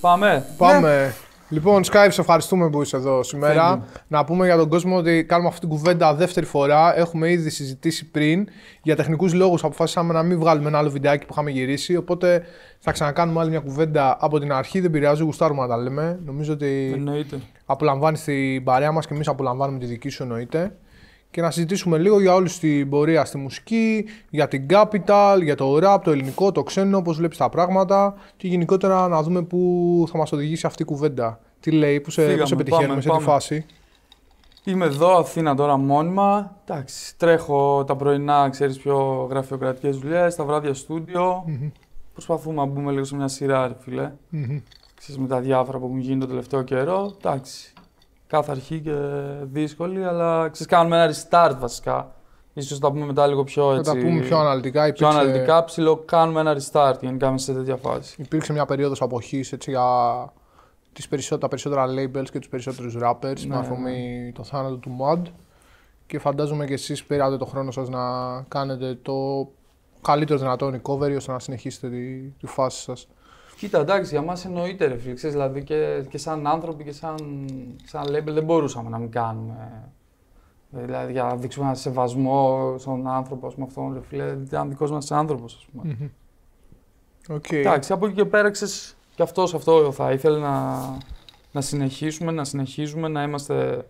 Πάμε. Πάμε. Ναι. Λοιπόν, Skype, σε ευχαριστούμε που είσαι εδώ σήμερα. Να πούμε για τον κόσμο ότι κάνουμε αυτή την κουβέντα δεύτερη φορά. Έχουμε ήδη συζητήσει πριν. Για τεχνικούς λόγους αποφάσισαμε να μην βγάλουμε ένα άλλο βιντεάκι που είχαμε γυρίσει. Οπότε θα ξανακάνουμε άλλη μια κουβέντα από την αρχή. Δεν πειράζει, γουστάρουμε να τα λέμε. Νομίζω ότι απολαμβάνει την παρέα μας και εμείς απολαμβάνουμε τη δική σου, εννοείται και να συζητήσουμε λίγο για όλη την πορεία στη μουσική, για την capital, για το rap, το ελληνικό, το ξένο, πώς βλέπεις τα πράγματα και γενικότερα να δούμε πού θα μας οδηγήσει αυτή η κουβέντα. Τι λέει, πού σε, σε πετυχαίνουμε, σε τη φάση. Είμαι εδώ, Αθήνα τώρα μόνιμα. Εντάξει, τρέχω τα πρωινά, ξέρεις πιο γραφειοκρατικές δουλειές τα βράδια στούντιο. Mm-hmm. Προσπαθούμε να μπούμε λίγο σε μια σειρά, φίλε. Ξέρεις, με τα διάφορα που έχουν γίνει το τελευταίο καιρό. Εντάξει, Κάθε αρχή και δύσκολη, αλλά ξέρεις, κάνουμε ένα restart βασικά. Ίσως τα πούμε μετά λίγο πιο έτσι. Θα πούμε πιο αναλυτικά. Υπήρξε... Πιο αναλυτικά, ψηλό, κάνουμε ένα restart γενικά μέσα σε τέτοια φάση. Υπήρξε μια περίοδος αποχής έτσι, για τις περισσότερα, τα περισσότερα labels και τους περισσότερους rappers ναι. με αφορμή ναι. το θάνατο του mod. Και φαντάζομαι και εσείς πήρατε το χρόνο σας να κάνετε το καλύτερο δυνατόν recovery ώστε να συνεχίσετε τη, τη φάση σας. Κοίτα, εντάξει, για μας εννοείται ρε δηλαδή και, σαν άνθρωποι και σαν, σαν label δεν μπορούσαμε να μην κάνουμε. Δηλαδή για να δείξουμε ένα σεβασμό στον άνθρωπο, ας πούμε αυτόν ρε φίλε. Δηλαδή, ήταν δικός μας άνθρωπος, ας πούμε. Okay. Εντάξει, από εκεί και πέρα ξέρεις, και αυτός αυτό θα ήθελε να, να συνεχίσουμε, να συνεχίζουμε, να είμαστε.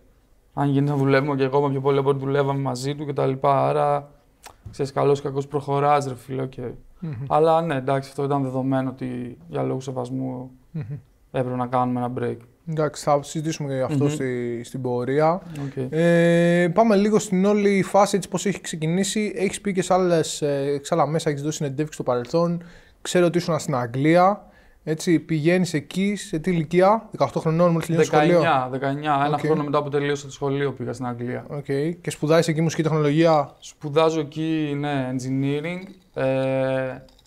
Αν γίνει να δουλεύουμε και εγώ πιο πολύ από δουλεύαμε μαζί του κτλ. Άρα, ξέρεις, καλός ή κακός προχωράς, ρε φίλε. Okay. Αλλά ναι, εντάξει, αυτό ήταν δεδομένο ότι για λόγους σεβασμού έπρεπε να κάνουμε ένα break. Εντάξει, θα συζητήσουμε και αυτο στη, στην πορεία. Ε, πάμε λίγο στην όλη φάση, έτσι πώς έχει ξεκινήσει. Έχεις πει και σε ε, άλλα μέσα, έχεις δώσει συνεντεύξεις στο παρελθόν. Ξέρω ότι ήσουν στην Αγγλία. Έτσι, πηγαίνεις εκεί, σε τι ηλικία, 18 χρονών μόλις τελειώσει το σχολείο. 19, 19. Ένα χρόνο μετά που τελείωσα το σχολείο πήγα στην Αγγλία. Okay. Και σπουδάζει εκεί μουσική τεχνολογία. Σπουδάζω εκεί, ναι, engineering. Ε,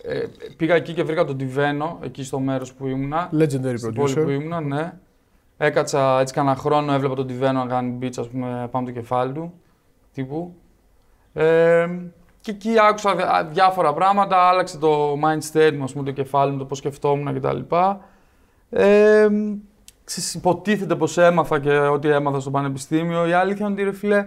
ε, πήγα εκεί και βρήκα τον Τιβένο, εκεί στο μέρος που ήμουνα. Legendary στην producer. Πόλη που ήμουνα, ναι. Έκατσα έτσι κανένα χρόνο, έβλεπα τον Τιβένο να κάνει beats, ας πούμε, πάνω το κεφάλι του. Τύπου. Ε, και εκεί άκουσα διάφορα πράγματα, άλλαξε το mindset μου, το κεφάλι μου, το πώς σκεφτόμουν κτλ. Ε, υποτίθεται πως έμαθα και ό,τι έμαθα στο πανεπιστήμιο. Η αλήθεια είναι ότι, ρε φίλε,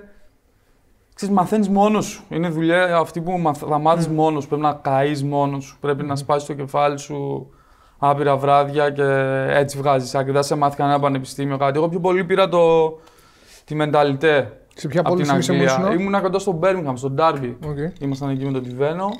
ξέρεις, μαθαίνεις μόνος σου. Είναι δουλειά αυτή που θα μάθεις mm. μόνος σου. Πρέπει να καείς μόνος σου, πρέπει να ναι. σπάσεις το κεφάλι σου άπειρα βράδια και έτσι βγάζεις άκρη. Δεν σε μάθει κανένα πανεπιστήμιο κάτι. Εγώ πιο πολύ πήρα το, τη μενταλιτέ σε ποια πόλη είσαι ήμουν Ήμουνα κοντά στο Μπέρμιγχαμ, στο Ήμασταν Okay. εκεί με τον Τιβένο.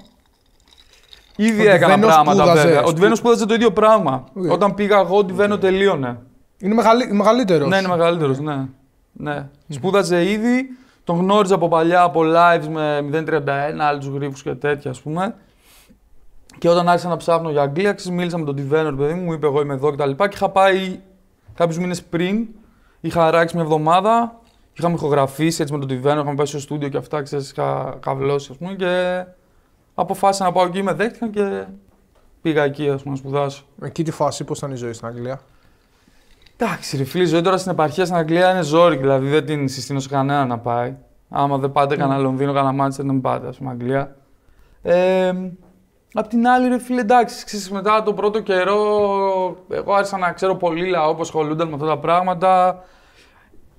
Ήδη έκανα πράγματα βέβαια. Ο Τιβένος σπούδαζε το ίδιο πράγμα. Okay. Όταν πήγα εγώ, ο Τιβένο τελείωνε. Είναι μεγαλύτερος. Ναι, είναι μεγαλύτερος, ναι. ναι. Σπούδαζε ήδη. Τον γνώριζα από παλιά από lives με 031, άλλου γρήφου και τέτοια ας πούμε. Και όταν άρχισα να ψάχνω για Αγγλία, μίλησα με τον Τιβένο, παιδί μου, μου είπε: Εγώ είμαι εδώ κτλ. Και, και είχα πάει κάποιους μήνες πριν, είχα ράξει μια εβδομάδα, είχαμε ηχογραφήσει έτσι με τον Τιβένο, είχαμε πάει στο στούντιο και αυτά, ξέρεις, είχα καβλώσει, ας πούμε, και αποφάσισα να πάω εκεί, με δέχτηκαν και πήγα εκεί, ας πούμε, να σπουδάσω. Εκεί τη φάση, πώς ήταν η ζωή στην Αγγλία. Εντάξει, ρε φίλε, η ζωή τώρα στην επαρχία στην Αγγλία είναι ζόρικη, δηλαδή δεν την συστήνω σε κανένα να πάει. Άμα δεν πάτε mm. κανένα ναι. Λονδίνο, κανένα Μάντσερ, δεν πάτε, ας πούμε, Αγγλία. Ε, Απ' την άλλη, ρε φίλε, εντάξει, ξέρεις, μετά τον πρώτο καιρό, εγώ άρχισα να ξέρω πολύ λαό που ασχολούνταν με αυτά τα πράγματα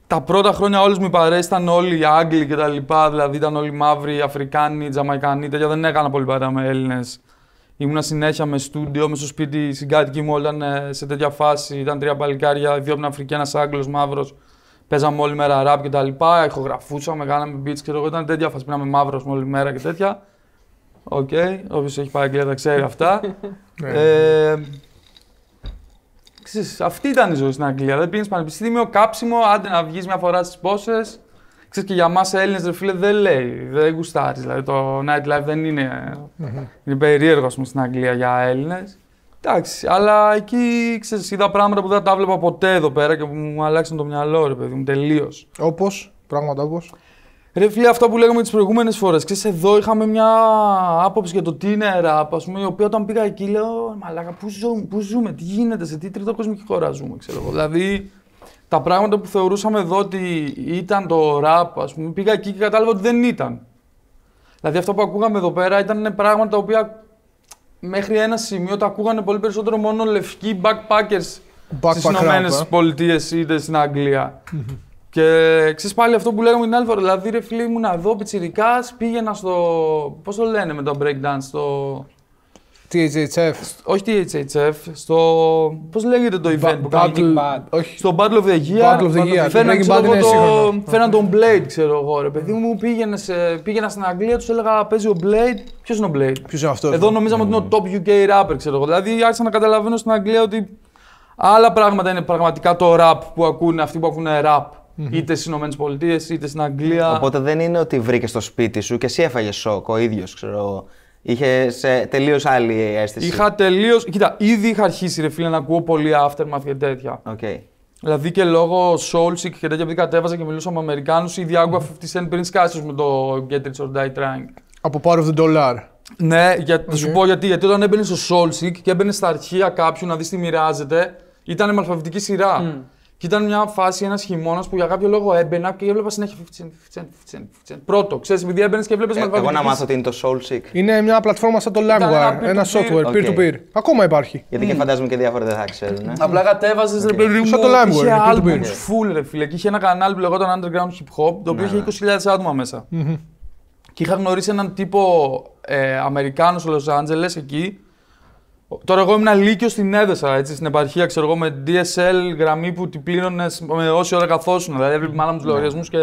τα πρώτα χρόνια όλε μου οι ήταν όλοι οι Άγγλοι και τα λοιπά. Δηλαδή ήταν όλοι μαύροι, Αφρικάνοι, Τζαμαϊκανοί, τέτοια. Δεν έκανα πολύ παρέα με Έλληνες. Ήμουνα συνέχεια με στούντιο, με στο σπίτι συγκάτοικοι μου ήταν ε, σε τέτοια φάση. Ήταν τρία παλικάρια, δύο από την Αφρική, ένας Άγγλος μαύρος. Παίζαμε όλη μέρα ραπ και τα λοιπά. Εχογραφούσαμε, κάναμε beats και εγώ. Ήταν τέτοια φάση. Πήγαμε μαύρος όλη μέρα και τέτοια. Οκ, okay. όποιος έχει πάει τα ξέρει αυτά. Ναι. ε, Ξέρεις, αυτή ήταν η ζωή στην Αγγλία. Δεν δηλαδή, πίνει πανεπιστήμιο, κάψιμο, άντε να βγεις μια φορά στις πόσε. Ξέρεις, και για εμά Έλληνες, ρε φίλε, δεν λέει, δεν γουστάρεις. Δηλαδή το nightlife δεν είναι. Mm-hmm. Είναι περίεργο πούμε, στην Αγγλία για Έλληνες. Εντάξει, αλλά εκεί ξέρεις, είδα πράγματα που δεν τα βλέπα ποτέ εδώ πέρα και που μου αλλάξαν το μυαλό, ρε παιδί μου, τελείως. Όπως, πράγματα όπως. Ρε φίλε, αυτό που λέγαμε τις προηγούμενες φορές. Ξέρεις, εδώ είχαμε μια άποψη για το τι είναι ραπ, ας πούμε, η οποία όταν πήγα εκεί λέω Μαλάκα, πού ζούμε, πού ζούμε τι γίνεται, σε τι τρίτο κοσμική χώρα ζούμε, ξέρω εγώ. Δηλαδή, τα πράγματα που θεωρούσαμε εδώ ότι ήταν το ραπ, ας πούμε, πήγα εκεί και κατάλαβα ότι δεν ήταν. Δηλαδή, αυτό που ακούγαμε εδώ πέρα ήταν πράγματα τα οποία μέχρι ένα σημείο τα ακούγανε πολύ περισσότερο μόνο λευκοί backpackers στις Ηνωμένες Πολιτείε στην Αγγλία. Και ξέρεις πάλι αυτό που λέγαμε την άλλη φορά. Δηλαδή, ρε φίλοι μου, να δω πιτσυρικά, πήγαινα στο. Πώς το λένε με το breakdance, στο. THHF. Όχι THHF, στο. Πώς λέγεται το event που κάνει. Στο Battle of the Year. Battle of the Year. Φέρναν ναι, τον Blade, ξέρω εγώ. Ρε παιδί μου, πήγαινα στην Αγγλία, τους έλεγα παίζει ο Blade. Ποιος είναι ο Blade. Ποιος είναι αυτός. Εδώ ναι. νομίζαμε ότι είναι ο ναι, top UK rapper, ξέρω εγώ. Δηλαδή, άρχισα να καταλαβαίνω στην Αγγλία ότι άλλα πράγματα είναι πραγματικά το rap που ακούνε αυτοί που ακούνε rap. Mm-hmm. Είτε στις Ηνωμένες Πολιτείες είτε στην Αγγλία. Οπότε δεν είναι ότι βρήκες στο σπίτι σου και εσύ έφαγες σοκ ο ίδιος, ξέρω εγώ. Είχε τελείως άλλη αίσθηση. Είχα τελείως. Κοίτα, ήδη είχα αρχίσει ρε φίλε να ακούω πολύ aftermath και τέτοια. Okay. Δηλαδή και λόγω Soulseek και τέτοια επειδή κατέβαζα και μιλούσα με Αμερικάνους, ήδη άκουγα 50 cent πριν σκάσεις με το Get Rich or Die Trying. Από Power of the Dollar. Ναι, για, okay. θα σου πω γιατί. Γιατί όταν έμπαινε στο Soulseek και έμπαινε στα αρχεία κάποιου να δεις τι μοιράζεται, ήταν με αλφαβητική σειρά. Mm. Και ήταν μια φάση, ένας χειμώνας που για κάποιο λόγο έμπαινα και έβλεπα συνέχεια Φτσεν, φτσεν, φτσεν, φτσεν. Πρώτο, ξέρεις, επειδή έμπαινες και έβλεπες ε, Εγώ να μάθω ότι είναι το Soul Sick. Είναι μια πλατφόρμα σαν το LimeWire, ένα software peer-to-peer. Ακόμα υπάρχει. Γιατί και mm. φαντάζομαι και διάφορα δεν θα ξέρουν. Ναι. Απλά κατέβαζες ρε παιδί μου. Σαν το LimeWire. Είχε album full ρε φίλε. Και είχε ένα κανάλι που λεγόταν Underground Hip Hop, το οποίο ναι, είχε 20.000 ναι. άτομα μέσα. Mm-hmm. Και είχα γνωρίσει έναν τύπο ε, Αμερικάνος στο Λος Άντζελες εκεί, Τώρα, εγώ ήμουν λύκειο στην Έδεσα, έτσι, στην επαρχία, ξέρω εγώ, με DSL γραμμή που την πλήρωνε με όση ώρα καθόσουν. Δηλαδή, έβλεπε μάλλον τους ναι. λογαριασμούς και.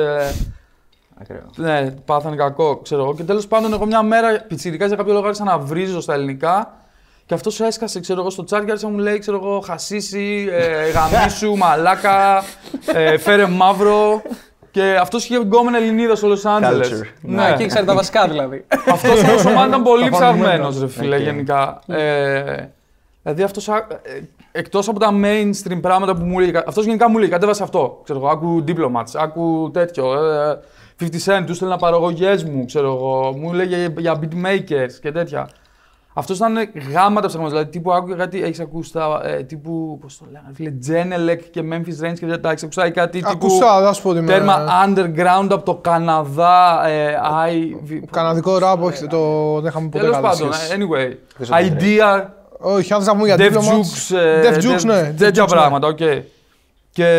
Ακραίο. Ναι, πάθανε κακό, ξέρω εγώ. Και τέλος πάντων, εγώ μια μέρα πιτσιδικά για κάποιο λόγο άρχισα να βρίζω στα ελληνικά. Και αυτός έσκασε, ξέρω εγώ, στο τσάρκι, και μου λέει, ξέρω εγώ, χασίσι, ε, γαμίσου, μαλάκα, ε, φέρε μαύρο. Και αυτός είχε γκόμενα Ελληνίδα στο Λος Άντζελες. Ναι, και ήξερε τα βασικά δηλαδή. αυτός ο Σωμαν ήταν πολύ ψαγμένο, ρε φίλε, γενικά. Ε, δηλαδή αυτός. Ε, Εκτός από τα mainstream πράγματα που μου έλεγε... Αυτός γενικά μου λέει: Κατέβασε αυτό. Ξέρω εγώ, άκου diplomats, άκου τέτοιο. Ε, 50 Cent, του στέλνα παραγωγές μου, ξέρω εγώ. Μου έλεγε για beatmakers και τέτοια. Αυτός ήταν γάμα τα ψαγμένο. Δηλαδή, τύπου άκουγε κάτι, έχεις ακούσει τα. Ε, τύπου. Πώς το λένε, φίλε, Τζένελεκ και Memphis Range και τέτοια. ακούσει κάτι. Ακούσα, ας πω Τέρμα underground από το Καναδά. Ε, I, ο, καναδικό ράπ, όχι, το δεν είχαμε ποτέ Τέλος πάντων, anyway. Idea. Όχι, αν θα πούμε για ε, Dev Jukes. Dev ναι, Jukes, ναι. Τέτοια πράγματα, οκ. Και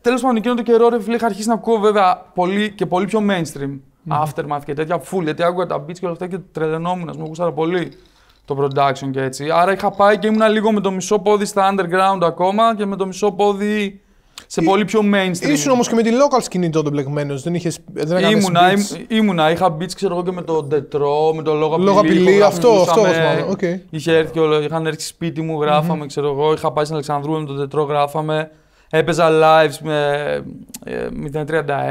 τέλο πάντων, εκείνο το καιρό, ρε φίλε, είχα αρχίσει να ακούω βέβαια πολύ και πολύ πιο mainstream. Aftermath και τέτοια, full, γιατί άκουγα τα beats και όλα αυτά και τρελαινόμουν, μου ακούσαρα πολύ το production και έτσι. Άρα είχα πάει και ήμουν λίγο με το μισό πόδι στα underground ακόμα και με το μισό πόδι σε πολύ πιο mainstream. Ήσουν όμως και με τη local σκηνή τότε μπλεγμένος. Δεν, είχες, δεν έκανες ήμουνα, beats. ήμουνα, είχα beats ξέρω εγώ και με το Detro, με το Λόγο Απειλή. Πηλή, αυτό, αυτό. Okay. Είχε έρθει και είχαν έρθει σπίτι μου, γραφαμε ξέρω εγώ. Είχα πάει στην Αλεξανδρού με το Detro, γράφαμε. Έπαιζα lives με 031, ε, με τέτοια,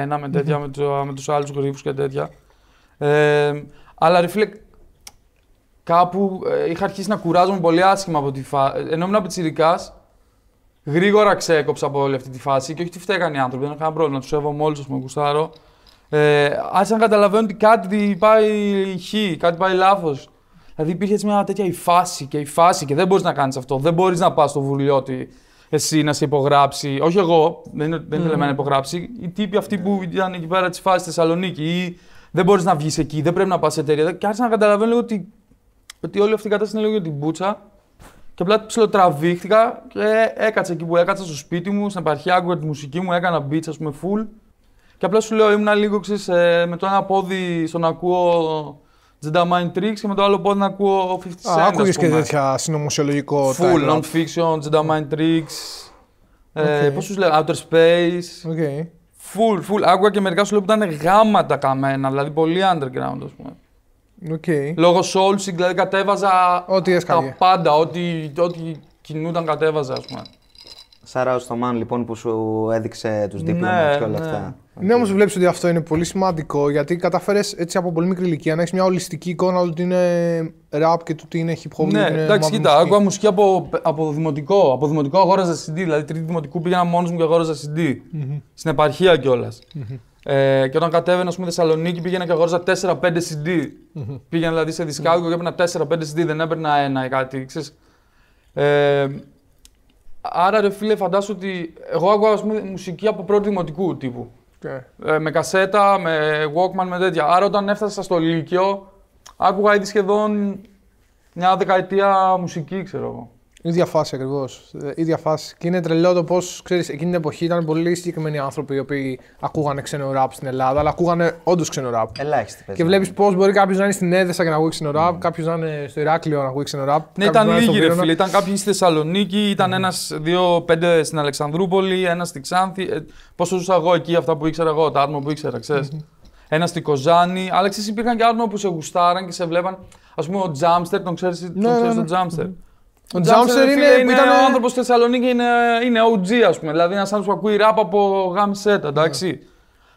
mm-hmm. με, το, με τους άλλους γρήφους και τέτοια. Ε, αλλά ρε κάπου ε, είχα αρχίσει να κουράζομαι πολύ άσχημα από τη φάση. Ε, ενώ ήμουν πιτσιρικά, γρήγορα ξέκοψα από όλη αυτή τη φάση και όχι τι φταίγαν οι άνθρωποι, δεν είχα πρόβλημα. Τους σέβομαι όλους, του γουστάρω. Ε, άρχισα να καταλαβαίνω ότι κάτι πάει χ, κάτι πάει λάθος. Δηλαδή υπήρχε έτσι μια τέτοια η φάση και η φάση και δεν μπορείς να κάνεις αυτό. Δεν μπορείς να πας στο βουλιό ότι εσύ να σε υπογράψει. Όχι εγώ, δεν, δεν ήθελα mm. να υπογράψει. Οι τύποι αυτοί που ήταν εκεί πέρα της φάσης Θεσσαλονίκη. Ή δεν μπορείς να βγεις εκεί, δεν πρέπει να πας σε εταιρεία. Και άρχισα να καταλαβαίνω ότι ότι όλη αυτή η κατάσταση είναι λίγο για την μπούτσα. Και απλά ψιλοτραβήχτηκα και έκατσα εκεί που έκατσα στο σπίτι μου, στην επαρχία, άκουγα τη μουσική μου, έκανα beats, ας πούμε, full. Και απλά σου λέω, ήμουν λίγο ξέρεις, ε, με το ένα πόδι στο να ακούω Jedi Mind Tricks και με το άλλο πόδι να ακούω 50 Cent. Α, και τέτοια συνωμοσιολογικό. Full, non-fiction, Jedi Mind Tricks. Okay. Ε, Πώ λέω, Outer Space. Okay. Full, full. Άκουγα και μερικά σου λέω που ήταν γάματα καμένα, δηλαδή πολύ underground, ας πούμε. Okay. Λόγω soul δηλαδή κατέβαζα ό,τι τα πάντα, ό,τι, ό,τι κινούνταν κατέβαζα, ας πούμε. Σαρά ο Στομάν, λοιπόν που σου έδειξε τους δίπλα ναι, και όλα ναι. αυτά. Okay. Ναι, όμως βλέπεις ότι αυτό είναι πολύ σημαντικό γιατί καταφέρες, έτσι από πολύ μικρή ηλικία να έχεις μια ολιστική εικόνα του τι είναι ραπ και του τι είναι hip hop. Ναι, είναι εντάξει, κοίτα, άκουγα μουσική από, από δημοτικό. Από δημοτικό αγόραζα CD. Δηλαδή, τρίτη δημοτικού πήγαινα μόνος μου και αγόραζα CD. Mm-hmm. Στην επαρχία κιόλας. Mm-hmm. Ε, και όταν κατέβαινα, ας πούμε, Θεσσαλονίκη πήγαινα και αγόραζα 4-5 CD. mm Πήγαινα δηλαδή σε mm-hmm. και έπαιρνα 4-5 CD, δεν έπαιρνα ένα ή κάτι, ξέρεις. Ε, άρα ρε φίλε, φαντάσου ότι εγώ άκουγα, μουσική από πρώτη δημοτικού τύπου. Ε, με κασέτα, με Walkman, με τέτοια. Άρα όταν έφτασα στο Λύκειο, άκουγα ήδη σχεδόν μια δεκαετία μουσική, ξέρω εγώ ίδια φάση ακριβώς. Ε, ίδια φάση. Και είναι τρελό το πώς, ξέρεις, εκείνη την εποχή ήταν πολύ συγκεκριμένοι άνθρωποι οι οποίοι ακούγανε ξένο ραπ στην Ελλάδα, αλλά ακούγανε όντως ξένο ραπ. Ελάχιστη. και βλέπεις πώς μπορεί κάποιος να είναι στην Έδεσα και να ακούει ξένο ραπ, mm. κάποιος να είναι στο Ηράκλειο να ακούει ξένο ραπ. Ναι, ήταν λίγοι ρε Ήταν κάποιοι στη Θεσσαλονίκη, ήταν mm. ένας, δύο, πέντε στην Αλεξανδρούπολη, ένας στη Ξάνθη. Ε, πόσο ζούσα εγώ εκεί, αυτά που ήξερα εγώ, τα άτομα που ήξερα, ξέρεις. Mm-hmm. Ένα στη Κοζάνη, αλλά ξέρει, υπήρχαν και άτομα που σε γουστάραν και σε βλέπαν. Ας πούμε, ο Τζάμστερ, τον ξέρεις ναι, τον, ναι, ναι, τον Τζάμστερ. Mm-hmm. Ο Τζάμψερ είναι, είναι, ήταν... ο άνθρωπο στη Θεσσαλονίκη, είναι, είναι OG, ας πούμε. Δηλαδή, ένας άνθρωπος που ακούει ράπ από γάμισέτα, εντάξει. Ναι.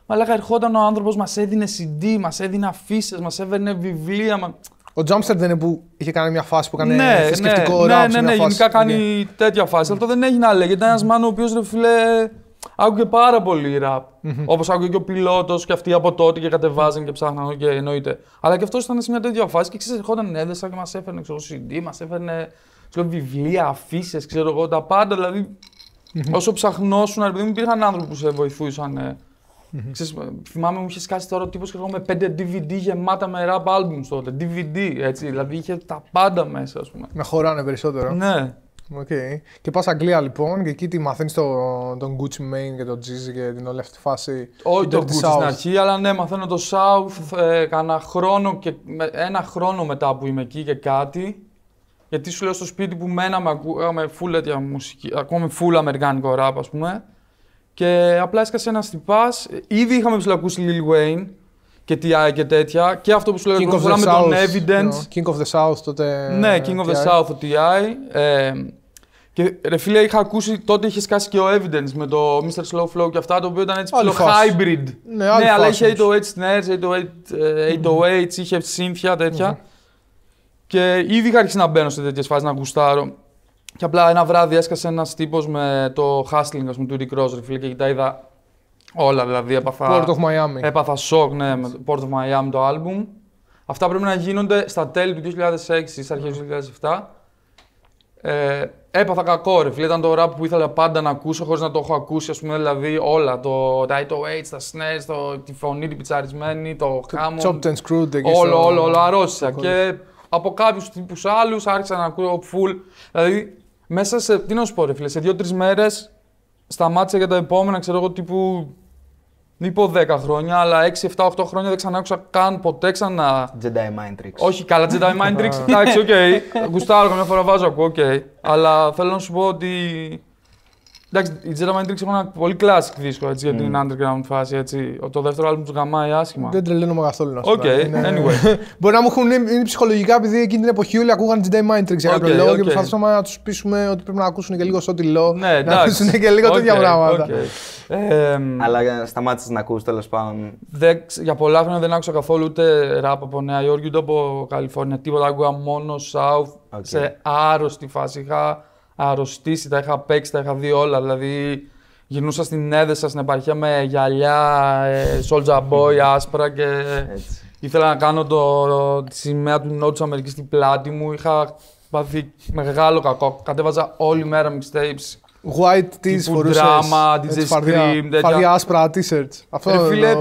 Μα λέγα, ερχόταν ο άνθρωπος, μας έδινε CD, μας έδινε αφήσεις, μας έβαινε βιβλία. Μα... Ο Τζάμψερ δεν είναι που είχε κάνει μια φάση που έκανε ναι, ναι. θρησκευτικό ναι, ράπ. Ναι, ναι, ναι, ναι, γενικά κάνει ναι. τέτοια φάση. Αυτό δεν έγινε να λέγεται. ένα μάνος ο οποίος ρε φιλέ. Άκουγε πάρα πολύ ραπ. Όπως άκουγε και ο πιλότος και αυτοί από τότε και κατεβάζαν και ψάχναν και εννοείται. Αλλά και αυτός ήταν σε μια τέτοια φάση και ξέρεις, ερχόταν έδεσα και μας έφερνε ξέρω, CD, μας έφερνε ξέρω, βιβλία, αφήσεις, ξέρω εγώ, τα πάντα. Δηλαδή, όσο ψαχνώσουν, επειδή μου υπήρχαν άνθρωποι που σε βοηθούσαν. Ε. Ξέρεις, θυμάμαι μου είχε σκάσει τώρα τύπος και εγώ με 5 DVD γεμάτα με rap albums τότε. DVD, έτσι. Δηλαδή είχε τα πάντα μέσα, ας πούμε. Να χωράνε περισσότερο. Ναι. Okay. Και πας Αγγλία λοιπόν και εκεί τι μαθαίνεις το, τον Gucci Mane και τον Jeezy και την όλη αυτή τη φάση. Όχι τον Gucci στην αρχή, αλλά ναι, μαθαίνω το South. Ε, κάνα χρόνο και ένα χρόνο μετά που είμαι εκεί και κάτι. Γιατί σου λέω στο σπίτι που μέναμε, ακούγαμε full τέτοια μουσική, ακούγαμε full αμερικάνικο ραπ, ας πούμε. Και απλά έσκασε ένας τυπάς. Ήδη είχαμε ψηλακούσει Lil Wayne και TI και τέτοια. Και αυτό που σου λέω την με τον Evidence. King of the South τότε. Ναι, King of the South, ο TI. Ε, και ρε φίλε, είχα ακούσει τότε είχε σκάσει και ο Evidence με το Mr. Slow Flow και αυτά, το οποίο ήταν έτσι πιο hybrid. Ναι, ναι αλλά είχε 808 snares, 808, 808 είχε συνθια τέτοια. Mm-hmm. Και ήδη είχα αρχίσει να μπαίνω σε τέτοιες φάσεις να γουστάρω. Και απλά ένα βράδυ έσκασε ένας τύπος με το hustling, του Rick Ross, ρε φίλε, και τα είδα όλα. Δηλαδή, έπαθα. Port of Miami. Έπαθα σοκ, ναι, με το Port of Miami το album. Αυτά πρέπει να γίνονται στα τέλη του 2006 ή στα αρχές του 2007. Ε, έπαθα κακό, ρε Ήταν το rap που ήθελα πάντα να ακούσω χωρίς να το έχω ακούσει, δηλαδή όλα. Το Title Age, τα snares, τη φωνή την πιτσαρισμένη, το χάμο. Chopped and screwed, Όλο, όλο, όλο, αρρώστησα. Και από κάποιους τύπους άλλους, άρχισα να ακούω full. Δηλαδή, μέσα σε. Τι να σου πω, ρε φίλε, σε δύο-τρει μέρες σταμάτησα για τα επόμενα, ξέρω εγώ, τύπου. πω 10 χρόνια, αλλά 6, 7, 8 χρόνια δεν άκουσα καν ποτέ ξανά. Jedi Mind Tricks. Όχι, καλά, Jedi Mind Tricks. Εντάξει, οκ. Γουστάρω μια φορά, βάζω ακούω, οκ. Αλλά θέλω να σου πω ότι Εντάξει, η Mind Tricks έχουν ένα πολύ classic δίσκο έτσι, για την underground mm. φάση. Έτσι. Το δεύτερο άλμπουμ του γαμάει άσχημα. Δεν τρελαίνομαι καθόλου να σου okay, anyway. Μπορεί να μου έχουν είναι ψυχολογικά επειδή εκείνη την εποχή όλοι ακούγαν την Day Mind Tricks για κάποιο λόγο και προσπαθούσαμε να τους πείσουμε ότι πρέπει να ακούσουν και λίγο ό,τι Ναι, να ακούσουν και λίγο τέτοια πράγματα. Αλλά σταμάτησες να ακούσει τέλος πάντων. Για πολλά χρόνια δεν άκουσα καθόλου ούτε ραπ από Νέα Υόρκη ούτε από Καλιφόρνια. Τίποτα άκουγα μόνο South σε άρρωστη φάση. Είχα αρρωστήσει, τα είχα παίξει, τα είχα δει όλα. Δηλαδή γυρνούσα στην έδεσα στην επαρχία με γυαλιά, ε, soldier boy, άσπρα και ήθελα να κάνω το, τη σημαία του Νότου Αμερικής στην πλάτη μου. Είχα πάθει μεγάλο κακό. Κατέβαζα όλη μέρα mixtapes. White tees φορούσες. Drama, φαρδια Φαρδιά άσπρα t-shirts. ε, φίλε,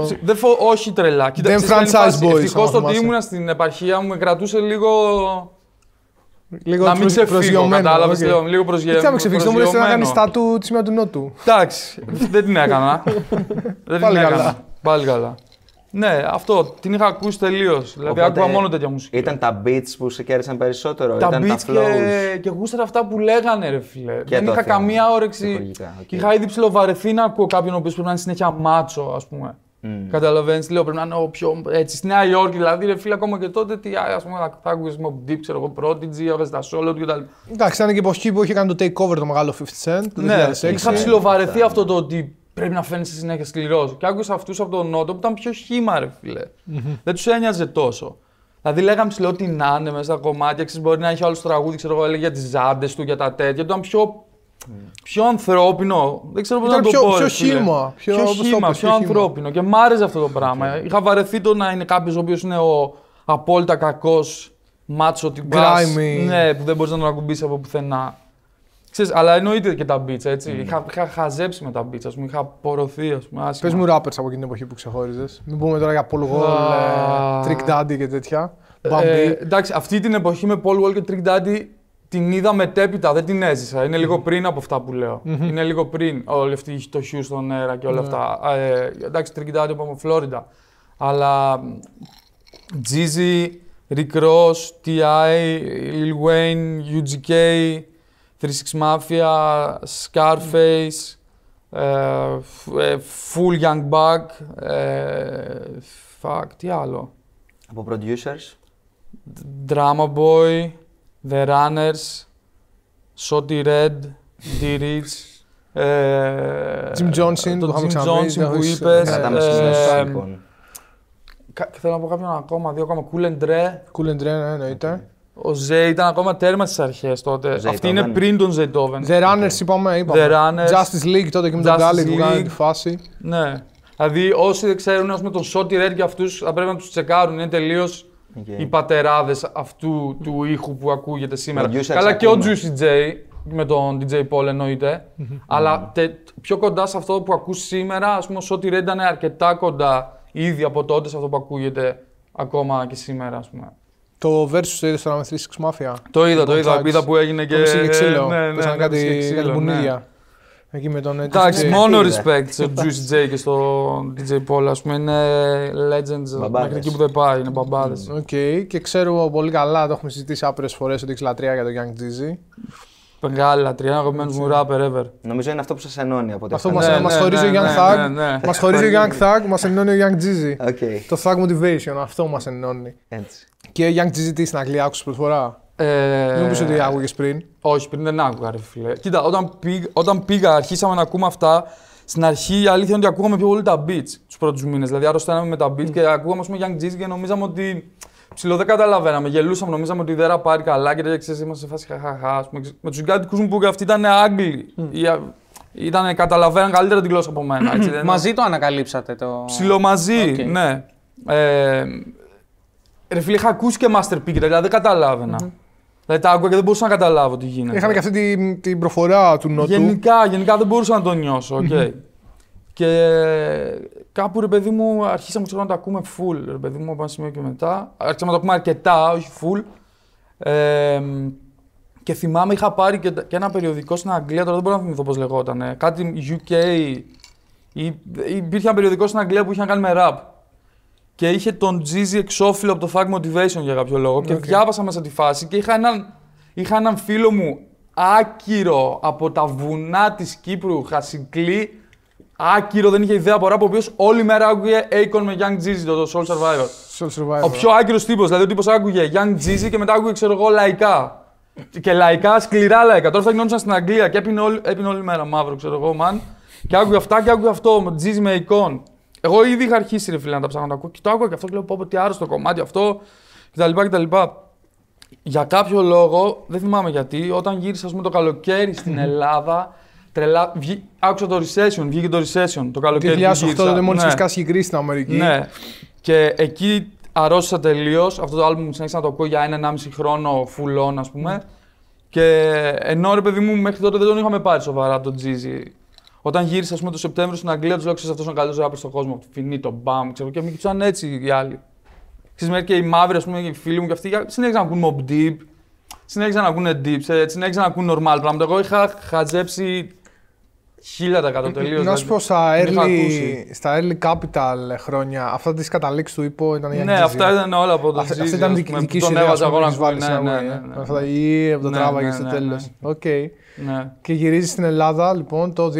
Όχι τρελά. Δεν franchise boys. Ευτυχώς το ότι ήμουν στην επαρχία μου με κρατούσε λίγο Λίγο να μην ξεφύγω, κατάλαβε. Okay. Λέω, λίγο προσγειωμένο. Τι θα με ξεφύγεις, μου να κάνει στάτου τη σημεία του Νότου. Εντάξει, δεν την έκανα. δεν την έκανα. Πάλι καλά. Ναι, αυτό την είχα ακούσει τελείως. Δηλαδή, άκουγα μόνο τέτοια μουσική. Ήταν τα beats που σε κέρδισαν περισσότερο, τα ήταν beats τα flows. Και, και αυτά που λέγανε, ρε φίλε. δεν είχα καμία όρεξη. Okay. Είχα ήδη ψηλοβαρεθεί να ακούω κάποιον ο οποίος πρέπει να είναι συνέχεια μάτσο, ας πούμε. Mm. Καταλαβαίνεις, λέω πρέπει να είναι ο πιο. Έτσι, στη Νέα Υόρκη, δηλαδή, ρε φίλε, ακόμα και τότε τι, ας πούμε, θα ακούγες Mob Deep, ξέρω εγώ, Prodigy, τα Solo κτλ. Εντάξει, ήταν και η εποχή που είχε κάνει το takeover το μεγάλο 50 Cent. Το ναι, 2006. είχα ψηλοβαρεθεί αυτό το ότι πρέπει να φαίνεσαι συνέχεια σκληρός. Και άκουσα αυτούς από τον Νότο που ήταν πιο χήμα, ρε φιλε mm-hmm. Δεν τους ένοιαζε τόσο. Δηλαδή λέγαμε ψηλό τι να είναι μέσα στα κομμάτια, ξέρεις μπορεί να έχει άλλο τραγούδι, ξέρω εγώ, έλεγε για τις ζάντες του, για τα τέτοια. Ήταν πιο πιο ανθρώπινο. Δεν ξέρω πώς να το πιο, πω. Πιο χύμα. Πιο, πιο, χύμα, πιο, πιο ανθρώπινο. Και μ' άρεσε αυτό το πράγμα. Okay. Είχα βαρεθεί το να είναι κάποιος ο οποίος είναι ο απόλυτα κακός μάτσο την Grimy. Ναι, που δεν μπορείς να τον ακουμπήσεις από πουθενά. Ξέρεις, αλλά εννοείται και τα μπίτσα, έτσι. Mm. Είχα, είχα, χαζέψει με τα μπίτσα, ας πούμε, είχα πορωθεί, ας πούμε, Πες μου rappers από εκείνη την εποχή που ξεχώριζες. Μην πούμε τώρα για Paul Wall, ε, Trick Daddy και τέτοια. Ε, εντάξει, αυτή την εποχή με Paul Wall και Trick Daddy την είδα μετέπειτα, δεν την έζησα. Είναι λίγο πριν από αυτά που λεω Είναι λίγο πριν όλη αυτή το χιού στον αέρα και ολα ναι. αυτά. Ε, εντάξει, το είπαμε Φλόριντα. Αλλά Τζίζι, Rick Ross, T.I., Lil Wayne, UGK, 36 Mafia, Scarface, ε, ε, Full Young Buck, ε, τι άλλο. Από producers. Drama Boy, The Runners, Shotty Red, The Rich, ε, Jim Johnson, τον Jim Johnson που είπες. Ε, λοιπόν. Θέλω να πω κάποιον ακόμα, δύο ακόμα. Cool and Dre. Cool and Dre, ναι, εννοείται. Ο Ζέι ήταν ακόμα τέρμα στις αρχές τότε. Αυτή είναι πριν τον Ζεϊντόβεν. The Runners είπαμε, είπαμε. The Runners. Justice League τότε και με τον Γκάλι που κάνει τη φάση. Ναι. Δηλαδή όσοι δεν ξέρουν, ας πούμε τον Σότι Ρέντ και αυτούς θα πρέπει να τους τσεκάρουν. Είναι τελείως okay. οι πατεράδες αυτού του ήχου που ακούγεται σήμερα. Καλά και ο Juicy J με τον DJ Paul εννοείται. αλλά τε, πιο κοντά σε αυτό που ακούς σήμερα, ας πούμε, ότι ήταν αρκετά κοντά ήδη από τότε σε αυτό που ακούγεται ακόμα και σήμερα, ας πούμε. Το Versus το είδες στο Mafia. Το είδα, το, είδα. Είδα που έγινε και. Ναι, ναι, ναι, το ξύλο. Εκεί με τον ε, Εντάξει, μόνο respect στο Juicy J και στο DJ Paul, ας πούμε, είναι legends μέχρι εκεί που δεν πάει, είναι μπαμπάδες. Οκ, okay. και ξέρω πολύ καλά, το έχουμε συζητήσει άπειρες φορές ότι έχεις λατρεία για το Young Jeezy. Μεγάλη λατρεία, αγαπημένο μου rapper ever. Νομίζω είναι αυτό που σας ενώνει από τότε. Αυτό μα ε, ναι, ναι, ναι, μας χωρίζει ο Young Thug, Μα χωρίζει ο Young Thug, μας ενώνει ο Young Jeezy. Το Thug Motivation, αυτό μας ενώνει. Και Young Jeezy τι στην Αγγλία άκουσες ε... Νομίζω ότι άκουγες πριν. Όχι, πριν δεν άκουγα, ρε φίλε. Κοίτα, όταν, πήγα, όταν πήγα, αρχίσαμε να ακούμε αυτά. Στην αρχή η αλήθεια είναι ότι ακούγαμε πιο πολύ τα beats τους πρώτους μήνες. Δηλαδή, άρρωσταναμε με τα beats mm. και ακούγαμε, ας πούμε, Young Jeezy και νομίζαμε ότι. ψηλο δεν καταλαβαίναμε. Γελούσαμε, νομίζαμε ότι δεν πάρει καλά και δεν ξέρεις, είμαστε σε φάση χαχαχά. Με τους συγκάτοικους μου που και αυτοί ήταν Άγγλοι. Mm. Ήτανε, καταλαβαίναν καλύτερα τη γλώσσα από μένα. Έτσι, δεν... Μαζί το ανακαλύψατε το. Ψιλό μαζί, okay. ναι. Ε, ρε φίλε, είχα ακούσει και Master P, δηλαδή δεν καταλαβαινα mm-hmm. Δηλαδή τα άκουγα και δεν μπορούσα να καταλάβω τι γίνεται. Είχαμε και αυτή την, την προφορά του νότου. Γενικά, γενικά δεν μπορούσα να το νιώσω. Okay. και κάπου ρε παιδί μου αρχίσαμε ξέρω, να το ακούμε full. Ρε παιδί μου από ένα σημείο και μετά. Άρχισαμε να το ακούμε αρκετά, όχι full. Ε, και θυμάμαι είχα πάρει και, και ένα περιοδικό στην Αγγλία, τώρα δεν μπορώ να θυμηθώ πώς λεγόταν. Κάτι UK. Ή, υπήρχε ένα περιοδικό στην Αγγλία που είχε να κάνει με rap και είχε τον Τζίζι εξώφυλλο από το Fag Motivation για κάποιο λόγο. Okay. Και ναι, διάβασα μέσα τη φάση και είχα έναν, είχα έναν φίλο μου άκυρο από τα βουνά της Κύπρου, Χασικλή. Άκυρο, δεν είχε ιδέα από ράπ, ο οποίος όλη μέρα άκουγε Akon με Young Jeezy, το, το Soul Survivor. Soul Survivor. Ο πιο άκυρος τύπος. Δηλαδή ο τύπος άκουγε Young Jeezy και μετά άκουγε, ξέρω εγώ, λαϊκά. Και λαϊκά, σκληρά λαϊκά. Τώρα θα γινόντουσαν στην Αγγλία και έπινε όλη, όλη μέρα μαύρο, ξέρω εγώ, man. Και άκουγε αυτά και άκουγε αυτό, Jeezy με Akon. Εγώ ήδη είχα αρχίσει ρε φίλε να τα ψάχνω να τα ακούω και το άκουγα και αυτό και λέω πω, πω τι άρρωστο κομμάτι αυτό κτλ. κτλ. Για κάποιο λόγο, δεν θυμάμαι γιατί, όταν γύρισα ας πούμε, το καλοκαίρι στην Ελλάδα, τρελά... Βγή... άκουσα το recession, βγήκε το recession το καλοκαίρι. 2008 δεν μόλις ναι. φυσικά η κρίση στην Αμερική. Ναι. Και εκεί αρρώστησα τελείως. Αυτό το μου συνέχισα να το ακούω για ένα-ενάμιση χρόνο φουλών ας πούμε. Και ενώ ρε παιδί μου μέχρι τότε δεν τον είχαμε πάρει σοβαρά τον Τζίζι όταν γύρισα, ας πούμε, το Σεπτέμβριο στην Αγγλία, τους λέω: Ξέρετε, αυτό ο καλύτερος ράπερ στον κόσμο. Φινί, το μπαμ, ξέρω. Και με κοιτούσαν έτσι οι άλλοι. Ξέρεις, και οι μαύροι, ας πούμε, οι φίλοι μου και αυτοί, συνέχιζαν να ακούνε Mob Deep, συνέχιζαν να ακούνε Deep, συνέχιζαν να ακούνε normal πράγματα. Εγώ είχα χατζέψει... 1000% τελείως. Να σου πω στα early, στα early capital χρόνια, αυτά τις καταλήξεις του ύπο ήταν για Ναι, αυτά ήταν όλα από το Αυτή, αυτή ήταν η δική σου ιδέα που έχεις βάλει ναι, ναι, ε. ναι, Αυτά ναι. ή από ε, το ναι, τράβαγες ναι, στο τέλο. Οκ. Και γυρίζεις στην Ελλάδα λοιπόν το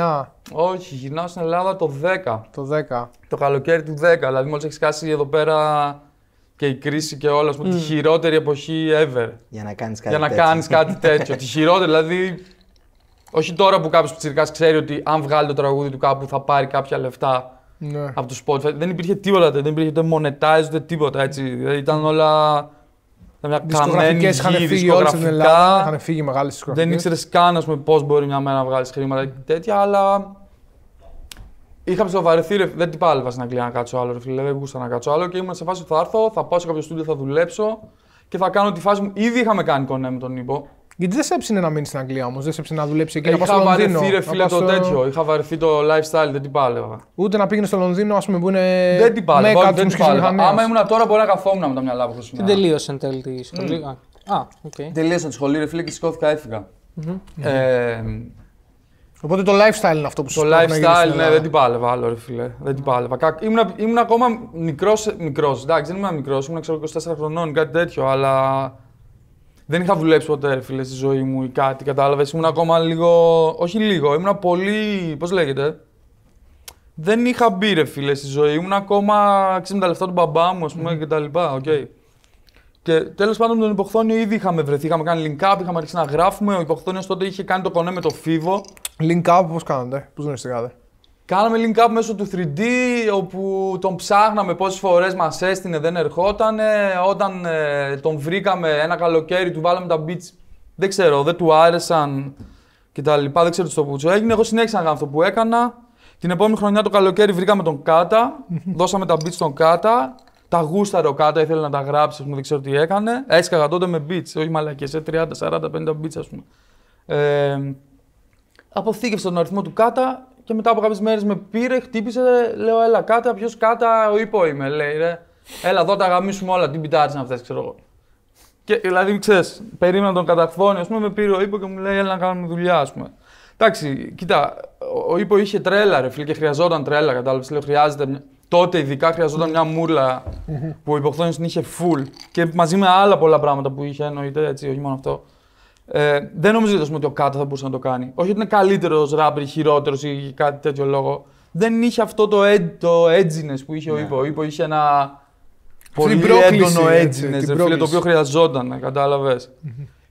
2009. Όχι, γυρνάω στην Ελλάδα το 10. Το 10. Το καλοκαίρι του 10. Δηλαδή μόλις έχεις χάσει εδώ πέρα και η κρίση και όλα, mm. τη χειρότερη εποχή ever. Για να κάνεις κάτι, κάτι τέτοιο. Τη χειρότερη, δηλαδή όχι τώρα που κάποιος πιτσυρικά ξέρει ότι αν βγάλει το τραγούδι του κάπου θα πάρει κάποια λεφτά ναι. από το Spotify. Δεν υπήρχε τίποτα, δεν υπήρχε ούτε monetize ούτε τίποτα έτσι. Δηλαδή ήταν όλα. Μια καμένη είχαν φύγει όλε Στην είχαν φύγει μεγάλες Δεν ήξερες καν πώς μπορεί μια μέρα να βγάλεις χρήματα και τέτοια, αλλά. Είχα ρε, δεν την πάλευα στην Αγγλία να κάτσω άλλο. Ρε, φίλε, δεν μπορούσα να κάτσω άλλο και ήμουν σε φάση που θα έρθω, θα πάω σε κάποιο στούντιο, θα δουλέψω και θα κάνω τη φάση μου. Ήδη είχαμε κάνει κονέ με τον Νίπο. Γιατί δεν σε έψινε να μείνεις στην Αγγλία όμως, δεν σε έψινε να δουλέψεις εκεί. Είχα να βαρεθεί ρε φίλε το τέτοιο. Είχα βαρεθεί το lifestyle, δεν την πάλευα. Ούτε να πήγαινε στο Λονδίνο, ας πούμε που είναι. Δεν την πάλευα. Δεν την πάλευα. Άμα ήμουν τώρα μπορεί να καθόμουν με τα μυαλά μου. Την τελείωσε εν τέλει τη σχολή. Α, οκ. Τελείωσε τη σχολή, ρε φίλε και σηκώθηκα, έφυγα. Ε, Οπότε το lifestyle είναι αυτό που σου Το lifestyle, ναι, δεν την πάλευα άλλο, ρε φίλε. Δεν την πάλευα. Ήμουν, ακόμα μικρός. εντάξει, δεν ήμουν μικρό, ήμουν ξέρω, 24 χρονών, κάτι τέτοιο, αλλά δεν είχα δουλέψει ποτέ, φίλε, στη ζωή μου ή κάτι, κατάλαβες. Ήμουν ακόμα λίγο. Όχι λίγο, ήμουν πολύ. Πώς λέγεται. Δεν είχα μπει, ρε, φίλε, στη ζωή. Ήμουν ακόμα. Ξέρετε τα λεφτά του μπαμπά μου, ας πούμε, mm. και τα λοιπά. Οκ. Okay. Και τέλος πάντων με τον Υποχθόνιο ήδη είχαμε βρεθεί. Είχαμε κάνει link up, είχαμε αρχίσει να γράφουμε. Ο Υποχθόνιο τότε είχε κάνει το κονέ με το Φίβο. Link up, πώς κάνετε, πώς γνωριστήκατε. Κάναμε link up μέσω του 3D, όπου τον ψάχναμε πόσες φορές μας έστεινε, δεν ερχόταν. Όταν ε, τον βρήκαμε ένα καλοκαίρι, του βάλαμε τα beats, δεν ξέρω, δεν του άρεσαν κτλ. δεν ξέρω τι στο που έγινε. Εγώ συνέχισα να κάνω αυτό που έκανα. Την επόμενη χρονιά το καλοκαίρι βρήκαμε τον Κάτα, δώσαμε τα beats στον Κάτα. Τα γούσταρε ο Κάτα, ήθελε να τα γράψει, δεν ξέρω τι έκανε. Έσκαγα τότε με beats, όχι μαλακές, 30, 40, 50 beats ας πούμε. Ε, αποθήκευσε τον αριθμό του Κάτα, και μετά από κάποιες μέρες με πήρε, χτύπησε, λέω έλα κάτα, ποιο κάτα, ο υπό είμαι. Λέει ρε, έλα εδώ τα γαμίσουμε όλα, την πιτάρι να αυτέ, ξέρω εγώ. Και δηλαδή, ξέρεις, περίμενα τον καταφθώνει, ας πούμε, με πήρε ο υπό και μου λέει έλα να κάνουμε δουλειά, ας πούμε. Εντάξει, κοίτα, ο υπό είχε τρέλα, ρε φίλε, και χρειαζόταν τρέλα, κατάλαβες. Λέω χρειάζεται. Τότε ειδικά χρειαζόταν μια μουρλα που ο υποχθόνιο την είχε full και μαζί με άλλα πολλά πράγματα που είχε εννοείται έτσι, όχι μόνο αυτό. Ε, δεν νομίζω δηλαδή, ότι ο Κάτα θα μπορούσε να το κάνει. Όχι ότι είναι καλύτερος ράμπερ, χειρότερος ή κάτι τέτοιο λόγο. Δεν είχε αυτό το, edge, που είχε ναι. ο Ήπο. Ο είχε ένα πολύ έντονο edginess, το οποίο χρειαζόταν,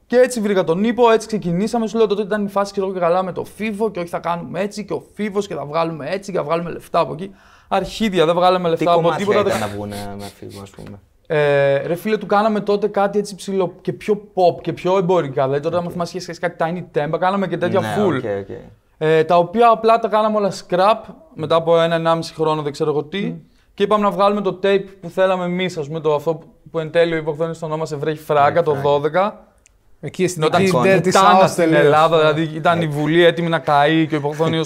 Και έτσι βρήκα τον Ήπο, έτσι ξεκινήσαμε. Σου λέω τότε ήταν η φάση και και καλά με το Φίβο και όχι θα κάνουμε έτσι και ο Φίβος και θα βγάλουμε έτσι και θα βγάλουμε λεφτά από εκεί. Αρχίδια, δεν βγάλαμε λεφτά Τι από τίποτα. Δεν να βγουν με Φίβο, ας πούμε. Ε, ρε φίλε, του κάναμε τότε κάτι έτσι ψηλό και πιο pop και πιο εμπορικά. Δηλαδή τότε, okay. άμα θυμάσαι, κάτι tiny Temp, κάναμε και τέτοια ναι, full. Okay, okay. Ε, τα οποία απλά τα κάναμε όλα scrap μετά από ένα-ενάμιση χρόνο, δεν ξέρω εγώ τι. Mm. Και είπαμε να βγάλουμε το tape που θέλαμε εμείς, ας πούμε, το αυτό που εν τέλει ο υποκδόνη το ονόμασε Βρέχει Φράγκα το 12. Εκεί στην Όταν κοιτάνα στην Ελλάδα, δηλαδή ήταν ναι. η Βουλή έτοιμη να καεί και ο υποκδόνιο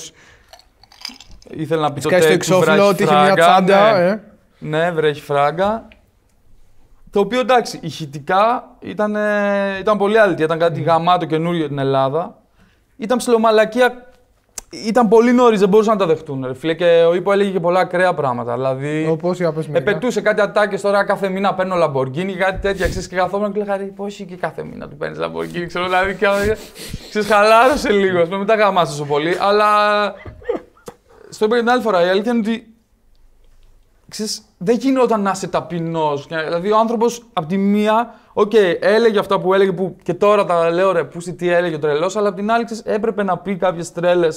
ήθελε να πει το tape. Κάτι στο εξώφυλλο ότι είχε μια τσάντα. Ναι, ε. ναι βρέχει φράγκα. Το οποίο εντάξει, ηχητικά ήταν, ήταν πολύ άλλη. Ήταν κάτι mm. γαμάτο καινούριο για την Ελλάδα. Ήταν ψιλομαλακία. Ήταν πολύ νωρίς, δεν μπορούσαν να τα δεχτούν. Ρε, φίλε, και ο Ήπο έλεγε και πολλά ακραία πράγματα. Δηλαδή. Όπω Επετούσε κάτι ατάκες τώρα κάθε μήνα παίρνω Λαμπορκίνη, κάτι τέτοια. Ξέρεις και καθόμουν και λέγανε ή και κάθε μήνα του παίρνεις Λαμπορκίνη. Ξέρω δηλαδή. Ξέρεις, χαλάρωσε λίγο. πούμε, μετά γαμά τόσο πολύ. Αλλά. Στο είπα την άλλη φορά. Η αλήθεια είναι ότι. Ξέρεις, δεν γινόταν να είσαι ταπεινός. Δηλαδή, ο άνθρωπος από τη μία, οκ, okay, έλεγε αυτά που έλεγε που και τώρα τα λέω ρε, πού τι έλεγε ο τρελός, αλλά από την άλλη έπρεπε να πει κάποιες τρέλες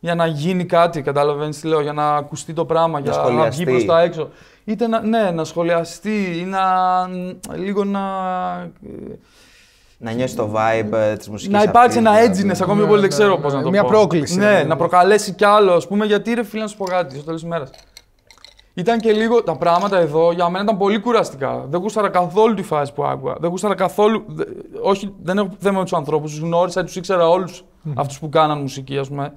για να γίνει κάτι. Καταλαβαίνεις τι λέω, για να ακουστεί το πράγμα, να για να βγει προς τα έξω. Είτε να, ναι, να σχολιαστεί ή να. λίγο να. Να νιώσει το vibe ε, της μουσικής. Να υπάρξει ένα έντζινε, δηλαδή. ακόμη ναι, πολύ ναι, δεν ξέρω ναι, πώς να ναι. το μια πω. Μια πρόκληση. Ναι, ναι, ναι να προκαλέσει κι άλλο, ας πούμε, γιατί ρε φίλε να σου πω κάτι στο τέλος της μέρας. Ήταν και λίγο τα πράγματα εδώ για μένα ήταν πολύ κουραστικά. Δεν γούσταρα καθόλου τη φάση που άκουγα. Δεν γούσταρα καθόλου. όχι, δεν έχω θέμα με τους ανθρώπους. Τους γνώρισα, τους ήξερα όλους mm. αυτούς που κάναν μουσική, ας πούμε.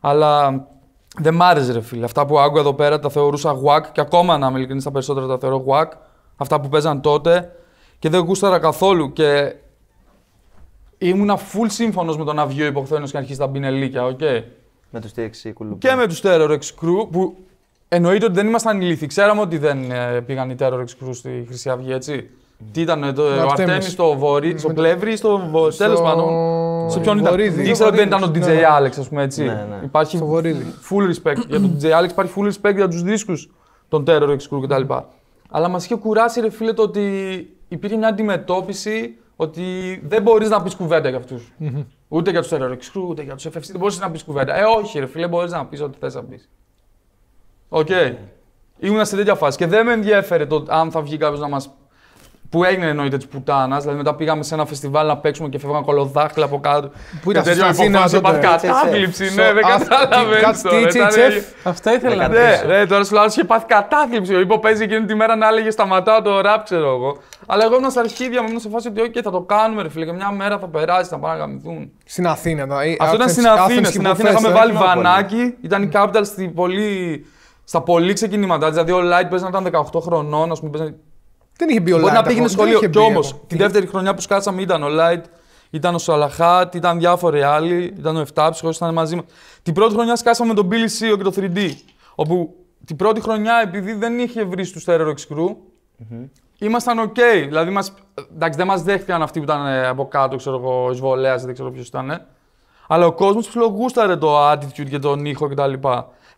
Αλλά δεν μ' άρεσε, ρε φίλε. Αυτά που άκουγα εδώ πέρα τα θεωρούσα γουακ και ακόμα να είμαι ειλικρινής, τα περισσότερα τα θεωρώ γουακ. Αυτά που παίζαν τότε και δεν γούσταρα καθόλου. Και ήμουνα full σύμφωνος με τον Αβιό υποχθένο και αρχίσει τα μπινελίκια, οκ. Okay. Με τους TX Crew. Και με τους Terror X Crew που Εννοείται ότι δεν ήμασταν ηλίθιοι. Ξέραμε ότι δεν ε, πήγαν οι terror crew στη Χρυσή Αυγή, έτσι. Τι ήταν ε, το, ο Αρτέμι στο βορύ, στο πλεύρι, στο τέλος πάντων. Σε ποιον ήταν. Ήξερα ότι δεν ήταν ο DJ Alex, ας πούμε έτσι. Ναι, ναι. Υπάρχει full respect για τον DJ Alex, υπάρχει full respect για τους δίσκους των Terror X Crew κτλ. Αλλά μας είχε κουράσει, ρε φίλε, το ότι υπήρχε μια αντιμετώπιση ότι δεν μπορείς να πεις κουβέντα για αυτούς. Ούτε για τους Terror X Crew, ούτε για τους FFC. Δεν μπορείς να πεις κουβέντα. Ε, όχι, ρε φίλε, μπορείς να πεις ό,τι θες να πεις. Οκ. Ήμουν σε τέτοια φάση και δεν με ενδιαφέρει το αν θα βγει κάποιος να μας. που έγινε εννοείται της πουτάνας. Δηλαδή μετά πήγαμε σε ένα φεστιβάλ να παίξουμε και φεύγαμε κολοδάχτυλα από κάτω. Πού ήταν αυτό το Κατάθλιψη, ναι, δεν κατάλαβε. Αυτό ήθελα ναι, να πει. Ναι, τώρα σου λέω είχε πάθει κατάθλιψη. Ο παίζει εκείνη τη μέρα να έλεγε σταματάω το ραπ, ξέρω εγώ. Αλλά εγώ ήμουν στα αρχίδια μου, ήμουν σε φάση ότι όχι, θα το κάνουμε, ρε φίλε. Και μια μέρα θα περάσει, θα πάνε να γαμηθούν. Στην Αθήνα, Αυτό ήταν στην Αθήνα. Στην Αθήνα είχαμε ε. βάλει βανάκι, ήταν η capital στην πολύ στα πολύ ξεκινήματά Δηλαδή ο Light παίζει να ήταν 18 χρονών, ας πούμε. Παίζει... Δεν είχε μπει ο Λάιτ. Μπορεί να πήγαινε σχολείο. Και όμω τη δεύτερη χρονιά που σκάσαμε ήταν ο Light, ήταν ο Σαλαχάτ, ήταν διάφοροι άλλοι, ήταν ο Εφτάψυχος, ήταν μαζί μας. Την πρώτη χρονιά σκάσαμε τον Billy Seo και το 3D. Όπου την πρώτη χρονιά, επειδή δεν είχε βρει του Terror Crew, ήμασταν οκ. Δηλαδή, μας... εντάξει, δεν μας δέχτηκαν αυτοί που ήταν ε, από κάτω, ξέρω εγώ, εισβολέας, δεν ξέρω ποιος ήταν. Ε. Αλλά ο κόσμος φλογούσταρε το attitude και τον ήχο κτλ.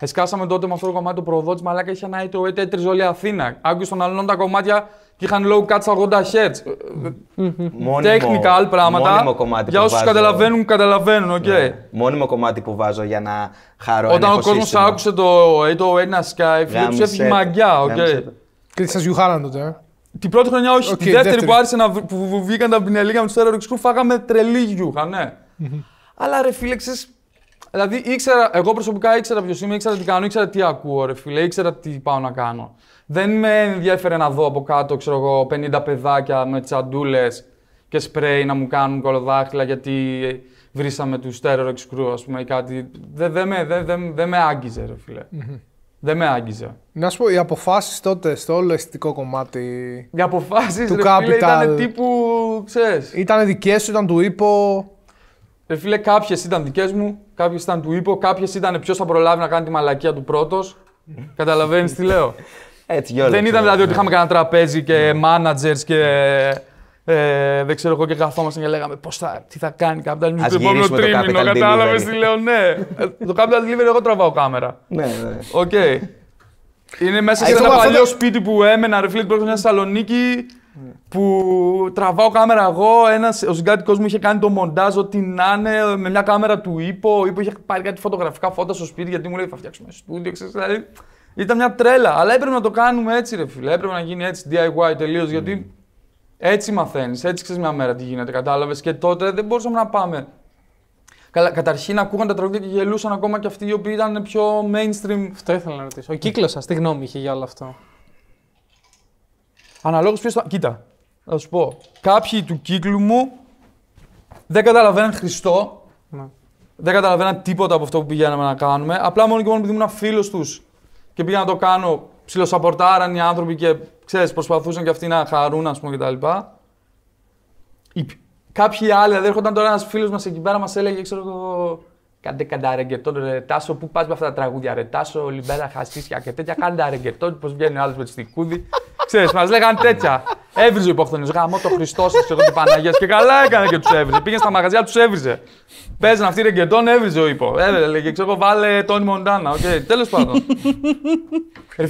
Εσκάσαμε τότε με αυτό το κομμάτι του προδότης, μαλάκα είχε ένα ήτρο έτρι όλη Αθήνα. Άκουσε των αλλών τα κομμάτια και είχαν low cuts 80 hertz. Ε, ε, άλλα πράγματα. Μόνιμο κομμάτι για όσου καταλαβαίνουν, καταλαβαίνουν. Okay. Ναι. Μόνιμο κομμάτι που βάζω για να χαρώ. Όταν ο κόσμος άκουσε το 808 ένα Skype, του έφυγε μαγκιά. Okay. Και σας γιουχάλαν τότε. Ε. Την πρώτη χρονιά, όχι. Okay, τη δεύτερη, δεύτερη, που άρχισε να που βγήκαν τα πινελίγα με τους Terror φάγαμε τρελή γιούχα, ναι. Αλλά ρε φίλεξε, Δηλαδή, ήξερα, εγώ προσωπικά ήξερα ποιος είμαι, ήξερα τι κάνω, ήξερα τι ακούω, ρε φίλε, ήξερα τι πάω να κάνω. Δεν με ενδιαφέρε να δω από κάτω, ξέρω εγώ, 50 παιδάκια με τσαντούλες και σπρέι να μου κάνουν κολοδάχτυλα γιατί βρήσαμε τους Terror εξκρού, ας πούμε, ή κάτι. Δεν δε με, δε, δε, δε με άγγιζε, ρε φιλε mm Δεν με άγγιζε. Να σου πω, οι αποφάσεις τότε στο όλο αισθητικό κομμάτι. Οι αποφάσεις του Capital ήταν τύπου. ξέρεις. Ήταν δικές σου, ήταν του ύπο. Ρε φίλε, κάποιες ήταν δικές μου, κάποιες ήταν του ύπο, κάποιες ήταν ποιος θα προλάβει να κάνει τη μαλακία του πρώτος. Καταλαβαίνεις τι λέω. Έτσι, γιόλα, Δεν ήταν δηλαδή ότι είχαμε κανένα τραπέζι και ναι. managers και ε, δεν ξέρω εγώ και καθόμασταν και λέγαμε πώς θα, τι θα κάνει κάποιο. Αν το επόμενο τρίμηνο, κατάλαβες τι λέω, ναι. το Capital Delivery εγώ τραβάω κάμερα. Ναι, ναι. Οκ. Είναι μέσα σε ένα παλιό σπίτι που έμενα, ρε φίλε, την μια Θεσσαλονίκη, που τραβάω κάμερα εγώ, ένας, ο συγκάτοικός μου είχε κάνει το μοντάζ ότι να είναι με μια κάμερα του ύπο, ο ύπο είχε πάρει κάτι φωτογραφικά φώτα στο σπίτι γιατί μου λέει θα φτιάξουμε στούντιο, δηλαδή ήταν μια τρέλα, αλλά έπρεπε να το κάνουμε έτσι ρε φίλε, έπρεπε να γίνει έτσι DIY τελείως, γιατί έτσι μαθαίνεις, έτσι ξέρεις μια μέρα τι γίνεται, κατάλαβες και τότε δεν μπορούσαμε να πάμε. καταρχήν ακούγαν τα τραγούδια και γελούσαν ακόμα και αυτοί οι οποίοι ήταν πιο mainstream. Αυτό ήθελα να ρωτήσω. Ο κύκλος σας, τι γνώμη είχε για όλο αυτό. Αναλόγως ποιος θα. Κοίτα, θα σου πω. Κάποιοι του κύκλου μου δεν καταλαβαίναν Χριστό. Ναι. Δεν καταλαβαίναν τίποτα από αυτό που πηγαίναμε να κάνουμε. Απλά μόνο και μόνο επειδή ήμουν φίλος τους και πήγα να το κάνω, ψιλοσαπορτάραν οι άνθρωποι και ξέρεις, προσπαθούσαν και αυτοί να χαρούν, ας πούμε κτλ. Κάποιοι άλλοι, δηλαδή, έρχονταν τώρα ένας φίλος μας εκεί πέρα, μας έλεγε, ξέρω εγώ, Κάντε καντα, ρε Τάσο, πού πας με αυτά τα τραγούδια, ρε Λιμπέρα, Χασίσια και τέτοια. Κάντε ρεγκετό, πώς βγαίνει ο άλλος με τη στικούδη. Ξέρεις, μας λέγανε τέτοια. Έβριζε ο υπόκτονη. Γάμο το Χριστό σας και την Παναγίας. Και καλά έκανε και τους έβριζε. Πήγαινε στα μαγαζιά, τους έβριζε. αυτή αυτοί ρεγκεντών, έβριζε ο υπό. Έλεγε, ξέρω βάλε Τόνι Μοντάνα. Οκ, okay. τέλος πάντων.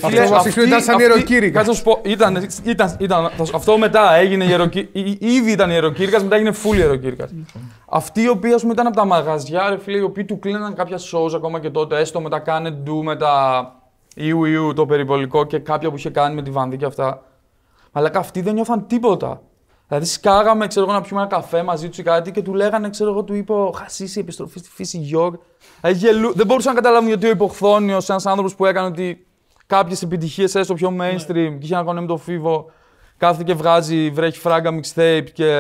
Αυτό βασικό ήταν σαν ιεροκήρυκας. Κάτσε σου πω, ήταν, ήταν, ήταν, αυτό μετά έγινε ιεροκήρυκα. Ήδη ήταν ιεροκήρυκας, μετά έγινε φούλ ιεροκήρυκας. Αυτοί οι οποίοι ήταν από τα μαγαζιά, ρε φίλε, οι οποίοι του κλείναν κάποια shows ακόμα και τότε, έστω μετά κάνε ντου, τα. Ιού-Ιού το περιπολικό και κάποια που είχε κάνει με τη Βανδί και αυτά. Αλλά αυτοί δεν νιώθαν τίποτα. Δηλαδή, σκάγαμε, ξέρω εγώ, να πιούμε ένα καφέ μαζί τους ή κάτι και του λέγανε, ξέρω εγώ, του είπε Χασίσει επιστροφή στη φύση Γιόρ. Ε, δεν μπορούσαν να καταλάβουν γιατί ο υποχθόνιο, ένας άνθρωπος που έκανε ότι κάποιες επιτυχίες έστω πιο ναι. mainstream και είχε να κάνει με το φίβο, κάθεται και βγάζει, βρέχει φράγκα mixtape και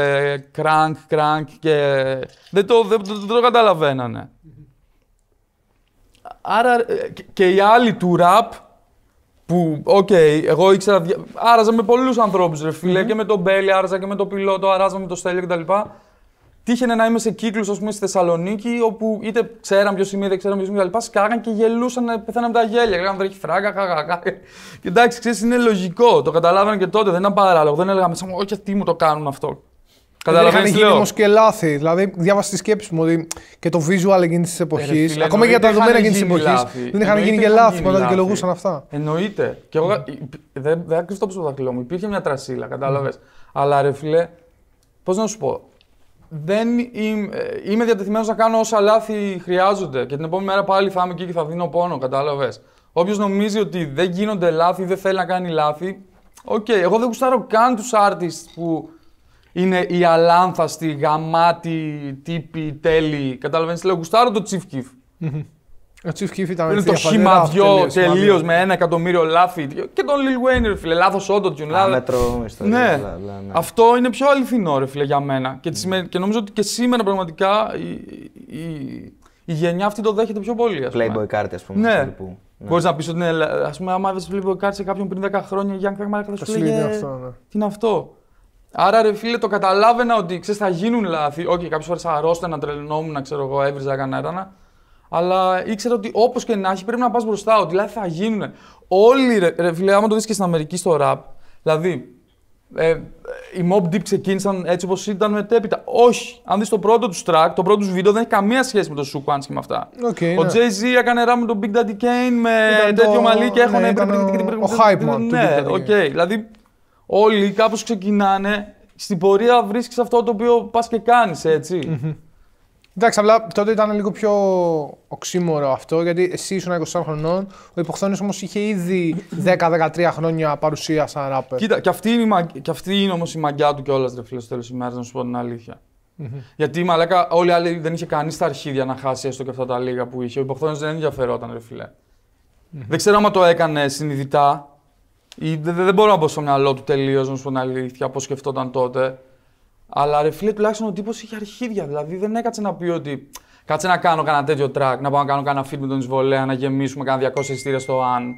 crank, crank και. Δεν το, δεν, το καταλαβαίνανε. Άρα ε, και οι άλλοι του ραπ που, οκ, okay, εγώ ήξερα, άραζα με πολλούς ανθρώπους ρε φιλε και με τον Μπέλι, άραζα και με τον Πιλότο, άραζα με τον Στέλιο κτλ. Τύχαινε να είμαι σε κύκλους, ας πούμε, στη Θεσσαλονίκη, όπου είτε ξέραν ποιος είμαι, είτε ξέραν ποιος είμαι κτλ. Σκάγαν και γελούσαν, ε, πεθαίναν τα γέλια, λέγανε βρέχει φράγκα, χαγά. Και εντάξει, ξέρεις, είναι λογικό, το καταλάβανε και τότε, δεν ήταν παράλογο, δεν έλεγα μέσα μου, όχι τι μου το κάνουν αυτό. Καταλαβαίνετε. Είχαν γίνει όμως και λάθη. Δηλαδή, διάβασα τη σκέψη μου ότι και το visual εκείνης της εποχή. Ακόμα και για τα δεδομένα εκείνης της εποχή. Δεν είχαν γίνει και λάθη που τα δικαιολογούσαν αυτά. Εννοείται. Και εγώ δεν άκουσα το δαχτυλό μου. Υπήρχε μια τρασίλα, κατάλαβες. Αλλά ρε φιλέ, πώς να σου πω. Δεν είμαι, ε, είμαι διατεθειμένος να κάνω όσα λάθη χρειάζονται και την επόμενη μέρα πάλι θα είμαι εκεί και θα δίνω πόνο, κατάλαβες. Όποιος νομίζει ότι δεν γίνονται λάθη, δεν θέλει να κάνει λάθη. Οκ, okay. εγώ δεν γουστάρω καν τους artists που είναι η στη γαμάτη τύπη τέλη. Καταλαβαίνεις, λέω Γουστάρω το Chief Keef. Mm-hmm. Ο Chief Keef ήταν Είναι το χυμαδιό τελείως με ένα εκατομμύριο λάθη. Και τον Lil Wayne, ρε φίλε. Λάθος όντο ιστορία. Ναι. ναι. Αυτό είναι πιο αληθινό, ρε φίλε, για μένα. Και, νομίζω ότι και σήμερα πραγματικά η, η γενιά αυτή το δέχεται πιο πολύ. Ας Playboy card, ας πούμε. ναι. ναι. Μπορείς να πεις ότι είναι. ας πούμε, άμα δεν Playboy card σε κάποιον πριν 10 χρόνια, για να κάνει θα σου ναι. Τι είναι αυτό. Άρα, ρε φίλε, το καταλάβαινα ότι ξέρεις, θα γίνουν λάθη. Όχι, okay, κάποιες φορές να τρελνόμουν, ξέρω εγώ, έβριζα κανένα. Αλλά ήξερα ότι όπως και να έχει πρέπει να πας μπροστά, ότι λάθη θα γίνουν. Όλοι, ρε, ρε φίλε, άμα το δεις και στην Αμερική στο ραπ, δηλαδή ε, οι Mob Deep ξεκίνησαν έτσι όπως ήταν μετέπειτα. Όχι. Αν δεις το πρώτο τους track, το πρώτο τους βίντεο δεν έχει καμία σχέση με το Σουκουάνσκι και με αυτά. Okay, ο ναι. Jay-Z έκανε ράμ με τον Big Daddy Kane με ήταν τέτοιο το... και έχουν ναι, Ο hype Ναι, όλοι κάπως ξεκινάνε, στην πορεία βρίσκεις αυτό το οποίο πά και κάνεις ετσι έτσι. Mm-hmm. Εντάξει, απλά τότε ήταν λίγο πιο οξύμορο αυτό, γιατί εσύ ήσουν 20 χρονών, ο υποχθόνη όμως είχε ήδη 10-13 χρόνια παρουσία σαν ράπερ. Κοίτα, και αυτή είναι, αυτή είναι όμως η μαγιά του κιόλας, ρε φίλε, τέλο ημέρας, να σου πω την αληθεια Γιατί η μαλάκα, όλοι οι άλλοι δεν είχε κανείς τα αρχίδια να χάσει έστω και αυτά τα λίγα που είχε. Ο υποχθόνη δεν ενδιαφερόταν, ρε φιλε. Δεν ξέρω αν το έκανε συνειδητά, δεν δε, δε μπορώ να μπω στο μυαλό του τελείως, να σου πω αλήθεια, πώ σκεφτόταν τότε. Αλλά ρε φίλε, τουλάχιστον ο τύπος είχε αρχίδια. Δηλαδή δεν έκατσε να πει ότι κάτσε να κάνω κανένα τέτοιο track, να πάω να κάνω κανένα film με τον Ισβολέα, να γεμίσουμε κανένα 200 εισιτήρια στο αν.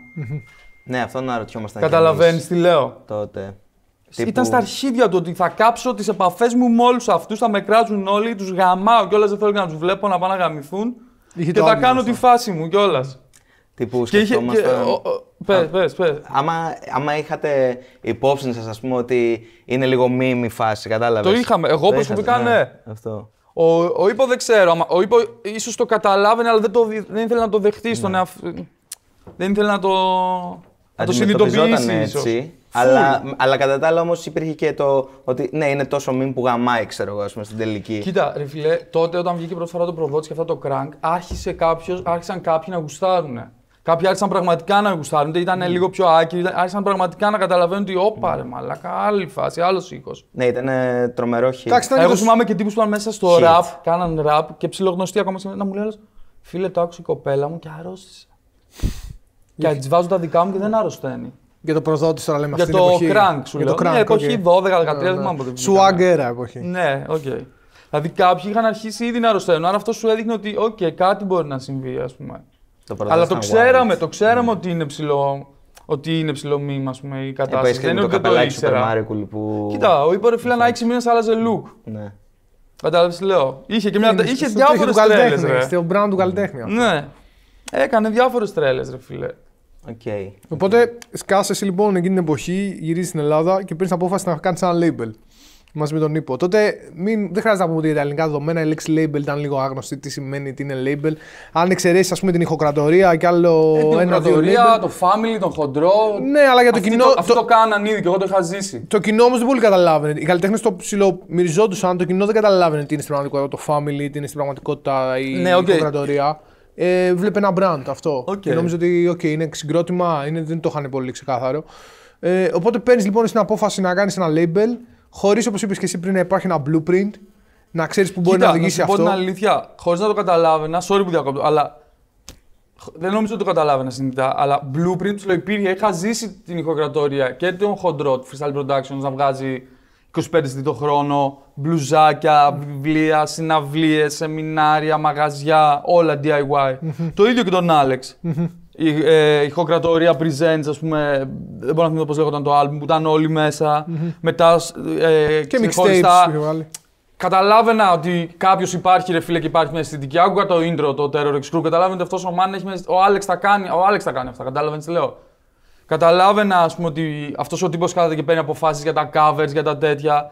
ναι, αυτό να ρωτιόμαστε. Καταλαβαίνει τι λέω. Τότε. Τύπου... Ήταν στα αρχίδια του ότι θα κάψω τις επαφές μου με όλους αυτούς, θα με κράζουν όλοι, τους γαμάω κιόλας, δεν θέλω να τους βλέπω να πάνε να γαμηθούν. και θα κάνω τη φάση μου κιόλας. Τύπου σκεφτόμαστε. Πες, πες, πες. Άμα, είχατε υπόψη σας, ας πούμε, ότι είναι λίγο μήμη φάση, κατάλαβες. Το είχαμε. Εγώ προσωπικά ναι. ναι. Αυτό. Ο, ο Ήπο δεν ξέρω. Ο Ήπο ίσως το καταλάβαινε, αλλά δεν, το, δεν ήθελε να το δεχτείς ναι. στον εαυτό. Δεν ήθελε να το, να το συνειδητοποιήσεις. Έτσι, αλλά, αλλά κατά τα άλλα όμως υπήρχε και το ότι ναι, είναι τόσο μην που γαμάει, ξέρω εγώ, πούμε, στην τελική. Κοίτα, ρε φιλέ, τότε όταν βγήκε πρώτη φορά το προδότη και αυτό το crank, άρχισε κάποιος, άρχισαν κάποιοι να γουστάρουν. Κάποιοι άρχισαν πραγματικά να γουστάρουν, ήταν mm. λίγο πιο άκυροι, άρχισαν πραγματικά να καταλαβαίνουν ότι όπα ρε μαλάκα, άλλη φάση, άλλος ήχος. Ναι, ήταν ε, τρομερό χι. Εγώ θυμάμαι και τύπους που ήταν μέσα στο hit. ραπ, κάναν ραπ και ψιλογνωστοί ακόμα να μου λέει Φίλε, το άκουσε η κοπέλα μου και αρρώστησε. και τη βάζω τα δικά μου και δεν αρρωσταίνει. Για το προδότης τώρα λέμε αυτή την εποχή. Κρανκ, σου για λέω. Ναι, ναι, το κρανκ, σου εποχή 12-13, δεν θυμάμαι αγκέρα εποχή. Ναι, οκ. Δηλαδή κάποιοι είχαν αρχίσει ήδη να αρρωσταίνουν. Άρα αυτό σου έδειχνε ότι, οκ, κάτι μπορεί να συμβεί, ας πούμε. Το Αλλά το ξέραμε, το ξέραμε ότι είναι ψηλό. Ότι είναι ψηλό μήμα, ας πούμε, η ε, κατάσταση. Δεν είναι το δεν το ήξερα. Που... Κοίτα, ο Ήπορε φίλα να 6 μήνες άλλαζε look. Ναι. Κατάλαβες τι λέω. Είχε και μια. Είχε διάφορε τρέλε. ο του καλλιτέχνη. Ναι. Έκανε διάφορες τρέλες, ρε φίλε. Okay. Οπότε σκάσε λοιπόν εκείνη την εποχή, γυρίζει στην Ελλάδα και παίρνεις απόφαση να κάνεις ένα label. Μας με τον ύπο. Τότε μην, δεν χρειάζεται να πούμε ότι τα ελληνικά δεδομένα, η λέξη label ήταν λίγο άγνωστη, τι σημαίνει, τι είναι label. Αν εξαιρέσεις, ας πούμε, την ηχοκρατορία και άλλο. Ε, την το family, τον χοντρό. Ναι, αλλά για το Αυτή κοινό. Το, αυτό το, το κάναν ήδη και εγώ το είχα ζήσει. Το κοινό όμως δεν πολύ καταλάβαινε. Οι καλλιτέχνες το ψιλομυριζόντουσαν, το κοινό δεν καταλάβαινε τι είναι στην πραγματικότητα το family, τι είναι στην πραγματικότητα η ναι, okay. ηχοκρατορία. Ε, βλέπε ένα brand αυτό. Okay. Και νομίζω ότι okay, είναι συγκρότημα, είναι, δεν το είχαν πολύ ξεκάθαρο. Ε, οπότε παίρνεις λοιπόν στην απόφαση να κάνεις ένα label χωρίς όπως είπες και εσύ πριν να υπάρχει ένα blueprint, να ξέρεις που μπορεί Κοίτα, να οδηγήσει να σου αυτό. Πω την αλήθεια, χωρίς να το καταλάβαινα, sorry που διακόπτω, αλλά δεν νομίζω ότι το καταλάβαινα συνειδητά, αλλά blueprint του υπήρχε. Είχα ζήσει την ηχοκρατόρια και τον χοντρό του Freestyle Productions να βγάζει 25 το χρόνο, μπλουζάκια, βιβλία, συναυλίες, σεμινάρια, μαγαζιά, όλα DIY. το ίδιο και τον Άλεξ η ε, ηχοκρατορία Presents, ας πούμε, δεν μπορώ να θυμηθώ πώς λέγονταν το album που ήταν όλοι Μετά ε, και ξεχωριστά. Καταλάβαινα ότι κάποιος υπάρχει, ρε φίλε, και υπάρχει μια αισθητική. Άκουγα το intro, το Terror X Crew. Καταλάβαινα ότι αυτός ο Μάν έχει μέσα. Ο Άλεξ τα κάνει, ο Άλεξ τα κάνει αυτά. Κατάλαβε τι λέω. Καταλάβαινα, ας πούμε, ότι αυτός ο τύπος κάθεται και παίρνει αποφάσεις για τα covers, για τα τέτοια.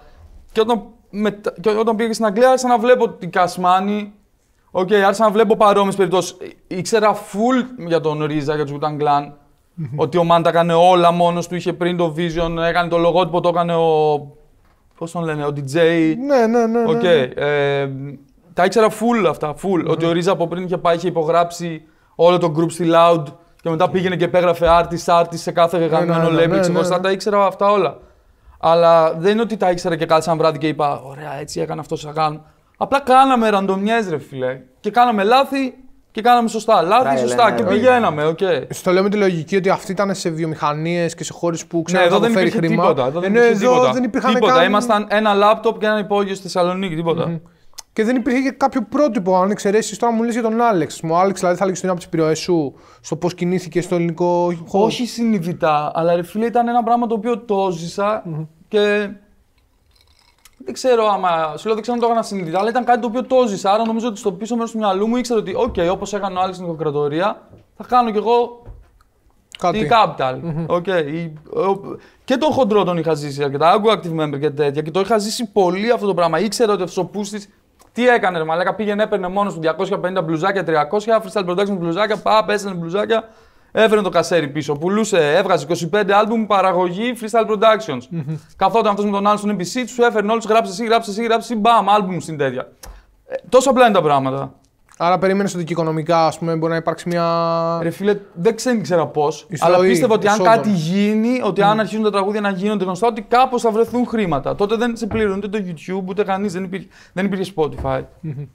Και όταν, με, όταν πήγα στην Αγγλία, άρχισα να βλέπω ότι Κασμάνι Οκ, okay, άρχισα να βλέπω παρόμοιες περιπτώσεις. Ε, ήξερα full για τον Ρίζα, για τους Γκουταν Κλάν. ότι ο Μάντα τα έκανε όλα μόνος του. Είχε πριν το Vision, έκανε το λογότυπο, το έκανε ο. Πώς τον λένε, ο DJ. Ναι, ναι, ναι, ναι, ναι. Ε, τα ήξερα full αυτά. Full. Ότι ο Ρίζα από πριν είχε πάει, είχε υπογράψει όλο το group στη Loud και μετά ναι. πήγαινε και επέγραφε artist, artist σε κάθε γεγραμμένο ναι, ναι, ναι. τα ήξερα αυτά όλα. Αλλά δεν είναι ότι τα ήξερα και κάθε ένα βράδυ και είπα: Ωραία, έτσι έκανε αυτό, θα κάνω. Απλά κάναμε ραντομιές, ρε φιλέ. Και κάναμε λάθη και κάναμε σωστά. Λάθη, Ρα, σωστά. και πηγαίναμε, οκ. Okay. Στο λέω με τη λογική ότι αυτή ήταν σε βιομηχανίες και σε χώρες που ξέρουν ναι, δεν φέρει χρήμα. Τίποτα, εδώ δεν υπήρχε εδώ τίποτα. δεν υπήρχαν τίποτα. Ήμασταν ένα λάπτοπ και ένα υπόγειο στη Θεσσαλονίκη, Και δεν υπήρχε και κάποιο πρότυπο, αν εξαιρέσεις τώρα μου λες για τον Άλεξ. Ο Άλεξ δηλαδή θα έλεγε ότι από τι πυροέ σου στο πώς κινήθηκε στο ελληνικό Όχι συνειδητά, αλλά ρε φίλε ήταν ένα πράγμα το οποίο το ζησα και δεν ξέρω άμα. Σου λέω δεν ξέρω αν το έκανα συνειδητά, αλλά ήταν κάτι το οποίο το ζήσα. Άρα νομίζω ότι στο πίσω μέρος του μυαλού μου ήξερα ότι, OK, όπω έκανε ο Άλεξ στην οικοκρατορία, θα κάνω κι εγώ Κάτι. Ή Capital. Mm-hmm. Okay. Και τον χοντρό τον είχα ζήσει αρκετά. Άγκο active member και τέτοια. Και το είχα ζήσει πολύ αυτό το πράγμα. Ήξερα ότι ο Πούστης τι έκανε, ρε Μαλάκα. Πήγαινε, έπαιρνε μόνος του 250 μπλουζάκια, 300, freestyle production μπλουζάκια, πά, έστελνε μπλουζάκια. Έφερε το κασέρι πίσω, πουλούσε, έβγαζε 25 άλμπουμ παραγωγή freestyle productions. Mm-hmm. Καθόταν αυτός με τον άλλον στον NBC, του έφερε όλους, γράψε εσύ, γράψε εσύ, γράψε εσύ, μπαμ, άλμπουμ στην τέτοια. Ε, τόσο απλά είναι τα πράγματα. Άρα περίμενε ότι και οικονομικά ας πούμε, μπορεί να υπάρξει μια. Ρε φίλε, δεν ξέρω, ξέρω πώς. Αλλά πίστευα ότι αν κάτι γίνει, ότι mm. αν ναι. αρχίζουν τα τραγούδια να γίνονται γνωστά, ότι κάπως θα βρεθούν χρήματα. Τότε δεν σε πληρώνει ούτε το YouTube, ούτε κανείς, δεν, υπήρχε, δεν υπήρχε Spotify. Mm-hmm.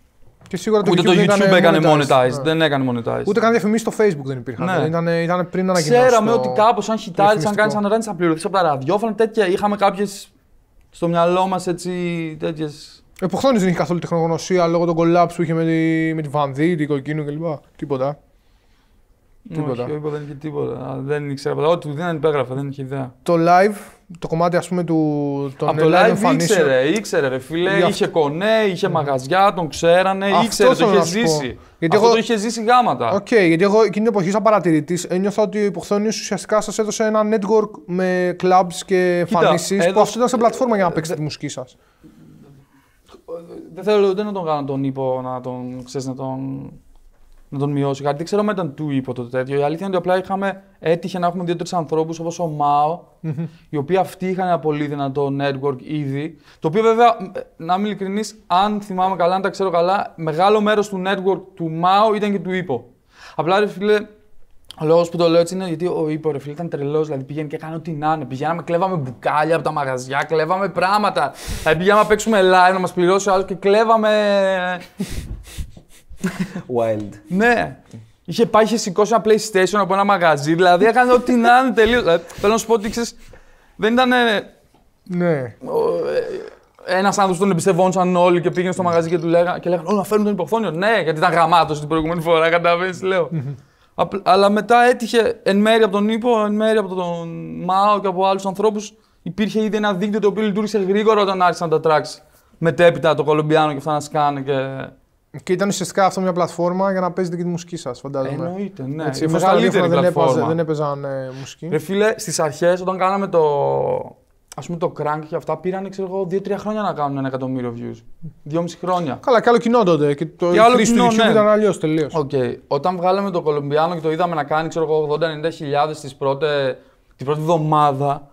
Και σίγουρα το Ούτε YouTube το YouTube, ναι. δεν έκανε monetize. monetize. Δεν έκανε monetize. Ούτε καν διαφημίσει στο Facebook δεν υπήρχαν. Ναι. Ήταν, ήταν πριν να Ξέραμε το... ότι κάπως αν χιτάρεις, αν κάνει αν θα πληρωθείς από τα ραδιόφωνα. Τέτοια είχαμε κάποιες στο μυαλό μας έτσι τέτοιες. Εποχθώνει δεν είχε καθόλου τεχνογνωσία λόγω των κολλάψου που είχε με τη, με τη Βανδί, την Κοκκίνου κλπ. Τίποτα. Τίποτα. Όχι, δεν είχε τίποτα. Δεν ήξερα Ό,τι δεν υπέγραφα, δεν είχε ιδέα. Το live το κομμάτι ας πούμε του τον Από το live ήξερε, ήξερε ρε φίλε, είχε κονέ, είχε ναι. μαγαζιά, τον ξέρανε, Αυτό ήξερε, το είχε ζήσει. Γιατί Αυτό εγώ... το είχε ζήσει γάματα. Οκ, okay, γιατί εγώ εκείνη την εποχή σαν παρατηρητής ένιωθα ότι ο Υποχθόνιος ουσιαστικά σας έδωσε ένα network με clubs και εμφανίσεις που αυτό ήταν σε πλατφόρμα για να παίξετε τη μουσική σας. Δεν θέλω ούτε να τον κάνω τον ύπο, να τον ξέρεις, να τον να τον μειώσει γιατί Δεν ξέρω αν ήταν του είπε το τέτοιο. Η αλήθεια είναι ότι απλά είχαμε, έτυχε να έχουμε δύο-τρει ανθρώπους όπως ο μαο οι οποίοι αυτοί είχαν ένα πολύ δυνατό network ήδη. Το οποίο βέβαια, να είμαι ειλικρινής, αν θυμάμαι καλά, αν τα ξέρω καλά, μεγάλο μέρος του network του Μάο ήταν και του ύπο. Απλά ρε φίλε, ο λόγος που το λέω έτσι είναι γιατί ο ύπο ρε φίλε ήταν τρελός. Δηλαδή πήγαινε και έκανε ό,τι να είναι. Πηγαίναμε, κλέβαμε μπουκάλια από τα μαγαζιά, κλέβαμε πράγματα. Δηλαδή πηγαίναμε να παίξουμε live, να μας πληρώσει ο άλλος και κλέβαμε. Wild. ναι. Είχε πάει, είχε σηκώσει ένα PlayStation από ένα μαγαζί, δηλαδή έκανε ό,τι να είναι τελείως. Ε, θέλω να σου πω ότι ξέρεις, δεν ήταν. Ναι. Ε, ένας άνθρωπος τον εμπιστευόντουσαν όλοι και πήγαινε στο ναι. μαγαζί και του λέγανε και λέγανε Όλα φέρνουν τον υποφώνιο. Ναι, γιατί ήταν γραμμάτο την προηγούμενη φορά, καταλαβαίνει, λέω. Αλλά μετά έτυχε εν μέρει από τον Ήπο, εν μέρει από τον Μάο και από άλλους ανθρώπους. Υπήρχε ήδη ένα δίκτυο το οποίο λειτουργήσε γρήγορα όταν άρχισαν να τα τράξει. Μετέπειτα το Κολομπιάνο και αυτά να σκάνε και και ήταν ουσιαστικά αυτό μια πλατφόρμα για να παίζετε και τη μουσική σας, φαντάζομαι. Εννοείται, ναι. Έτσι, η πλατφόρμα. δεν, έπαζε, δεν έπαιζαν ε, μουσική. Ρε φίλε, στις αρχές, όταν κάναμε το. Ας πούμε το crank και αυτά, ξέρω εγώ 2-3 χρόνια να κάνουν ένα εκατομμύριο views. 2,5 χρόνια. Καλά, και άλλο κοινό τότε. Και το και YouTube ναι. ήταν αλλιώς τελείως. Okay. Όταν βγάλαμε το Κολομπιάνο και το είδαμε να κάνει 80-90 χιλιάδε την πρώτη εβδομάδα,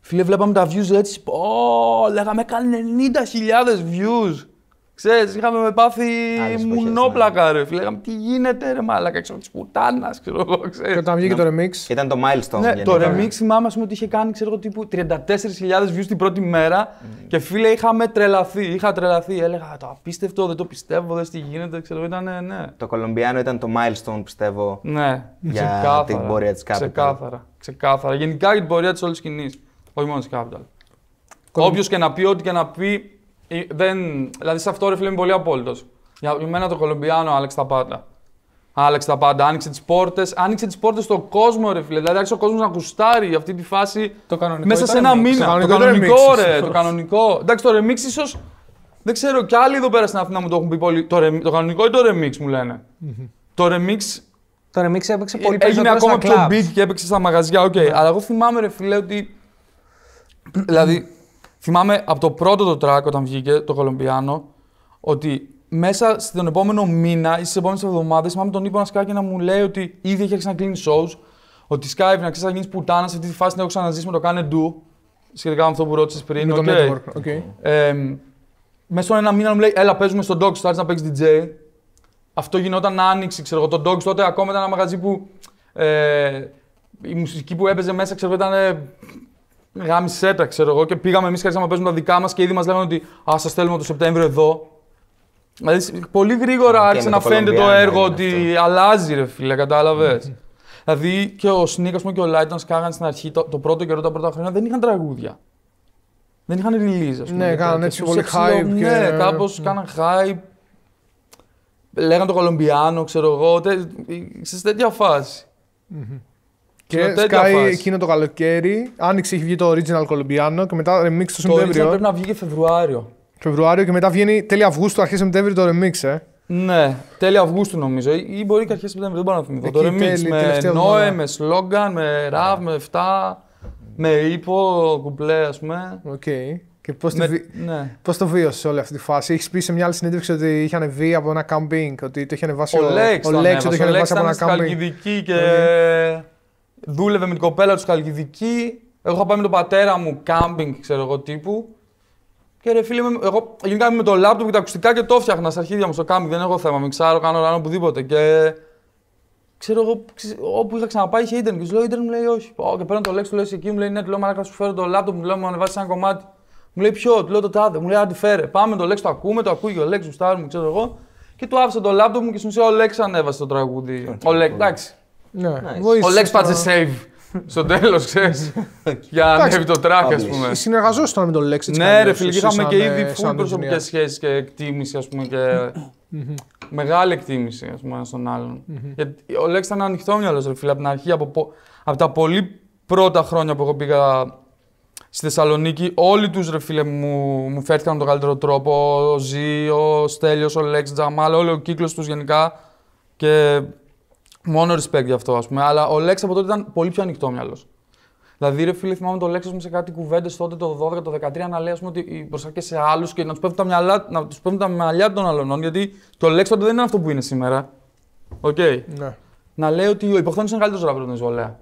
φίλε, βλέπαμε τα views έτσι. Ω, λέγαμε έκανε 90.000 views. Ξέρεις, είχαμε με πάθει μουνόπλακα, ναι. ρε φίλε. Λέγαμε, τι γίνεται ρε μάλακα, ξέρω, της πουτάνας, ξέρω εγώ, ξέρεις. Και όταν βγήκε ναι. το remix. Ήταν το milestone. Ναι, το remix θυμάμαι, ας πούμε, ότι είχε κάνει, ξέρω εγώ, τύπου 34.000 views την πρώτη μέρα mm. και φίλε, είχαμε τρελαθεί, είχα τρελαθεί. Έλεγα, το απίστευτο, δεν το πιστεύω, δεν τι γίνεται, ξέρω, ήταν, ναι. Το Κολομπιάνο ήταν το milestone, πιστεύω, ναι. για την πορεία της Capital. Ξεκάθαρα, ξεκάθαρα. Γενικά για την πορεία της όλης σκηνής, όχι μόνο της Capital. Όποιος και να πει, ό,τι και να πει, ε, δεν, δηλαδή σε αυτό ρε φίλε είμαι πολύ απόλυτος. Για μένα το Κολομπιάνο άλλαξε τα πάντα. Άλλαξε τα πάντα. Άνοιξε τις πόρτες. Άνοιξε τις πόρτες στον κόσμο, ρε φίλε. Δηλαδή, άρχισε ο κόσμος να κουστάρει αυτή τη φάση το κανονικό μέσα σε ένα remix. μήνα. Το κανονικό, το κανονικό ρε. Το κανονικό. Εντάξει, το remix ίσως. Δεν ξέρω κι άλλοι εδώ πέρα στην Αθήνα μου το έχουν πει πολύ. Το, ρε, το κανονικό ή το remix μου λένε. Mm-hmm. Το remix. Το remix έπαιξε ε, πολύ περισσότερο. Έγινε ακόμα πιο big και έπαιξε στα μαγαζιά. Okay. Yeah. Ναι. Αλλά εγώ θυμάμαι, ρε φίλε, ότι. δηλαδή, Θυμάμαι από το πρώτο το track όταν βγήκε, το Κολομπιάνο, ότι μέσα στον επόμενο μήνα ή στις επόμενες εβδομάδες, θυμάμαι τον Ήπανα Σκάκη να μου λέει ότι ήδη έχει αρχίσει να κλείνει shows, ότι Skype να ξέρεις να γίνεις πουτάνα σε αυτή τη φάση να έχω ξαναζήσει με το κάνε ντου. Σχετικά με αυτό που ρώτησες πριν. Με okay. το network. Okay. Ε, μέσα στον ένα μήνα μου λέει: Έλα, παίζουμε στο Dogs, θα να παίξει DJ. Αυτό γινόταν άνοιξη, ξέρω εγώ. Το Dogs τότε ακόμα ήταν ένα μαγαζί που ε, η μουσική που έπαιζε μέσα, ξέρω, ήταν γάμισε τα, ξέρω εγώ. Και πήγαμε εμείς χαρίσαμε να παίζουμε τα δικά μας και ήδη μας λέγανε ότι Α, σας θέλουμε το Σεπτέμβριο εδώ. Δηλαδή, πολύ γρήγορα άρχισε να φαίνεται το έργο ότι αυτό. αλλάζει, ρε φίλε, κατάλαβες. Δηλαδή και ο πούμε και ο όταν σκάγανε στην αρχή το, το πρώτο καιρό, τα πρώτα χρόνια δεν είχαν τραγούδια. Δεν είχαν release, ας ναι, πούμε. Ναι, κάναν έτσι πολύ hype. Ναι, και... κάπως mm. κάναν hype. Λέγαν το Κολομπιάνο, ξέρω εγώ. Τέ, σε τέτοια και Sky εκείνο το καλοκαίρι, άνοιξε έχει βγει το original Colombiano και μετά remix το Σεπτέμβριο. Το πρέπει να βγει και Φεβρουάριο. Φεβρουάριο και μετά βγαίνει τέλη Αυγούστου, αρχές Σεπτέμβριο το remix, ε. Ναι, τέλη Αυγούστου νομίζω. Ή μπορεί και αρχές Σεπτέμβριο, δεν μπορώ να θυμηθώ. Το remix τέλει, με Νόε, με Σλόγγαν, με Ραβ, με 7, με ύπο, κουμπλέ, ας πούμε. Okay. Και πώς με... τη... ναι. το βίωσε όλη αυτή τη φάση. Έχεις πει σε μια άλλη συνέντευξη ότι είχε ανεβεί από ένα καμπίνγκ. ότι το είχε ανεβάσει ο, Λέξ. Ο Λέξ το είχε από ένα καμπίνγκ. και. Ναι. Δούλευε με την κοπέλα του Καλκιδική. Εγώ είχα πάει με τον πατέρα μου κάμπινγκ, ξέρω εγώ τύπου. Και ρε φίλε, εγώ γενικά με το λάπτοπ και τα ακουστικά και το φτιάχνα στα αρχίδια μου στο κάμπινγκ. Δεν έχω θέμα, μην ξέρω, κάνω ράνο οπουδήποτε. Και ξέρω εγώ, όπου είχα ξαναπάει είχε ίντερνετ. Και σου λέω ίντερνετ, μου λέει όχι. Πάω και παίρνω το λέξι, του λέει εκεί, μου λέει ναι, του λέω μαλάκα σου φέρω το λάπτοπ, μου λέω μου ανεβάσεις ένα κομμάτι. Μου λέει ποιο, του λέω το τάδε, μου λέει αντιφέρε, φέρε. Πάμε το λέξι, το ακούμε, το ακούει και ο λέξη, μου ξέρω εγώ. Και του άφησα το λάπτοπ μου και στην ουσία ο λέξι ανέβασε το τραγούδι. Ο λέξι, εντάξει. Ναι, Ο Λεξ πάτσε save. Στο τέλος, ξέρεις. για να ανέβει το track, α πούμε. Συνεργαζόταν με τον Λεξ. Ναι, ρε φίλε, είχαμε και ε, ήδη φούρνο προσωπικές σχέσεις και εκτίμηση, ας πούμε. μεγάλη εκτίμηση, ας πούμε, στον άλλον. Γιατί ο Λεξ ήταν μυαλός, ρε φίλε, από την αρχή, από, τα πολύ πρώτα χρόνια που εγώ πήγα στη Θεσσαλονίκη, όλοι τους ρε φίλε μου, μου φέρθηκαν με τον καλύτερο τρόπο. Ο Ζή, ο Στέλιος, ο Λέξ Τζαμάλ, όλο ο κύκλος τους γενικά. Και Μόνο respect γι' αυτό, ας πούμε. Αλλά ο Λέξ από τότε ήταν πολύ πιο ανοιχτό μυαλός. Δηλαδή, ρε φίλε, θυμάμαι το Λέξ σε κάτι κουβέντες τότε το 12, το 13 να λέει πούμε, ότι μπροστά σε άλλους και να τους πέφτουν τα μυαλά, να τους πέφτουν τα μυαλιά των αλλωνών. Γιατί το Λέξ τότε δεν είναι αυτό που είναι σήμερα. Οκ. Okay. Ναι. Να λέει ότι ο υποχθόνη είναι καλύτερος ραβδό από τον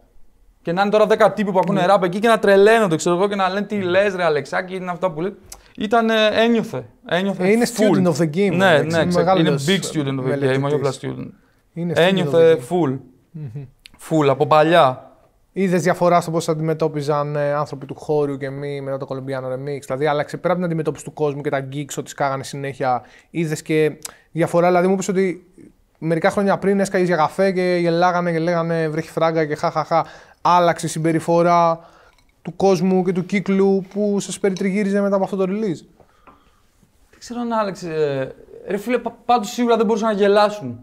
Και να είναι τώρα 10 τύποι που ακούνε mm. ράπ εκεί και να τρελαίνονται, ξέρω εγώ, και να λένε τι ναι. λες, ρε Αλεξάκη, είναι αυτά που λέει. Ήταν ένιωθε. ένιωθε ε, είναι full. student of the game. Ναι, ναι, ναι είναι big student of the game, όχι student. Είναι Ένιωθε full. από παλιά. Είδες διαφορά στο πώς αντιμετώπιζαν ε, άνθρωποι του χώρου και εμεί με το Κολομπιάνο Remix. Δηλαδή, άλλαξε πέρα από την αντιμετώπιση του κόσμου και τα γκίξ ότι σκάγανε συνέχεια. Είδες και διαφορά. Δηλαδή, μου είπες ότι μερικά χρόνια πριν έσκαγες για καφέ και γελάγανε και λέγανε βρέχει φράγκα και χαχαχά. Άλλαξε η συμπεριφορά του κόσμου και του κύκλου που σας περιτριγύριζε μετά από αυτό το release. Δεν ξέρω αν άλλαξε. Ε, ρε φίλε, πάντως σίγουρα δεν μπορούσαν να γελάσουν.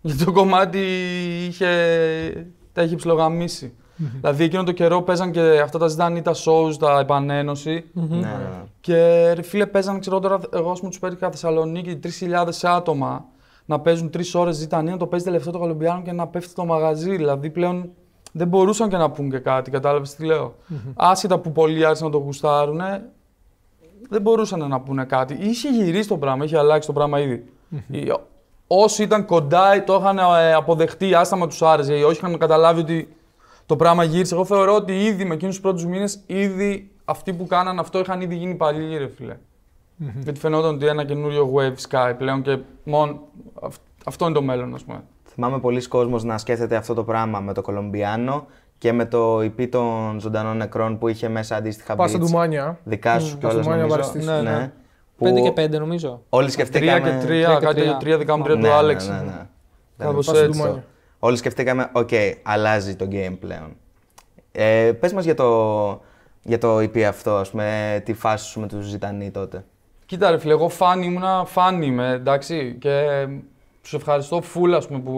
Γιατί το κομμάτι είχε... τα είχε Δηλαδή εκείνο το καιρό παίζαν και αυτά τα ζητάνε τα shows, τα επανενωση Ναι. Και ρε, φίλε παίζαν, ξέρω τώρα, εγώ πούμε τους πέτυχα Θεσσαλονίκη 3.000 άτομα να παίζουν τρεις ώρες ζητανέ, να το παίζει τελευταίο το Καλομπιάνο και να πέφτει το μαγαζί. Δηλαδή πλέον δεν μπορούσαν και να πούν και κάτι, κατάλαβες τι λεω Άσχετα που πολλοί άρχισαν να το γουστάρουν, δεν μπορούσαν να πούνε κάτι. Είχε γυρίσει το πράγμα, είχε αλλάξει το πράγμα όσοι ήταν κοντά ε, το είχαν ε, αποδεχτεί, άσταμα τους άρεσε ή όχι, είχαν καταλάβει ότι το πράγμα γύρισε. Εγώ θεωρώ ότι ήδη με εκείνους τους πρώτους μήνες, ήδη αυτοί που κάναν αυτό είχαν ήδη γίνει παλιοί, ρε φιλε mm-hmm. Γιατί φαινόταν ότι ένα καινούριο wave sky πλέον και μόνο αυτό είναι το μέλλον, ας πούμε. Θυμάμαι πολλοί κόσμος να σκέφτεται αυτό το πράγμα με το Κολομπιάνο και με το υπή των ζωντανών νεκρών που είχε μέσα αντίστοιχα beats. Πάσα ντουμάνια. Δικά σου mm, κιόλας Ναι, ναι. ναι. Που... 5 και 5 νομίζω. Όλοι σκεφτήκαμε. 3 και 3, 3 κάτι 3 δικά μου, 3 του Άλεξ. Ναι, ναι. Κάπως έτσι. Όλοι σκεφτήκαμε, οκ, okay, αλλάζει το game πλέον. Ε, πες μας για το, για το EP αυτό, ας πούμε, τη φάση σου με τους Ζητανοί τότε. Κοίτα ρε φίλε, εγώ φαν ήμουνα, φαν είμαι, εντάξει, και τους ευχαριστώ φουλ, ας πούμε, που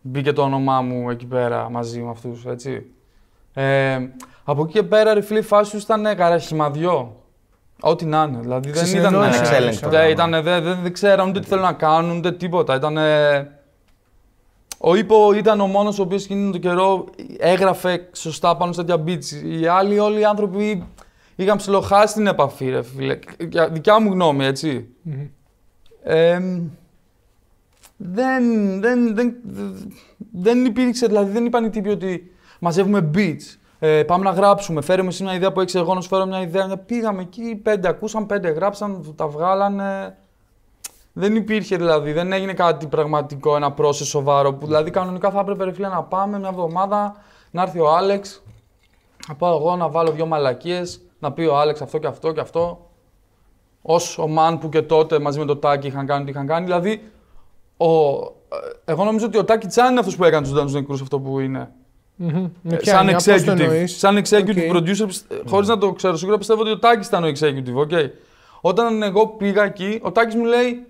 μπήκε το όνομά μου εκεί πέρα μαζί με αυτούς, έτσι. Ε, από εκεί και πέρα, ρε φίλε, η φάση σου ήταν καραχημαδιό. Ναι, Ό,τι να είναι. Δηλαδή δεν ήταν ανεξέλεγκτο. Δεν ναι, δε, δε, δε ξέραν ούτε τι θέλουν να κάνουν, ούτε τίποτα. Ήτανε... Ο Ήπο ήταν ο μόνος ο οποίος εκείνον τον καιρό έγραφε σωστά πάνω σε τέτοια beats. Οι άλλοι, όλοι οι άνθρωποι είχαν ψιλοχάσει την επαφή, ρε φίλε. Δικιά μου γνώμη, έτσι. Mm-hmm. Ε, δεν, δεν, δεν, δεν υπήρξε, δηλαδή δεν είπαν οι τύποι ότι μαζεύουμε beats. Ε, πάμε να γράψουμε. φέρουμε εσύ μια ιδέα που έχει εγώ να σου φέρω μια ιδέα. Πήγαμε εκεί, πέντε ακούσαν, πέντε γράψαν, τα βγάλανε. Δεν υπήρχε δηλαδή, δεν έγινε κάτι πραγματικό, ένα πρόσεσο σοβαρό. Που, δηλαδή κανονικά θα έπρεπε φίλε, να πάμε μια εβδομάδα, να έρθει ο Άλεξ, να πάω εγώ να βάλω δύο μαλακίες, να πει ο Άλεξ αυτό και αυτό και αυτό. Ως ο Μαν που και τότε μαζί με το Τάκι είχαν κάνει ό,τι είχαν κάνει. Δηλαδή, ο... Ε, εγώ νομίζω ότι ο Τάκι Τσάν είναι αυτός που έκανε τους Ντανού αυτό που είναι. Mm-hmm. Σαν executive, σαν executive okay. producer, χωρίς να το ξέρω σίγουρα, πιστεύω ότι ο Τάκης ήταν ο executive. Okay. Όταν εγώ πήγα εκεί, ο Τάκης μου λέει: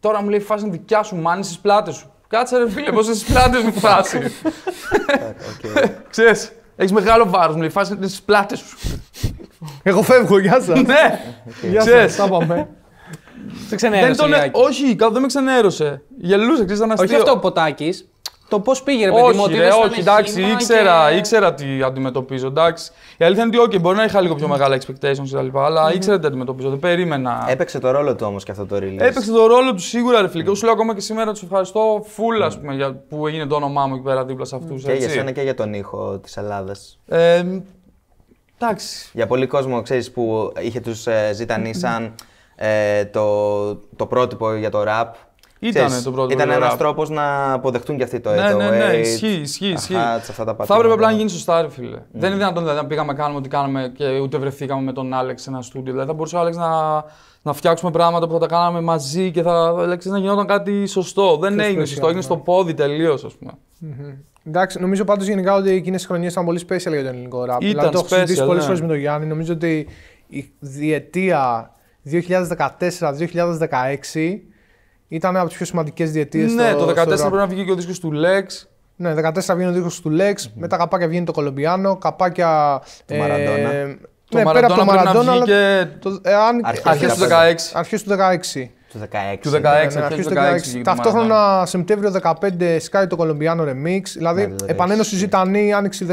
Τώρα μου λέει φάση δικιά σου, μάνη στις πλάτες σου. Κάτσε ρε φίλε, πώς στις πλάτες μου φάση. Ξέρεις, έχεις μεγάλο βάρος, μου λέει φάση στι πλάτες σου. Εγώ φεύγω, γεια σας. ναι, γεια σα. πάμε. Δεν τον, ε, όχι, δεν με ξενέρωσε. Γελούσε, ξέρεις, ήταν Όχι αυτό ο Ποτάκης, το πώς πήγε, ρε παιδί μου. Όχι, ρε, όχι εντάξει, ήξερα, και... ήξερα τι αντιμετωπίζω. Εντάξει. Η αλήθεια είναι ότι okay, μπορεί να είχα λίγο πιο μεγάλα expectations κτλ. Αλλά mm-hmm. ήξερα τι αντιμετωπίζω. Δεν περίμενα. Έπαιξε το ρόλο του όμως και αυτό το ρίλι. Έπαιξε το ρόλο του σίγουρα, ρε Mm. Σου λέω ακόμα και σήμερα τους ευχαριστώ full mm. πούμε, για, που έγινε το όνομά μου εκεί πέρα δίπλα σε αυτούς. Mm. Και για σένα και για τον ήχο της Ελλάδας. Ε, εντάξει. Για πολλοί κόσμο, ξέρεις που είχε τους ε, ζητανεί σαν ε, το, το πρότυπο για το ραπ ήταν το πρώτο. Ήταν ένας τρόπος να αποδεχτούν και αυτοί το έτο. Ναι, ναι, ναι, ναι, ισχύει, ισχύει. ισχύει. Θα έπρεπε απλά να γίνει σωστά, ρε φίλε. Mm. Δεν είναι δυνατόν δηλαδή, να πήγαμε, κάνουμε ό,τι κάναμε και ούτε βρεθήκαμε με τον Άλεξ σε ένα στούντιο. Δηλαδή θα μπορούσε ο Άλεξ να, να φτιάξουμε πράγματα που θα τα κάναμε μαζί και θα να γινόταν κάτι σωστό. Δεν έγινε σωστό, έγινε ναι. στο πόδι τελείως, ας πούμε. Εντάξει, νομίζω πάντως γενικά ότι εκείνες τις χρονιές ήταν πολύ special για τον ελληνικό ραπ. Ήταν δηλαδή, το έχω συζητήσει πολλές ναι. φορές με τον Γιάννη. Νομίζω ότι η διετία 2014-2016 ήταν από τις πιο σημαντικές διετίες. Ναι, το 2014 πρέπει να βγει και ο δίσκος του Λεξ. Ναι, 14 βγαίνει ο δίσκος του Λεξ, Mm-hmm. Με τα καπάκια βγαίνει το Κολομπιάνο. Καπάκια. Το ε, Μαραντόνα. το ναι, πέρα από το Μαραντόνα. Αλλά... Και... Ε, Αρχέ του 2016. Αρχές του 2016. Του 16. Του 16, ναι, ναι, Ταυτόχρονα Σεπτέμβριο 2015 σκάει το Κολομπιάνο Remix. Δηλαδή, ναι, δηλαδή επανένωση ζητανή άνοιξη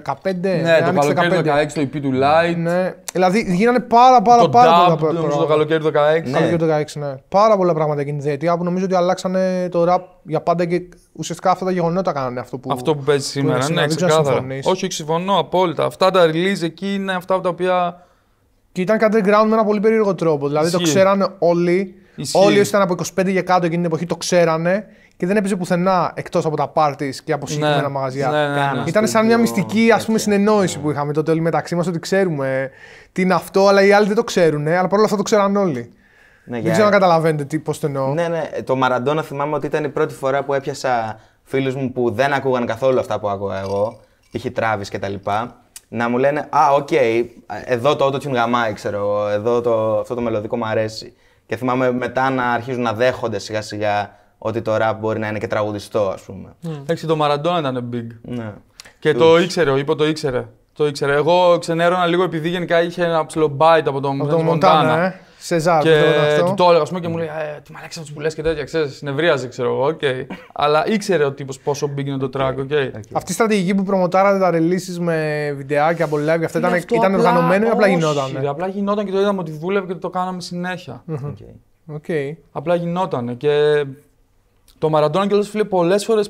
15, ναι, το καλοκαίρι 16 το EP του Light. Ναι. Δηλαδή γίνανε πάρα πάρα το πάρα πολλά πράγματα. Νομίζω το καλοκαίρι 16. Ναι. Καλοκαίρι 16, ναι. Πάρα πολλά πράγματα εκείνη τη διετία που νομίζω ότι αλλάξανε το rap για πάντα και ουσιαστικά αυτά τα γεγονότα κάνανε αυτό που. Αυτό που παίζει σήμερα. Που Ναι, ξεκάθαρα. Όχι, συμφωνώ απόλυτα. Αυτά τα release εκεί είναι αυτά τα οποία. Και ήταν κάτι underground με ένα πολύ περίεργο τρόπο. Δηλαδή Ισχύει. το ξέρανε όλοι. Ισχύει. Όλοι όσοι ήταν από 25 και κάτω εκείνη την εποχή το ξέρανε και δεν έπαιζε πουθενά εκτός από τα πάρτι και από ναι. συγκεκριμένα μαγαζιά. Ναι, ναι, ήταν σαν μια μυστική ας πούμε, συνεννόηση που είχαμε τότε όλοι μεταξύ μας ότι ξέρουμε τι είναι αυτό, αλλά οι άλλοι δεν το ξέρουν. Αλλά παρόλα αυτά το ξέραν όλοι. Ναι, δεν ξέρω αν καταλαβαίνετε πώς το εννοώ. Ναι, ναι. Το Μαραντόνα θυμάμαι ότι ήταν η πρώτη φορά που έπιασα φίλους μου που δεν ακούγαν καθόλου αυτά που άκουγα εγώ, π.χ. τράβη κτλ. Να μου λένε Α, οκ, okay, εδώ το auto-tune γαμάει, ξέρω εγώ, εδώ το, αυτό το μελωδικό μου αρέσει. Και θυμάμαι μετά να αρχίζουν να δέχονται σιγά σιγά ότι το ραπ μπορεί να είναι και τραγουδιστό, ας πούμε. Ναι. Εντάξει, το Μαραντόνα ήταν big. Ναι. Και το ήξερε, ο Ήπο το ήξερε. Το ήξερε. Εγώ ξενέρωνα λίγο επειδή γενικά είχε ένα ψηλό bite από τον το Μοντάνα. Ε. και του το έλεγα, πούμε, και μου λέει, «Ε, τι μαλάξα αυτού που λες και τέτοια, ξέρεις, Συνευρίαζε, ξέρω εγώ, okay. αλλά ήξερε ο τύπος πόσο big είναι το track, okay. okay. Αυτή η στρατηγική που προμοτάρατε τα releases με βιντεάκια από live, αυτά ήταν, αυτό ήταν απλά... οργανωμένο ή απλά γινόταν. απλά γινόταν και το είδαμε ότι δούλευε και το κάναμε συνέχεια. Okay. Okay. Απλά γινόταν και το Μαραντόνα και φίλε, πολλές φορές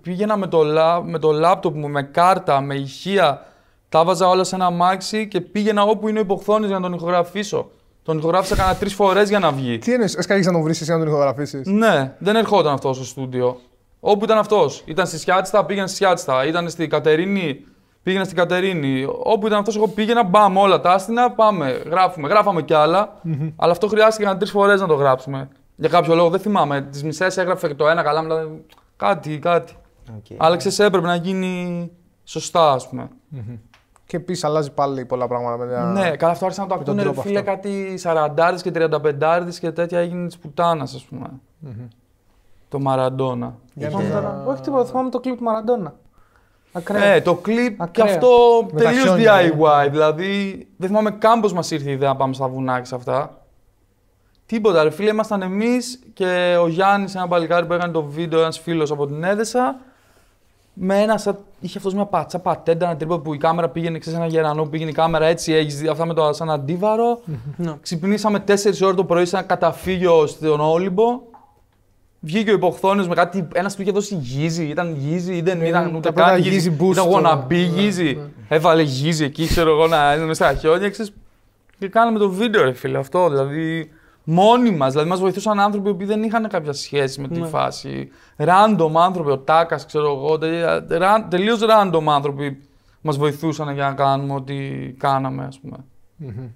πήγαινα με το, με το λάπτοπ μου, με κάρτα, με ηχεία. Τα βάζα όλα σε ένα μάξι και πήγαινα όπου είναι ο υποχθόνης για να τον ηχογραφήσω. Τον ηχογράφησα κανένα τρεις φορές για να βγει. Τι είναι Εσκάγει να τον βρεις εσύ να τον ηχογραφήσεις. Ναι, δεν ερχόταν αυτός στο στούντιο. Όπου ήταν αυτός. Ήταν στη Σιάτστα, πήγαινε στη Σιάτστα. Ήταν στην Κατερίνη, πήγαινε στην Κατερίνη. Όπου ήταν αυτός, εγώ πήγαινα, μπαμ όλα τα άστινα, πάμε, γράφουμε. Γράφαμε κι αλλα mm-hmm. αλλά αυτό χρειάστηκε τρεις φορές να το γράψουμε. Για κάποιο λόγο δεν θυμάμαι. Τις μισές έγραφε και το ένα καλά, μετά. Κάτι, κάτι. Okay. Αλλά ξέρει, έπρεπε να γίνει σωστά, ας πουμε Και επίσης αλλάζει πάλι πολλά πράγματα Παιδιά, Ναι, καλά, αυτό άρχισε να το ακούνε. Ναι, φίλε, κάτι 40 και 35 και τέτοια έγινε της πουτάνας, ας πουμε Το Μαραντόνα. yeah. Όχι τίποτα, θυμάμαι το κλειπ του Μαραντόνα. Ακραία. Ναι, το κλειπ και αυτό τελείω ναι. DIY. Δηλαδή, δεν θυμάμαι καν πώς μας ήρθε η ιδέα να πάμε στα βουνά αυτά. Τίποτα, ρε φίλε, ήμασταν εμείς και ο Γιάννης, ένα παλικάρι που έκανε το βίντεο, ένας φίλος από την Έδεσα. Με ένα, είχε αυτός μια πατσα πατέντα, ένα τρίπο που η κάμερα πήγαινε, ξέρεις ένα γερανό που πήγαινε η κάμερα, έτσι έχεις δει αυτά με το σαν αντιβαρο ναι. Ξυπνήσαμε 4 ώρες το πρωί σε ένα καταφύγιο στον Όλυμπο. Βγήκε ο υποχθόνιος με κάτι, ένας του είχε δώσει γύζι, ήταν γύζι ή δεν ναι, ήταν ούτε καν Γύζι, γύζι. Ναι, Έβαλε γύζι εκεί, ξέρω εγώ να είναι μέσα στα χιόνια, ξέρεις. Και κάναμε το βίντεο, ρε φίλε, αυτό δηλαδή. Μόνοι μας. Δηλαδή, μας βοηθούσαν άνθρωποι που δεν είχαν κάποια σχέση με τη ναι. φάση. Ράντομ άνθρωποι, ο Τάκας, ξέρω εγώ. Τελείως random άνθρωποι μας βοηθούσαν για να κάνουμε ό,τι κάναμε, ας πούμε. Mm-hmm.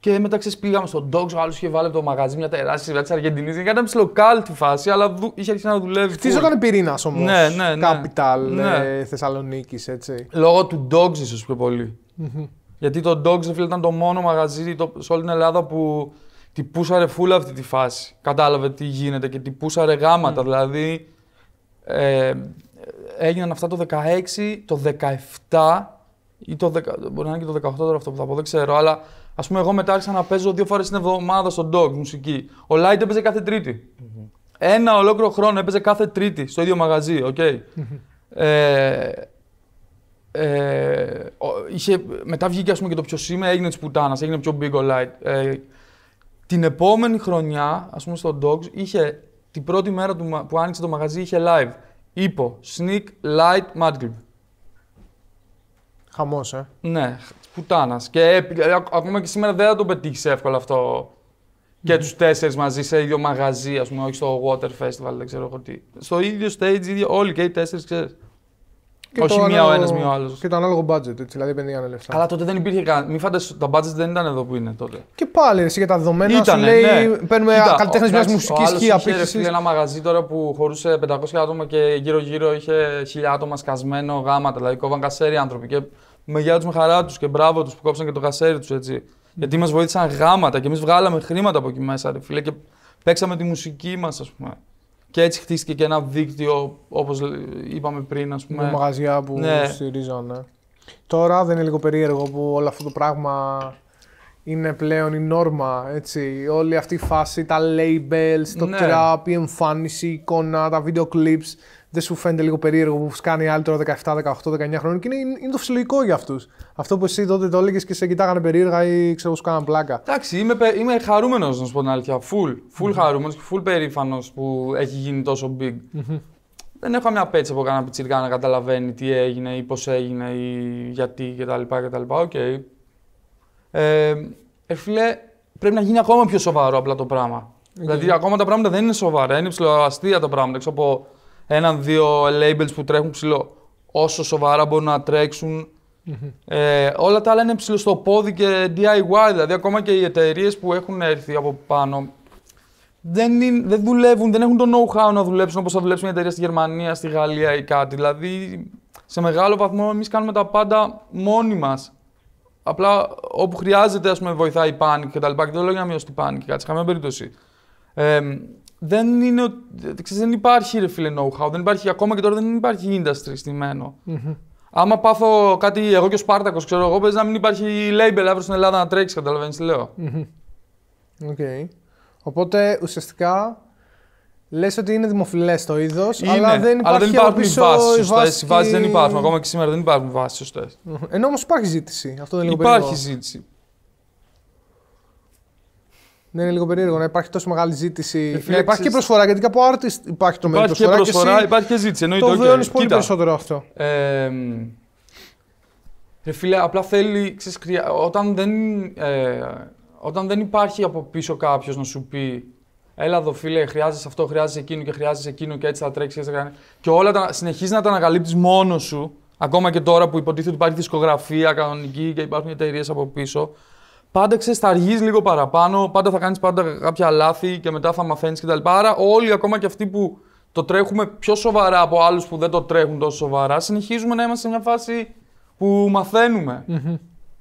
Και μετά πήγαμε στον Dogs, ο άλλος είχε βάλει το μαγαζί μια τεράστια σειρά της Αργεντινής. Ήταν ένα ψιλοκάλ τη φάση, αλλά είχε αρχίσει να δουλεύει. Χτίζονταν πυρήνα όμως. Ναι, ναι, ναι. Capital ναι. Ε, Θεσσαλονίκης, έτσι. Λόγω του Dogs, ίσως πιο πολυ mm-hmm. Γιατί το Dogs, ήταν το μόνο μαγαζί το, σε όλη την Ελλάδα που τυπούσαρε φούλα αυτή τη φάση. Κατάλαβε τι γίνεται και τυπούσαρε γάματα. Ναι. Δηλαδή, ε, έγιναν αυτά το 16, το 17 ή το 10, μπορεί να είναι και το 18 τώρα αυτό που θα πω, δεν ξέρω, αλλά ας πούμε εγώ μετά άρχισα να παίζω δύο φορές την εβδομάδα στον dog μουσική. Ο Light έπαιζε κάθε Ένα ολόκληρο χρόνο έπαιζε κάθε τρίτη στο ίδιο μαγαζί, οκ. Okay. Ε, ε, είχε, μετά βγήκε ας πούμε και το πιο είμαι, έγινε της πουτάνας, έγινε πιο big ο Light. Ε, την επόμενη χρονιά, ας πούμε στο Dogs, είχε την πρώτη μέρα του, που άνοιξε το μαγαζί, είχε live. Ήπο, Sneak, Light, Mad Χαμό. Χαμός, ε. Ναι, πουτάνας. Και ακόμα και σήμερα δεν θα το πετύχεις εύκολα αυτό. Και ναι. τους τέσσερις μαζί σε ίδιο μαγαζί, ας πούμε, όχι στο Water Festival, δεν ξέρω εγώ τι. Στο ίδιο stage, όλοι και οι τέσσερις, ξέρεις. Και Όχι μία ο ένας, μία ο άλλος. Και το ανάλογο budget, έτσι, δηλαδή πέντε λεφτά. Αλλά τότε δεν υπήρχε καν. Μην φανταστείτε, τα budget δεν ήταν εδώ που είναι τότε. Και πάλι εσύ για τα δεδομένα Ήταν, λέει. Ναι. Παίρνουμε καλλιτέχνε μια μουσική σκία πίσω. ένα μαγαζί τώρα που χωρούσε 500 άτομα και γύρω-γύρω είχε 1000 άτομα σκασμένο γάματα. Δηλαδή κόβαν κασέρι άνθρωποι. Και με γεια τους με χαρά τους και μπράβο τους που κόψαν και το κασέρι τους έτσι. Γιατί μας βοήθησαν γάματα και εμείς βγάλαμε χρήματα από εκεί μέσα, ρε φίλε. Και παίξαμε τη μουσική μας, ας πούμε. Και έτσι χτίστηκε και ένα δίκτυο, όπως είπαμε πριν, ας πούμε. Με μαγαζιά που ναι. Ναι. Τώρα δεν είναι λίγο περίεργο που όλο αυτό το πράγμα είναι πλέον η νόρμα, έτσι. Όλη αυτή η φάση, τα labels, το ναι. trap, η εμφάνιση, η εικόνα, τα video clips δεν σου φαίνεται λίγο περίεργο που κάνει άλλοι τώρα 17, 18, 19 χρόνια. και είναι, είναι το φυσιολογικό για αυτούς. Αυτό που εσύ τότε το έλεγες και σε κοιτάγανε περίεργα ή ξέρω σου κάνανε πλάκα. Εντάξει, είμαι, είμαι χαρούμενος να σου πω την αλήθεια. Φουλ, mm-hmm. χαρούμενος και φουλ περήφανος που έχει γίνει τόσο big. Mm-hmm. Δεν έχω μια πέτσα από κανένα πιτσιρικά να καταλαβαίνει τι έγινε ή πώς έγινε ή γιατί κτλ. Οκ. Ε, ε, φίλε, πρέπει να γίνει ακόμα πιο σοβαρό απλά το πράγμα. Okay. Ε, δηλαδή, ναι. ακόμα τα πράγματα δεν είναι σοβαρά, είναι ψηλοαστία τα πράγματα. Ξέρω από έναν-δύο labels που τρέχουν ψηλό. Όσο σοβαρά μπορούν να τρεξουν Ε, όλα τα άλλα είναι ψηλό στο πόδι και DIY. Δηλαδή, ακόμα και οι εταιρείες που έχουν έρθει από πάνω δεν, δεν δουλεύουν, δεν έχουν το know-how να δουλέψουν όπως θα δουλέψει μια εταιρεία στη Γερμανία, στη Γαλλία ή κάτι. Δηλαδή, σε μεγάλο βαθμό εμείς κάνουμε τα πάντα μόνοι μας. Απλά όπου χρειάζεται, ας πούμε, βοηθάει η πάνικ και τα λοιπά. Και δεν λέω για να μειώσει την πάνικ, κάτι σε καμία περίπτωση δεν, είναι, ξέρεις, δεν υπάρχει ρε φίλε know-how, δεν υπάρχει, ακόμα και τώρα δεν υπάρχει industry στημένο. Mm-hmm. Άμα πάθω κάτι, εγώ και ο Σπάρτακος, ξέρω εγώ, πες να μην υπάρχει label αύριο στην Ελλάδα να τρέξεις, καταλαβαίνεις τι λέω. Okay. Οπότε ουσιαστικά λες ότι είναι δημοφιλές το είδος, αλλά δεν υπάρχει αλλά δεν υπάρχουν οι βάσεις σωστές, οι δεν υπάρχουν, ακόμα και σήμερα δεν υπάρχουν βάσεις σωστές. Ενώ όμως υπάρχει ζήτηση, αυτό δεν είναι Υπάρχει ζήτηση. Ναι, είναι λίγο περίεργο να υπάρχει τόσο μεγάλη ζήτηση. Ε, να υπάρχει και προσφορά, γιατί από artist υπάρχει το μέλλον. Υπάρχει και προσφορά, και υπάρχει και ζήτηση. Εννοείται, το okay. βιώνεις πολύ περισσότερο αυτό. Ε, ρε φίλε, απλά θέλει. Ξέρεις, όταν, δεν, ε, όταν δεν υπάρχει από πίσω κάποιος να σου πει Έλα εδώ, φίλε, χρειάζεσαι αυτό, χρειάζεσαι εκείνο και χρειάζεσαι εκείνο και έτσι θα τρέξεις και θα κάνεις. Και όλα τα, συνεχίζεις να τα ανακαλύπτεις μόνος σου. Ακόμα και τώρα που υποτίθεται ότι υπάρχει δισκογραφία κανονική και υπάρχουν εταιρείες από πίσω πάντα ξέρεις, θα αργείς λίγο παραπάνω, πάντα θα κάνεις πάντα κάποια λάθη και μετά θα μαθαίνεις κτλ. Άρα όλοι, ακόμα και αυτοί που το τρέχουμε πιο σοβαρά από άλλους που δεν το τρέχουν τόσο σοβαρά, συνεχίζουμε να είμαστε σε μια φάση που μαθαίνουμε.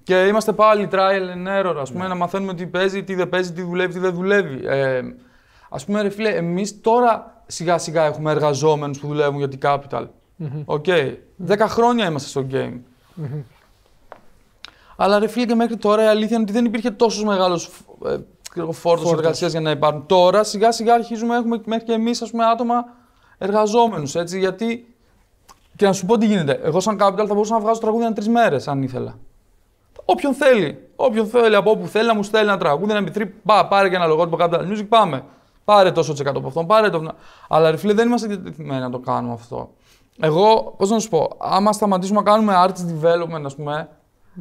Και είμαστε πάλι trial and error, ας πούμε, ναι. να μαθαίνουμε τι παίζει, τι δεν παίζει, τι δουλεύει, τι δεν δουλεύει. Ε, ας πούμε, ρε φίλε, εμείς τώρα σιγά σιγά έχουμε εργαζόμενους που δουλεύουν για την Capital. Mm-hmm. Okay. mm χρόνια είμαστε στο game. Αλλά ρε φίλε και μέχρι τώρα η αλήθεια είναι ότι δεν υπήρχε τόσος μεγάλος ε, φόρτο εργασίας για να υπάρχουν. Τώρα σιγά σιγά αρχίζουμε έχουμε μέχρι και εμείς άτομα εργαζόμενους. Γιατί. Και να σου πω τι γίνεται. Εγώ, σαν Capital, θα μπορούσα να βγάζω τραγούδια τρεις μέρες αν ήθελα. Όποιον θέλει. Όποιον θέλει από όπου θέλει να μου στέλνει ένα τραγούδι, ένα μητρή. Πά, πάρε και ένα λογότυπο Capital Music, πάμε. Πάρε τόσο τσεκατό από αυτόν, πάρε το. Αλλά ρε φίλε, δεν είμαστε διατεθειμένοι να το κάνουμε αυτό. Εγώ, πώς να σου πω, άμα σταματήσουμε να κάνουμε arts development, ας πούμε,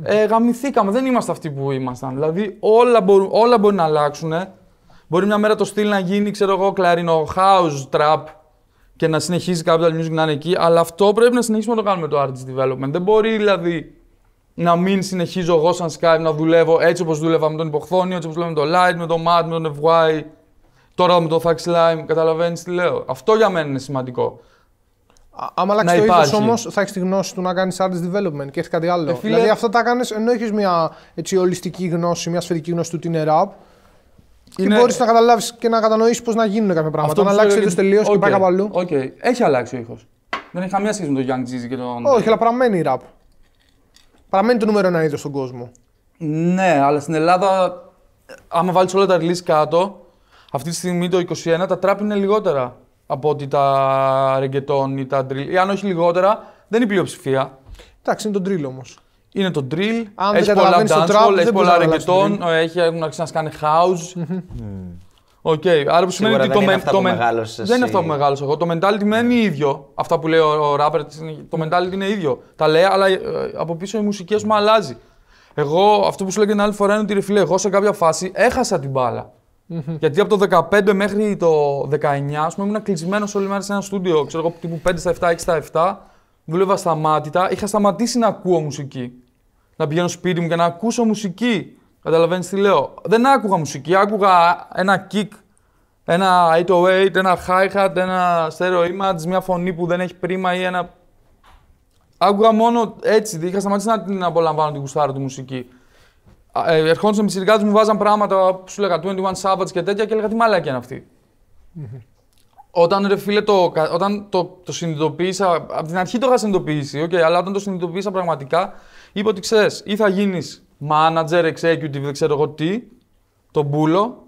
ε, γαμηθήκαμε. Δεν είμαστε αυτοί που ήμασταν. Δηλαδή όλα, μπορούν, όλα μπορεί να αλλάξουν. Ε. Μπορεί μια μέρα το στυλ να γίνει, ξέρω εγώ, κλαρινο house trap και να συνεχίζει capital music να είναι εκεί. Αλλά αυτό πρέπει να συνεχίσουμε να το κάνουμε το artist development. Δεν μπορεί δηλαδή να μην συνεχίζω εγώ σαν Skype να δουλεύω έτσι όπως δούλευα με τον Υποχθόνιο, έτσι όπως δούλευα με τον Light, με το Mad, με τον FY, τώρα με τον Fax Lime. Καταλαβαίνεις τι λέω. Αυτό για μένα είναι σημαντικό. Άμα αλλάξει το είδος όμως, θα έχεις τη γνώση του να κάνεις artist development και έχεις κάτι άλλο. Ε, δηλαδή αυτό τα κάνεις ενώ έχεις μια έτσι, ολιστική γνώση, μια σφαιρική γνώση του τι είναι rap. Και μπορείς να καταλάβεις και να κατανοήσεις πώς να γίνουν κάποια πράγματα. να αλλάξει το τελείως και πάει κάπου αλλού. Okay. Έχει αλλάξει ο ήχος. Δεν έχει καμία σχέση με το Young Jeezy και τον. Όχι, αλλά παραμένει η rap. Παραμένει το νούμερο ένα είδος στον κόσμο. Ναι, αλλά στην Ελλάδα, άμα βάλεις όλα τα release κάτω, αυτή τη στιγμή το 21 τα trap είναι λιγότερα από ότι τα ρεγκετών ή τα drill. Ή αν όχι λιγότερα, δεν είναι η πλειοψηφία. Εντάξει, είναι το drill όμως. Είναι το drill. Αν έχει δεν πολλά dancehall, έχει πολλά ρεγκετών. Ε, έχουν αρχίσει να σκάνε house. Ναι. Οκ, άρα που σημαίνει ότι το, είναι το, μεγάλο. Δεν είναι αυτό που μεγάλο εγώ. Το mentality μένει ίδιο. Αυτά που λέει ο ράπερ, το mentality είναι ίδιο. Τα λέει, αλλά ε, από πίσω οι μουσικές μου αλλάζει. Εγώ, αυτό που σου λέω την άλλη φορά είναι ότι ρε φίλε, εγώ σε κάποια φάση έχασα την μπάλα. Mm-hmm. Γιατί από το 15 μέχρι το 19, ας πούμε, ήμουν κλεισμένος όλη μέρα σε ένα στούντιο. Ξέρω εγώ, τύπου 5 στα 7, 6 στα 7. Δούλευα σταμάτητα. Είχα σταματήσει να ακούω μουσική. Να πηγαίνω σπίτι μου και να ακούσω μουσική. Καταλαβαίνεις τι λέω. Δεν άκουγα μουσική. Άκουγα ένα kick, ένα 808, ένα hi-hat, ένα stereo image, μια φωνή που δεν έχει πρίμα ή ένα. Άκουγα μόνο έτσι. Είχα σταματήσει να την απολαμβάνω την κουστάρα του μουσική. Ε, ερχόντουσαν με τι συνεργάτε μου, βάζαν πράγματα που σου λέγα 21 Savage και τέτοια και έλεγα τι μαλάκια είναι Όταν ρε φίλε, το, όταν το, το συνειδητοποίησα, από την αρχή το είχα συνειδητοποιήσει, okay, αλλά όταν το συνειδητοποίησα πραγματικά, είπα ότι ξέρεις, ή θα γίνεις manager, executive, δεν ξέρω εγώ τι, τον μπούλο,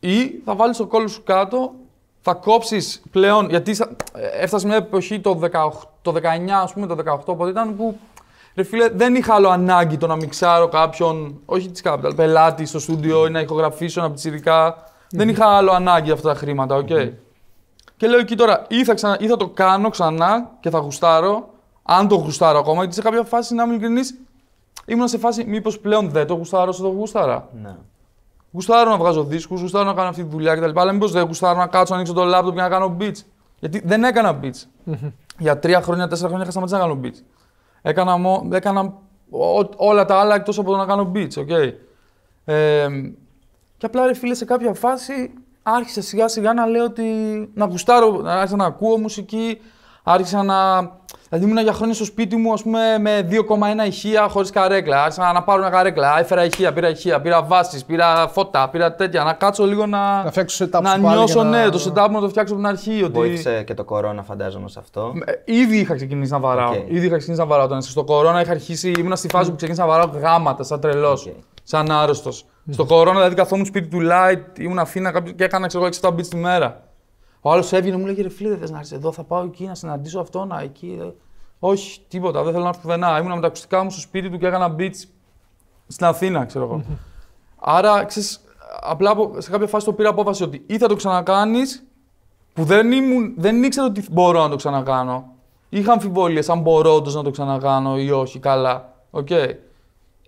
ή θα βάλεις το κόλλο σου κάτω, θα κόψεις πλέον. Γιατί ε, έφτασε μια εποχή το, 18, 19, ας πούμε, το 18 πότε ήταν, που Ρε φίλε, δεν είχα άλλο ανάγκη το να μιξάρω κάποιον, όχι της Capital, πελάτη στο στούντιο ή να ηχογραφήσω ένα πιτσιρικά. Δεν είχα άλλο ανάγκη αυτά τα χρήματα, οκ. Okay. mm Και λέω εκεί τώρα, ή θα, ξανα, ή θα το κάνω ξανά και θα γουστάρω, αν το γουστάρω ακόμα, γιατί σε κάποια φάση, να είμαι ειλικρινής, ήμουν σε φάση, μήπως πλέον δεν το γουστάρω, όσο το γούσταρα. Ναι. Γουστάρω να βγάζω δίσκους, γουστάρω να κάνω αυτή τη δουλειά κτλ. Αλλά μήπως δεν γουστάρω να κάτσω να ανοίξω το λάπτοπ και να κάνω beats. Γιατί δεν έκανα beats. Mm-hmm. Για τρία χρόνια, τέσσερα χρόνια είχα σταματήσει να κάνω beats. Έκανα, μο... έκανα όλα τα άλλα εκτός από το να κάνω beach, Okay. και απλά ρε φίλε σε κάποια φάση άρχισα σιγά σιγά να λέω ότι να γουστάρω, άρχισα να ακούω μουσική, άρχισα να Δηλαδή ήμουν για χρόνια στο σπίτι μου, ας πούμε, με 2,1 ηχεία χωρίς καρέκλα. Άρχισα να πάρω μια καρέκλα. Έφερα ηχεία, πήρα ηχεία, πήρα βάσεις, πήρα φώτα, πήρα τέτοια. Να κάτσω λίγο να. Να φτιάξω setup Να νιώσω, ναι, το setup να το φτιάξω από την αρχή. Ότι... Βοήθησε και το κορώνα, φαντάζομαι σε αυτό. Ε, ήδη είχα ξεκινήσει να βαράω. Okay. Ήδη είχα ξεκινήσει να βαράω. Όταν στο κορώνα είχα αρχίσει, ήμουν στη φάση που ξεκίνησα να βαράω γάματα, σαν τρελός. Okay. Σαν άρρωστος. Στο κορώνα δηλαδή καθόμουν σπίτι του Light, ήμουν αφήνα και έκανα ξέρω, τα beats τη μέρα. Ο άλλος έβγαινε, μου λέει: ρε φίλε, δεν θες να έρθεις εδώ, θα πάω εκεί να συναντήσω αυτόν, εκεί. Όχι, τίποτα, δεν θέλω να έρθω πουθενά. Ήμουν με τα ακουστικά μου στο σπίτι του και έκανα beach στην Αθήνα, ξέρω εγώ. Άρα, ξέρεις, απλά σε κάποια φάση το πήρα απόφαση ότι ή θα το ξανακάνεις, που δεν, ήμουν, δεν ήξερα ότι μπορώ να το ξανακάνω. Είχα αμφιβολίες αν μπορώ όντως να το ξανακάνω ή όχι καλά. Οκ. Okay.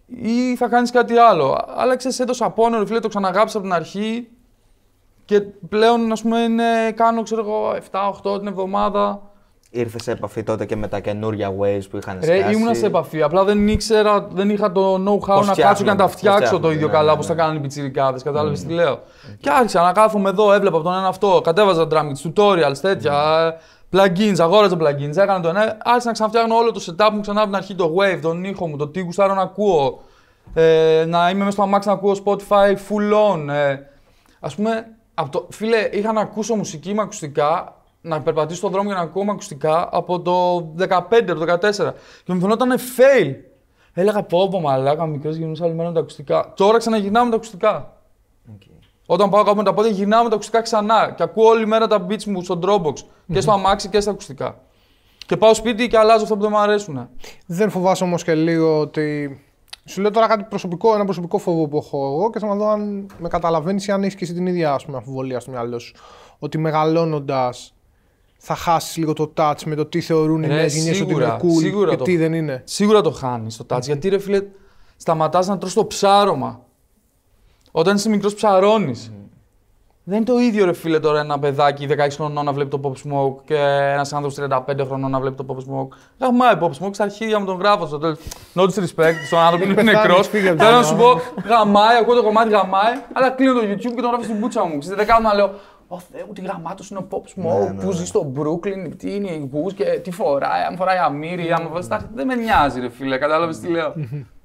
Ή θα κάνεις κάτι άλλο. Αλλά ξέρεις, έδωσα πόνο, φίλε, το ξαναγάπησα από την αρχή. Και πλέον, ας πούμε, είναι, κάνω ξέρω εγώ 7-8 την εβδομάδα. Ήρθες σε επαφή τότε και με τα καινούργια Waves που είχαν σκάσει. Ρε, ήμουν σε επαφή. Απλά δεν ήξερα, δεν είχα το know-how να κάτσω και να τα φτιάξω το ίδιο ναι, καλά όπως ναι, τα ναι. κάνουν οι πιτσιρικάδες. Κατάλαβες mm. τι λέω. Και άρχισα να κάθομαι εδώ, έβλεπα από τον ένα αυτό, κατέβαζα drumming, tutorials, τέτοια. Mm. Ε, plugins, αγόραζα plugins, έκανα τον ένα. Άρχισα να ξαναφτιάχνω όλο το setup μου ξανά από την αρχή, το wave, τον ήχο μου, το τι γουστάρω να ακούω. Ε, να είμαι μέσα στο αμάξι να ακούω Spotify full on. Ε, πούμε, από Φίλε, είχα να ακούσω μουσική με ακουστικά, να περπατήσω στον δρόμο για να ακούω με ακουστικά από το 15, το 14. Και μου φαινόταν fail. Έλεγα πω, πω μαλάκα, μικρός γυρνούσα όλη τα ακουστικά. Τώρα ξαναγυρνάω με τα ακουστικά. Okay. Όταν πάω κάπου με τα πόδια, γυρνάω με τα ακουστικά ξανά. Και ακούω όλη μέρα τα beats μου στο Dropbox. Mm-hmm. Και στο αμάξι και στα ακουστικά. Και πάω σπίτι και αλλάζω αυτά που δεν μου αρέσουν. Δεν φοβάσαι όμως και λίγο ότι σου λέω τώρα κάτι προσωπικό, ένα προσωπικό φόβο που έχω εγώ και θα δω αν με καταλαβαίνεις ή αν έχεις και εσύ την ίδια ας πούμε, αμφιβολία στο μυαλό σου. Ότι μεγαλώνοντας θα χάσεις λίγο το touch με το τι θεωρούν οι νέες γενιές ότι είναι cool και το, τι δεν είναι. Σίγουρα το χάνεις το touch. Γιατί ρε φίλε, σταματάς να τρως το ψάρωμα. Όταν είσαι μικρός, δεν είναι το ίδιο ρε φίλε τώρα ένα παιδάκι 16 χρονών να βλέπει το Pop Smoke και ένας άνθρωπος 35 χρονών να βλέπει το Pop Smoke. Γαμάει Pop Smoke στα αρχίδια μου τον γράφω στο τέλος. No disrespect στον άνθρωπο είναι νεκρό. Θέλω να σου πω, γαμάει, ακούω το κομμάτι γαμάει, αλλά κλείνω το YouTube και τον γράφω στην μπούτσα μου. δεν κάνω να λέω. Ω Θεέ μου, τι γραμμάτο είναι ο Pop Smoke, ναι, ναι που ζει ναι. στο Brooklyn, τι είναι η Goose και τι φοράει, αν φοράει αμύρι, αν ναι, φοράει. Δεν με νοιάζει, ρε φίλε, κατάλαβες τι λέω.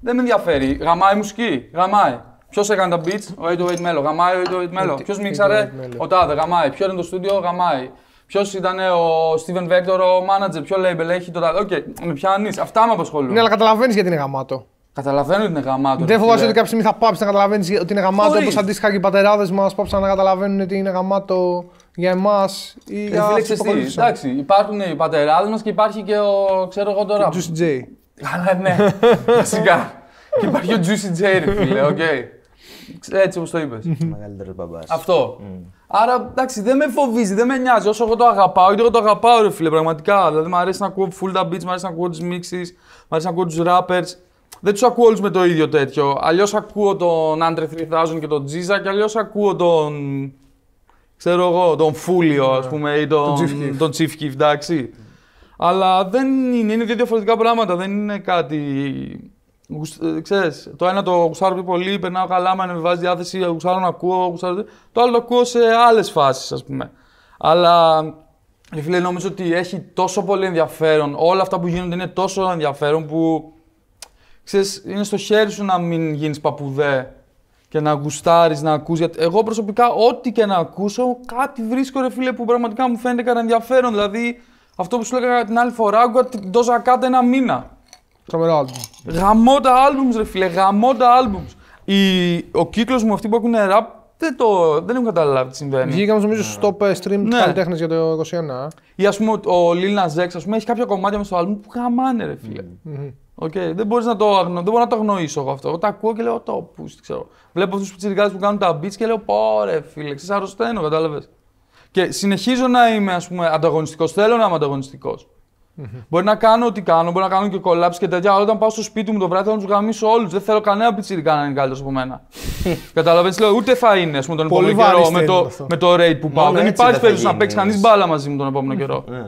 Δεν με ενδιαφέρει. Γαμάει μουσική, γαμάει. Ποιος έκανε τα beats, ο 808 Mello. Γαμάει ο 808 Mello. Ποιο μίξαρε, ο Τάδε, γαμάει. Ποιο είναι το στούντιο, γαμάει. Ποιος ήταν ο Steven Vector, ο manager, ποιο label έχει το τάδε. Οκ, με πιάνεις. Αυτά με απασχολούν. Ναι, αλλά καταλαβαίνεις γιατί είναι γαμάτο. Καταλαβαίνω ότι είναι γαμάτο. Δεν φοβάσαι ότι κάποια στιγμή θα πάψεις να καταλαβαίνεις ότι είναι γαμάτο. Όπως αντίστοιχα και οι πατεράδες μας πάψαν να καταλαβαίνουν ότι είναι γαμάτο για εμάς ή για Εντάξει, υπάρχουν οι πατεράδες μας και υπάρχει και ο. ξέρω εγώ τώρα. Juicy J. ναι, βασικά. υπάρχει ο Juicy J, ρε φίλε, οκ. Έτσι όπως το είπες. Μεγαλύτερος μπαμπάς. Αυτό. Άρα εντάξει, δεν με φοβίζει, δεν με νοιάζει. Όσο εγώ το αγαπάω, είτε εγώ το αγαπάω, ρε φίλε, πραγματικά. Δηλαδή, μου αρέσει να ακούω full da beats, μου αρέσει να ακούω τις μίξει, μου αρέσει να ακούω τους rappers. Δεν τους ακούω όλους με το ίδιο τέτοιο. Αλλιώς ακούω τον Andre 3000 και τον Τζίζα και αλλιώς ακούω τον. ξέρω εγώ, τον Φούλιο, ας πούμε, ή τον, τον Chief Keef, εντάξει. Αλλά δεν είναι, είναι δύο διαφορετικά πράγματα, δεν είναι κάτι ε, ξέρεις, το ένα το γουστάρω πιο πολύ, περνάω καλά, με ανεβάζει διάθεση, γουστάρω να ακούω, γουστάρω... Το άλλο το ακούω σε άλλες φάσεις, ας πούμε. Αλλά, ε, φίλε, νομίζω ότι έχει τόσο πολύ ενδιαφέρον, όλα αυτά που γίνονται είναι τόσο ενδιαφέρον που, ξέρεις, είναι στο χέρι σου να μην γίνεις παπουδέ και να γουστάρεις, να ακούς. Γιατί εγώ προσωπικά, ό,τι και να ακούσω, κάτι βρίσκω, ρε φίλε, που πραγματικά μου φαίνεται κανένα ενδιαφέρον. Δηλαδή, αυτό που σου λέγα την άλλη φορά, άκουγα την κάτω ένα μήνα. Τρομερό album. Γαμώ τα albums, ρε φίλε, γαμώ τα albums. Η... Ο κύκλος μου αυτή που ακούνε ραπ δεν, το... δεν έχουν καταλάβει τι συμβαίνει. Βγήκαμε νομίζω ναι. στο top ε, stream ναι. καλλιτέχνες για το 21. Ε. Ή ας πούμε ο Lil Nas X ας πούμε, έχει κάποια κομμάτια μέσα στο album που γαμάνε, ρε φίλε. Mm-hmm. Okay. Δεν, μπορείς να το δεν μπορώ να το αγνοήσω εγώ αυτό. Εγώ τα ακούω και λέω το που ξέρω. Βλέπω αυτούς του πιτσιρικάδες που κάνουν τα beats και λέω πόρε φίλε, ξέρω αρρωσταίνω, κατάλαβες. Και συνεχίζω να είμαι ας πούμε, ανταγωνιστικός. Θέλω να είμαι ανταγωνιστικός. Mm-hmm. Μπορεί να κάνω ό,τι κάνω, μπορεί να κάνω και κολλάψει και τέτοια. Αλλά όταν πάω στο σπίτι μου το βράδυ, θα να τους γαμίσω όλους. Δεν θέλω κανένα πιτσιρικά να είναι καλύτερος από μένα. Καταλαβαίνετε, λέω ούτε θα είναι πούμε, τον επόμενο καιρό με το, με το rate που πάω. Μόνο δεν υπάρχει περίπτωση να παίξει κανείς μπάλα μαζί μου τον επόμενο καιρό. Ναι.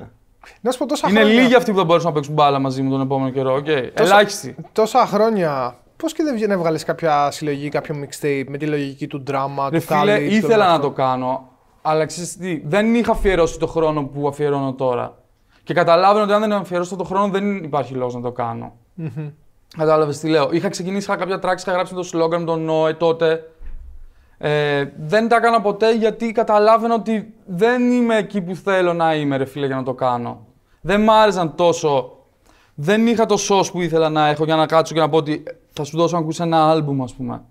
Να σου πω, τόσα είναι χρόνια... λίγοι αυτοί που θα μπορούσαν να παίξουν μπάλα μαζί μου τον επόμενο καιρό. Okay. Τόσα... Ελάχιστοι. Τόσα χρόνια. Πώς και δεν βγαίνει να κάποια συλλογή, κάποιο mixtape με τη λογική του drama, του φίλε, Ήθελα να το κάνω, αλλά ξέρεις τι, δεν είχα αφιερώσει το χρόνο που αφιερώνω τώρα. Και καταλάβαινε ότι αν δεν αφιερώσω τον χρόνο, δεν υπάρχει λόγος να το κανω mm Κατάλαβες τι λέω. Είχα ξεκινήσει, είχα κάποια τράξη, είχα γράψει το slogan τον Νόε τότε. Ε, δεν τα έκανα ποτέ γιατί καταλάβαινα ότι δεν είμαι εκεί που θέλω να είμαι, ρε φίλε, για να το κάνω. Δεν μ' άρεσαν τόσο. Δεν είχα το σως που ήθελα να έχω για να κάτσω και να πω ότι ε, θα σου δώσω να ακούσεις ένα άλμπουμ, ας πούμε.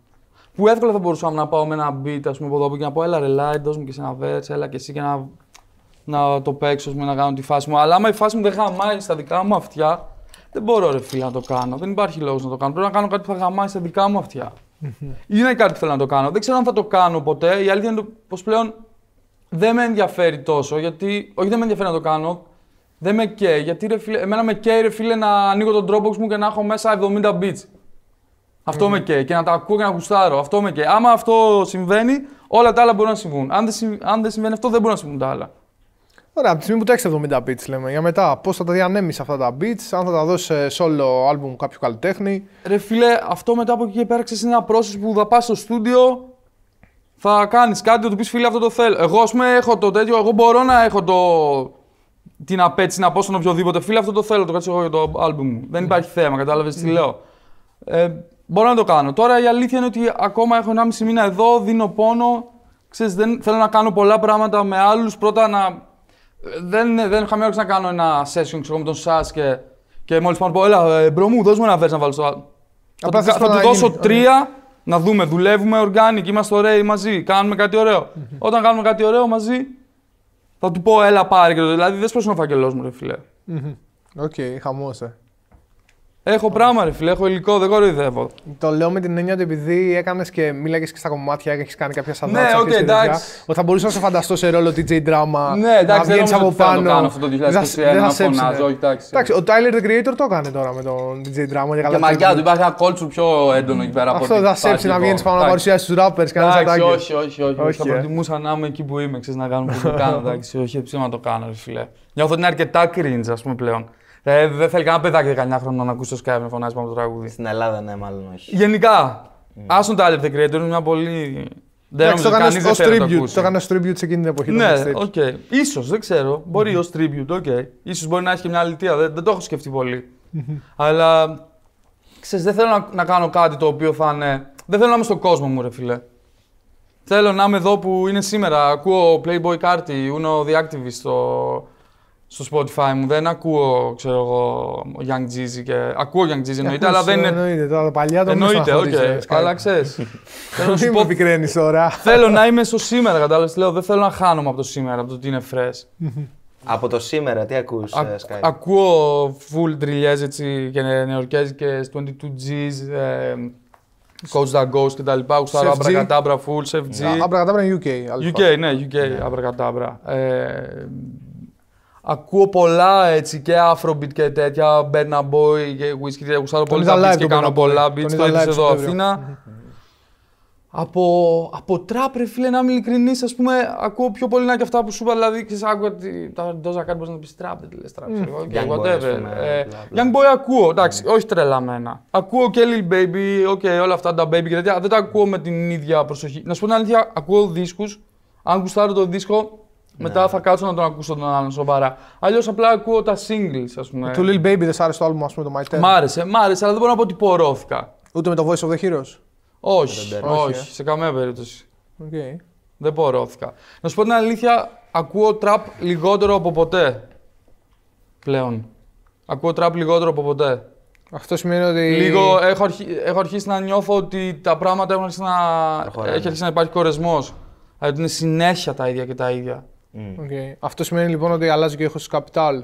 Που εύκολα θα μπορούσαμε να πάω με ένα beat, ας πούμε, από εδώ και να πω: Έλα, ρε, light, δώσ' μου και σε ένα verse, έλα και εσύ να να το παίξω, με να κάνω τη φάση μου. Αλλά άμα η φάση μου δεν χαμάει στα δικά μου αυτιά, δεν μπορώ ρε φίλε να το κάνω. Δεν υπάρχει λόγος να το κάνω. Πρέπει να κάνω κάτι που θα χαμάει στα δικά μου αυτιά. Είναι κάτι που θέλω να το κάνω. Δεν ξέρω αν θα το κάνω ποτέ. Η αλήθεια είναι πως πλέον δεν με ενδιαφέρει τόσο. Γιατί, όχι δεν με ενδιαφέρει να το κάνω. Δεν με καίει. Γιατί ρε φίλε, εμένα με καίει ρε φίλε να ανοίγω τον Dropbox μου και να έχω μέσα 70 beats. Αυτό με καίει. Και να τα ακούω και να γουστάρω. Αυτό με καίει. Άμα αυτό συμβαίνει, όλα τα άλλα μπορούν να συμβούν. Αν δεν, αν συμβαίνει αυτό, δεν μπορούν να συμβούν τα άλλα. Ωραία, από τη στιγμή που το 70 beats λέμε, για μετά πώς θα τα διανέμεις αυτά τα beats, αν θα τα δώσεις σε όλο album κάποιου καλλιτέχνη. Ρε φίλε, αυτό μετά από εκεί και πέρα είναι ένα πρόσωπο που θα πας στο στούντιο, θα κάνεις κάτι, θα του πεις φίλε αυτό το θέλω. Εγώ ας πούμε έχω το τέτοιο, εγώ μπορώ να έχω το. την απέτηση να πω στον οποιοδήποτε φίλε αυτό το θέλω, το κάτσε εγώ για το album μου. Mm. Δεν υπάρχει θέμα, κατάλαβες τι λέω. Ε, μπορώ να το κάνω. Τώρα η αλήθεια είναι ότι ακόμα έχω 1,5 μήνα εδώ, δίνω πόνο. Ξέρεις, δεν θέλω να κάνω πολλά πράγματα με άλλους. Πρώτα να δεν, δεν είχαμε όρεξη να κάνω ένα session ξέρω, με τον Σάς και, και μόλις πάνω πω, έλα, ε, μπρο μου, δώσ' μου ένα verse να βάλω στο άλλο. θα, του δώσω τρία, να δούμε, δουλεύουμε organic, είμαστε ωραίοι μαζί, κάνουμε κάτι Όταν κάνουμε κάτι ωραίο μαζί, θα του πω, έλα πάρε και το δηλαδή, δεν είναι ο φακελός μου, ρε φιλε. Οκ, okay, Έχω πράγμα, ρε φίλε, έχω υλικό, δεν κοροϊδεύω. Το λέω με την έννοια ότι επειδή έκανες και μίλαγες και στα κομμάτια και έχεις κάνει κάποια σαντάκια. Ναι, okay, εντάξει. Ότι θα μπορούσε να σε φανταστώ σε ρόλο DJ drama. Ναι, εντάξει, δεν από πάνω. Θα το κάνω αυτό το 2021 να φωνάζω, εντάξει. Εντάξει, ο Tyler the Creator το έκανε τώρα με τον DJ drama. Και, και μαγιά του, υπάρχει ένα κόλτσου πιο έντονο εκεί πέρα. Αυτό θα σέψει να βγαίνεις πάνω να παρουσιάσεις τους ράπερ και να Όχι, όχι, όχι. Θα ε. προτιμούσα να είμαι εκεί που είμαι, ξέρεις να κάνουμε που το κάνω. Εντάξει, το κάνω, ρε φίλε. Νιώθω ότι είναι αρκετά cringe, ας πούμε πλέον. Ε, δεν θέλει κανένα παιδάκι 19 χρόνο να ακούσει το Skype να φωνάζει πάνω από το τραγούδι. Στην Ελλάδα, ναι, μάλλον όχι. Γενικά. Mm. Άσον τα άλλα creator, είναι μια πολύ. Δεν το έκανε ω tribute, το έκανε tribute σε εκείνη την εποχή. Ναι, οκ. Okay. Ίσως, δεν ξέρω. Μπορεί ως tribute, οκ. Σω μπορεί να έχει και μια αλητία, δεν, το έχω σκεφτεί πολύ. Αλλά ξέρεις, δεν θέλω να, κάνω κάτι το οποίο θα είναι. Δεν θέλω να είμαι στον κόσμο μου, ρε φιλέ. Θέλω να είμαι εδώ που είναι σήμερα. Ακούω Playboy Carti, ο The Activist, το στο Spotify μου. Δεν ακούω, ξέρω εγώ, Young Jeezy και... Ακούω Young Jeezy εννοείται, αλλά δεν είναι... Εννοείται, τώρα παλιά το Εννοείται, οκ. Okay. Ε, αλλά ξέρεις, θέλω να πω... πικραίνεις τώρα. θέλω να είμαι στο σήμερα, κατάλαβες. Λέω, δεν θέλω να χάνομαι από το σήμερα, από το ότι είναι fresh. από το σήμερα, τι ακούς, Α, ε, Ακούω full τριλιές, έτσι, και νεορκέζικες, 22 G's, Coach That Goes και τα λοιπά, Γουστάρω Abracadabra, Full, Chef G. Abracadabra είναι UK. UK, ναι, UK, ναι. Abracadabra. Ε, Ακούω πολλά έτσι και Afrobeat και τέτοια, Berna Boy και Whisky, και γουστάρω πολύ τα beats και κάνω πολλά beats, το έτσι εδώ Αθήνα. Από, από τραπ, ρε φίλε, να είμαι ειλικρινής, ας πούμε, ακούω πιο πολύ να και αυτά που σου είπα, δηλαδή, ξέρεις, άκουγα ότι τα ντόζα κάτι μπορείς να πεις τραπ, δεν τη λες τραπ, και whatever. Ε, Young Boy ακούω, εντάξει, όχι τρελαμένα. Ακούω και Lil Baby, OK, όλα αυτά τα Baby και τέτοια, δεν τα ακούω με την ίδια προσοχή. Να σου πω την αλήθεια, ακούω δίσκους. αν γουστάρω το δίσκο, μετά ναι. θα κάτσω να τον ακούσω τον άλλον σοβαρά. Αλλιώς απλά ακούω τα singles, ας πούμε. Του Lil Baby δεν σ' άρεσε το album, ας πούμε, το My Ten. Μ' άρεσε, μ' άρεσε, αλλά δεν μπορώ να πω ότι πορώθηκα. Ούτε με το Voice of the Heroes. Όχι, όχι, σε καμία περίπτωση. Okay. Δεν πορώθηκα. Να σου πω την αλήθεια, ακούω τραπ λιγότερο από ποτέ. Πλέον. Ακούω τραπ λιγότερο από ποτέ. Αυτό σημαίνει ότι. Λίγο έχω, αρχί... έχω αρχίσει να νιώθω ότι τα πράγματα έχουν αρχίσει να. Έχει αρχίσει να υπάρχει κορεσμός. Δηλαδή είναι συνέχεια τα ίδια και τα ίδια. Mm. Okay. Αυτό σημαίνει λοιπόν ότι αλλάζει και ο ήχος του Capital.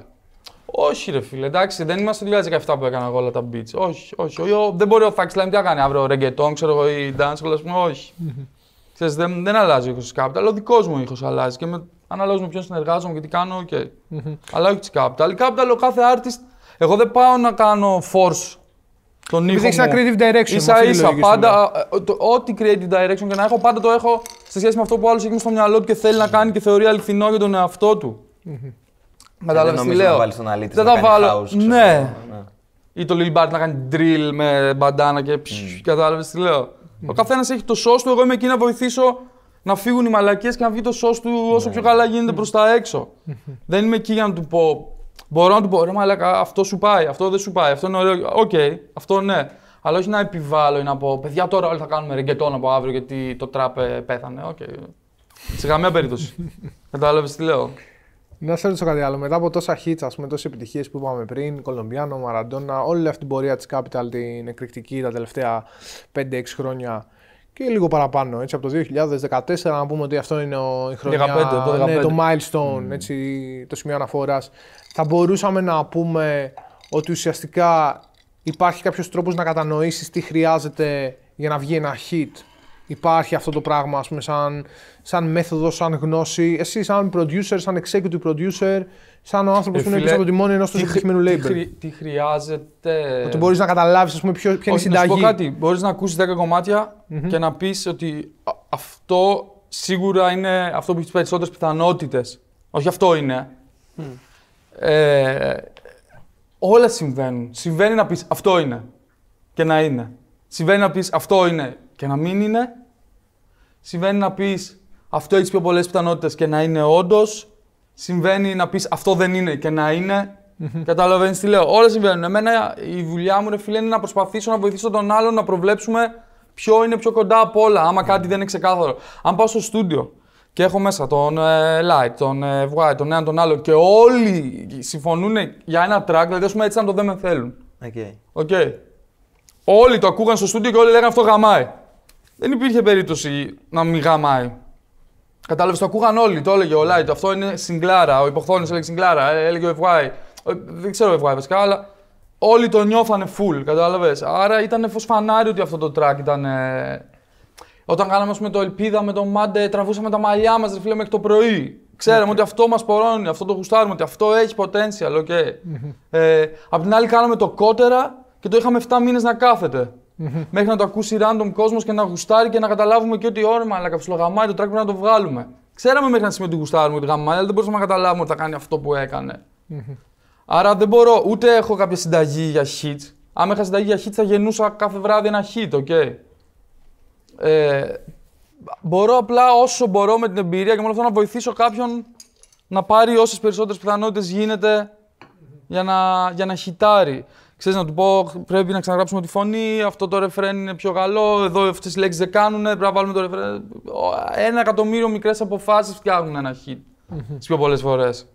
Όχι, ρε φίλε, εντάξει, δεν είμαστε το 2017 που έκανα εγώ όλα τα beats. Όχι, όχι. όχι δεν μπορεί ο Fax Lime τι να κάνει αύριο ρεγκετόν, ξέρω εγώ, ή dance, ας πούμε, όχι. Mm-hmm. Ξέρεις, δεν, δεν αλλάζει ο ήχος τη Capital, ο δικός μου ήχος αλλάζει. Και με, αναλόγως με ποιον συνεργάζομαι και τι κάνω, οκ. Okay. Mm-hmm. Αλλά όχι της Capital. Η Capital, ο κάθε artist, εγώ δεν πάω να κάνω force τον ήχο. creative direction. σα ίσα πάντα. Ε, ό,τι creative direction και να έχω, πάντα το έχω σε σχέση με αυτό που άλλο έχει στο μυαλό του και θέλει να κάνει και θεωρεί αληθινό για τον εαυτό του. Ε, κατάλαβες τι λέω. Δεν τα βάλω. Ναι. ναι. Ή το Lil Bart να κάνει drill με μπαντάνα και mm. κατάλαβες τι λέω. Mm. Ο καθένας έχει το του, εγώ είμαι εκεί να βοηθήσω να φύγουν οι μαλακίες και να βγει το σώσ του όσο ναι. πιο καλά γίνεται προς τα έξω. Mm-hmm. Δεν είμαι εκεί για να του πω Μπορώ να του πω, ρε μαλάκα, αυτό σου πάει, αυτό δεν σου πάει, αυτό είναι ωραίο, οκ, okay, αυτό ναι. Αλλά όχι να επιβάλλω ή να πω, παιδιά τώρα όλοι θα κάνουμε ρεγκετόν από αύριο γιατί το τραπ ε, πέθανε, οκ. Okay. Σε καμία περίπτωση. Κατάλαβες τι λέω. Να σε ρωτήσω κάτι άλλο. Μετά από τόσα hits, ας πούμε, τόσες επιτυχίες που είπαμε πριν, Κολομπιάνο, Μαραντόνα, όλη αυτή την πορεία της Capital την εκρηκτική τα τελευταία 5-6 χρόνια και λίγο παραπάνω. Έτσι, από το 2014, να πούμε ότι αυτό είναι ο, η χρονιά. 15, το 15. Ναι, το milestone, mm. έτσι, το σημείο αναφοράς θα μπορούσαμε να πούμε ότι ουσιαστικά υπάρχει κάποιος τρόπος να κατανοήσεις τι χρειάζεται για να βγει ένα hit. Υπάρχει αυτό το πράγμα, ας πούμε, σαν, σαν μέθοδο, σαν γνώση. Εσύ, σαν producer, σαν executive producer, σαν ο άνθρωπος ε, που είναι πίσω από τη μόνη ενός συγκεκριμένου label. Τι, τι χρειάζεται. Ότι μπορείς να καταλάβεις, ας πούμε, ποιο, ποια είναι η συνταγή. Να πω κάτι. Μπορείς να ακούσεις 10 κομματια και να πεις ότι αυτό σίγουρα είναι αυτό που έχεις τις περισσότερες πιθανότητες. Όχι αυτό είναι. Ε, όλα συμβαίνουν. Συμβαίνει να πεις αυτό είναι και να είναι. Συμβαίνει να πεις αυτό είναι και να μην είναι. Συμβαίνει να πεις αυτό έχεις πιο πολλές πιθανότητες και να είναι όντως. Συμβαίνει να πεις αυτό δεν είναι και να είναι. Καταλαβαίνεις τι λέω. Όλα συμβαίνουν. Εμένα η δουλειά μου ρε φίλε είναι να προσπαθήσω να βοηθήσω τον άλλον να προβλέψουμε ποιο είναι πιο κοντά από όλα. Άμα κάτι δεν είναι ξεκάθαρο. Αν πάω στο στούντιο και έχω μέσα τον ε, Light, τον ε, τον έναν τον άλλο και όλοι συμφωνούν για ένα track, δηλαδή ας έτσι αν το δεν με θέλουν. Okay. Okay. Όλοι το ακούγαν στο στούντιο και όλοι λέγανε αυτό γαμάει. Δεν υπήρχε περίπτωση να μην γαμάει. Κατάλαβες, το ακούγαν όλοι. Το έλεγε ο Light, αυτό είναι συγκλάρα. Ο υποχθόνη έλεγε συγκλάρα, ε, έλεγε ο FY. Δεν ξέρω FY βασικά, αλλά όλοι το νιώθανε full. Κατάλαβες. Άρα ήταν φως φανάρι ότι αυτό το track ήταν όταν κάναμε πούμε, το Ελπίδα με τον Μάντε, τραβούσαμε τα μαλλιά μας, φίλε, μέχρι το πρωί. Ξέραμε okay. Ναι. ότι αυτό μας πορώνει, αυτό το γουστάρουμε, ότι αυτό έχει potential. Okay. Mm-hmm. Ε, απ' την άλλη, κάναμε το κότερα και το είχαμε 7 μήνες να κάθεται. Mm-hmm. Μέχρι να το ακούσει random κόσμος και να γουστάρει και να καταλάβουμε και ότι όρμα, αλλά καψιλογαμάει το track πρέπει να το βγάλουμε. Ξέραμε μέχρι να σημαίνει ότι γουστάρουμε ότι γαμάει, αλλά δεν μπορούσαμε να καταλάβουμε ότι θα κάνει αυτό που έκανε. Mm-hmm. Άρα δεν μπορώ, ούτε έχω κάποια συνταγή για hits. Αν είχα συνταγή για hits, θα γεννούσα κάθε βράδυ ένα hit, οκ. Okay. Ε, μπορώ απλά όσο μπορώ με την εμπειρία και με να βοηθήσω κάποιον να πάρει όσες περισσότερες πιθανότητες γίνεται για να, για να χιτάρει. Ξέρεις να του πω, πρέπει να ξαναγράψουμε τη φωνή, αυτό το ρεφρέν είναι πιο καλό, εδώ αυτές οι λέξεις δεν κάνουν, πρέπει να βάλουμε το ρεφρέν. Ένα εκατομμύριο μικρές αποφάσεις φτιάχνουν ένα hit mm τις πιο πολλές φορές.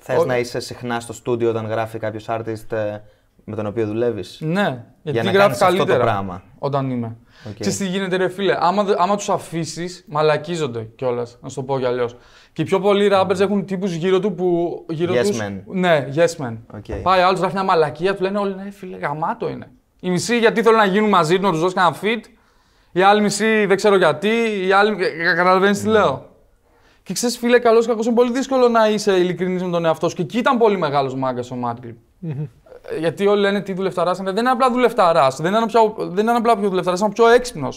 Θες να είσαι συχνά στο στούντιο όταν γράφει κάποιος artist ε, με τον οποίο δουλεύεις. Ναι, γιατί για γράφει καλύτερα όταν είμαι. Okay. Ξέρεις τι γίνεται, ρε φίλε. Άμα, άμα τους αφήσεις, μαλακίζονται κιόλας. Να σου το πω κι αλλιώς. Και οι πιο πολλοί rappers έχουν τύπους γύρω του που. Γύρω yes, τους, man. Ναι, yes, man. Okay. Πάει άλλος, γράφει μια μαλακία, του λένε όλοι ναι, φίλε, γαμάτο είναι. Η μισή γιατί θέλουν να γίνουν μαζί του, να τους δώσει κανένα fit. Η άλλη μισή δεν ξέρω γιατί. Η άλλη. Καταλαβαίνεις τι λέω. Και ξέρεις, φίλε, καλός ή κακός είναι πολύ δύσκολο να είσαι ειλικρινής με τον εαυτό σου. Και εκεί ήταν πολύ μεγάλος μάγκας ο Μάτκλιπ γιατί όλοι λένε τι δουλευταράς είναι. Δεν είναι απλά δουλευταράς. Δεν, είναι δεν είναι απλά πιο δουλευταράς, ήταν πιο έξυπνος.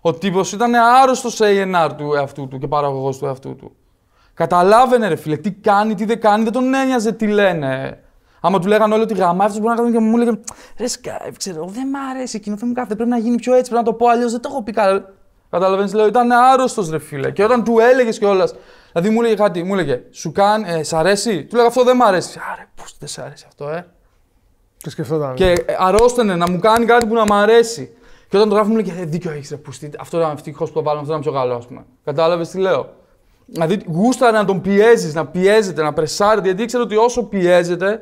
Ο τύπος ήταν άρρωστος σε ANR του εαυτού του και παραγωγός του εαυτού του. Καταλάβαινε, ρε φίλε, τι κάνει, τι δεν κάνει, δεν τον ένοιαζε τι λένε. Άμα του λέγανε όλοι ότι αυτό μπορεί να κάνει και μου λέγανε Ρε, ξέρω, δεν μ' αρέσει εκείνο, δεν μου κάθεται. Πρέπει να γίνει πιο έτσι, πρέπει να το πω αλλιώς, δεν το έχω πει καλά. Καταλαβαίνεις, λέω, ήταν άρρωστος ρε φίλε. Και όταν του έλεγες κιόλας. Δηλαδή μου έλεγε κάτι, μου έλεγε Σου κάνει, ε, σ' αρέσει. Του λέγανε αυτό δεν μ' αρέσει. Άρε, πώς δεν σ' αρέσει αυτό, ε. Και σκεφτόταν. Και ε, αρρώστανε να μου κάνει κάτι που να μ' αρέσει. Και όταν το γράφουμε μου λέει: «Ε, Δίκιο έχεις ρε πουστή. Αυτό ήταν ευτυχώς που το βάλαμε, αυτό ήταν πιο καλό, ας πούμε. Κατάλαβες τι λέω. Δηλαδή, γούσταρε να τον πιέζεις, να πιέζεται, να πρεσάρεται, γιατί ήξερε ότι όσο πιέζεται,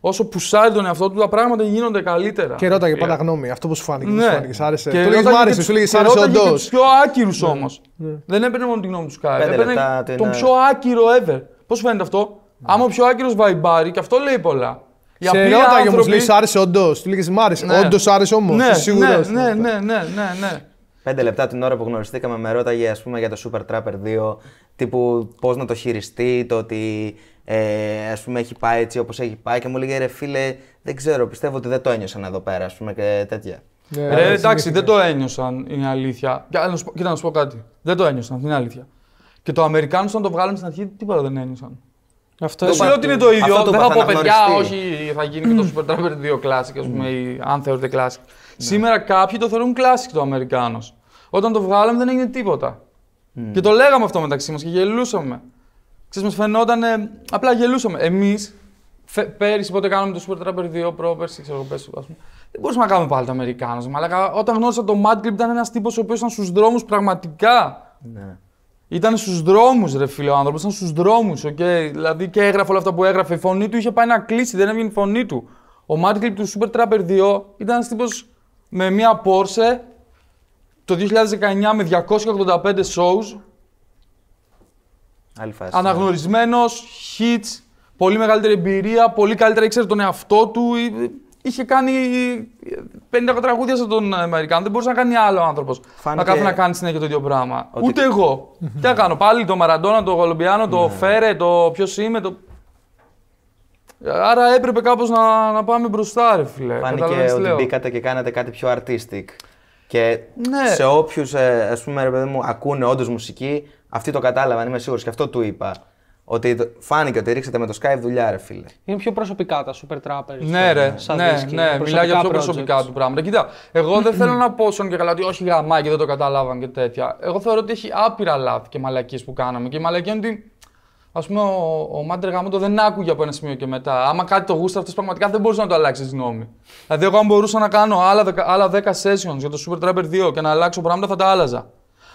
όσο πουσάρει τον εαυτό του, τα πράγματα γίνονται καλύτερα. Και ρώταγε yeah. πάντα γνώμη. Αυτό που σου φάνηκε. Ναι. Σου φάνηκες, άρεσε. Και του λέγε άρεσε, σου λέγε άρεσε όντω. Και τους πιο άκυρους ναι. όμως. Ναι. Δεν έπαιρνε μόνο την γνώμη τους Σκάι. Έπαιρνε τον πιο άκυρο ever. Πώς φαίνεται αυτό. Ναι. Άμα ο πιο άκυρος βαϊμπάρει, και αυτό λέει πολλά. Για σε ρώταγε άνθρωποι... λέει, μου άρεσε όντως. Του Μ' άρεσε. Ναι. Όντως άρεσε όμως. Ναι, σίγουρο. Ναι, ναι, ναι, ναι, ναι, ναι. Πέντε λεπτά την ώρα που γνωριστήκαμε με ρώταγε ας πούμε, για το Super Trapper 2, τύπου πώς να το χειριστεί, το ότι ε, ας πούμε, έχει πάει έτσι όπως έχει πάει. Και μου λέγε, ρε φίλε, δεν ξέρω, πιστεύω ότι δεν το ένιωσαν εδώ πέρα, ας πούμε και τέτοια. Yeah, ναι, ρε, ναι, εντάξει, ναι, δεν το ένιωσαν, είναι αλήθεια. Κοίτα να σου πω κάτι. Δεν το ένιωσαν, είναι αλήθεια. Και το Αμερικάνους, όταν το βγάλαμε στην αρχή, τίποτα δεν ένιωσαν. Αυτό δεν λέω ότι είναι το ίδιο. Αυτό δεν θα πω παιδιά, όχι, θα γίνει και το Super Trapper 2 Classic, ας πούμε, ή, αν θεωρείται Classic. Ναι. Σήμερα κάποιοι το θεωρούν Classic το Αμερικάνος. Όταν το βγάλαμε δεν έγινε τίποτα. Ναι. Και το λέγαμε αυτό μεταξύ μας και γελούσαμε. Ξέρετε, μα φαινόταν, απλά γελούσαμε. Εμείς πέρυσι πότε κάναμε το Super Trapper 2, πρόπερσι, ξέρω πες, ας πούμε, δεν μπορούσαμε να κάνουμε πάλι το Αμερικάνος. αλλά όταν γνώρισα το Mad Clip ήταν ένας τύπος ο οποίος ήταν στους δρόμους πραγματικά. Ναι. Ήταν στους δρόμους, ρε φίλε, ο άνθρωπος. Ήταν στους δρόμους, οκ. Okay. Δηλαδή και έγραφε όλα αυτά που έγραφε. Η φωνή του είχε πάει να κλείσει, δεν έβγαινε η φωνή του. Ο Μάτκλιπ του Super Trapper 2 ήταν ένας τύπος με μία Porsche το 2019 με 285 shows. Ναι. Αναγνωρισμένος, hits, πολύ μεγαλύτερη εμπειρία, πολύ καλύτερα ήξερε τον εαυτό του. Ε, ε, είχε κάνει 50 τραγούδια σε τον Αμερικάνο. Δεν μπορούσε να κάνει άλλο άνθρωπος. Να κάθε να κάνει συνέχεια το ίδιο πράγμα. Ούτε εγώ. Τι να κάνω. Πάλι το Μαραντόνα, το Γολομπιάνο, το ναι. Φέρε, το ποιος είμαι. Το... Άρα έπρεπε κάπως να, να πάμε μπροστά, ρε φίλε. Φάνηκε ότι μπήκατε και κάνατε κάτι πιο artistic. Και ναι. σε όποιους, ε, ας πούμε, ρε παιδί μου, ακούνε όντως μουσική, αυτοί το κατάλαβαν, είμαι σίγουρος και αυτό του είπα. Ότι φάνηκε ότι ρίξατε με το Skype δουλειά, ρε φίλε. Είναι πιο προσωπικά τα Super Trappers. Ναι, ρε. Σαν ναι, δίσκη, ναι. μιλάει για πιο προσωπικά του πράγματα. Κοίτα, εγώ δεν θέλω να πω σαν και καλά ότι όχι γαμά και δεν το κατάλαβαν και τέτοια. Εγώ θεωρώ ότι έχει άπειρα λάθη και μαλακίες που κάναμε. Και η μαλακία είναι ότι. Ας πούμε, ο, ο Μάντερ Γαμότο δεν άκουγε από ένα σημείο και μετά. Άμα κάτι το γούστα αυτό πραγματικά δεν μπορούσε να το αλλάξει γνώμη. Δηλαδή, εγώ αν μπορούσα να κάνω άλλα, άλλα 10 sessions για το Super Trapper 2 και να αλλάξω πράγματα θα τα άλλαζα.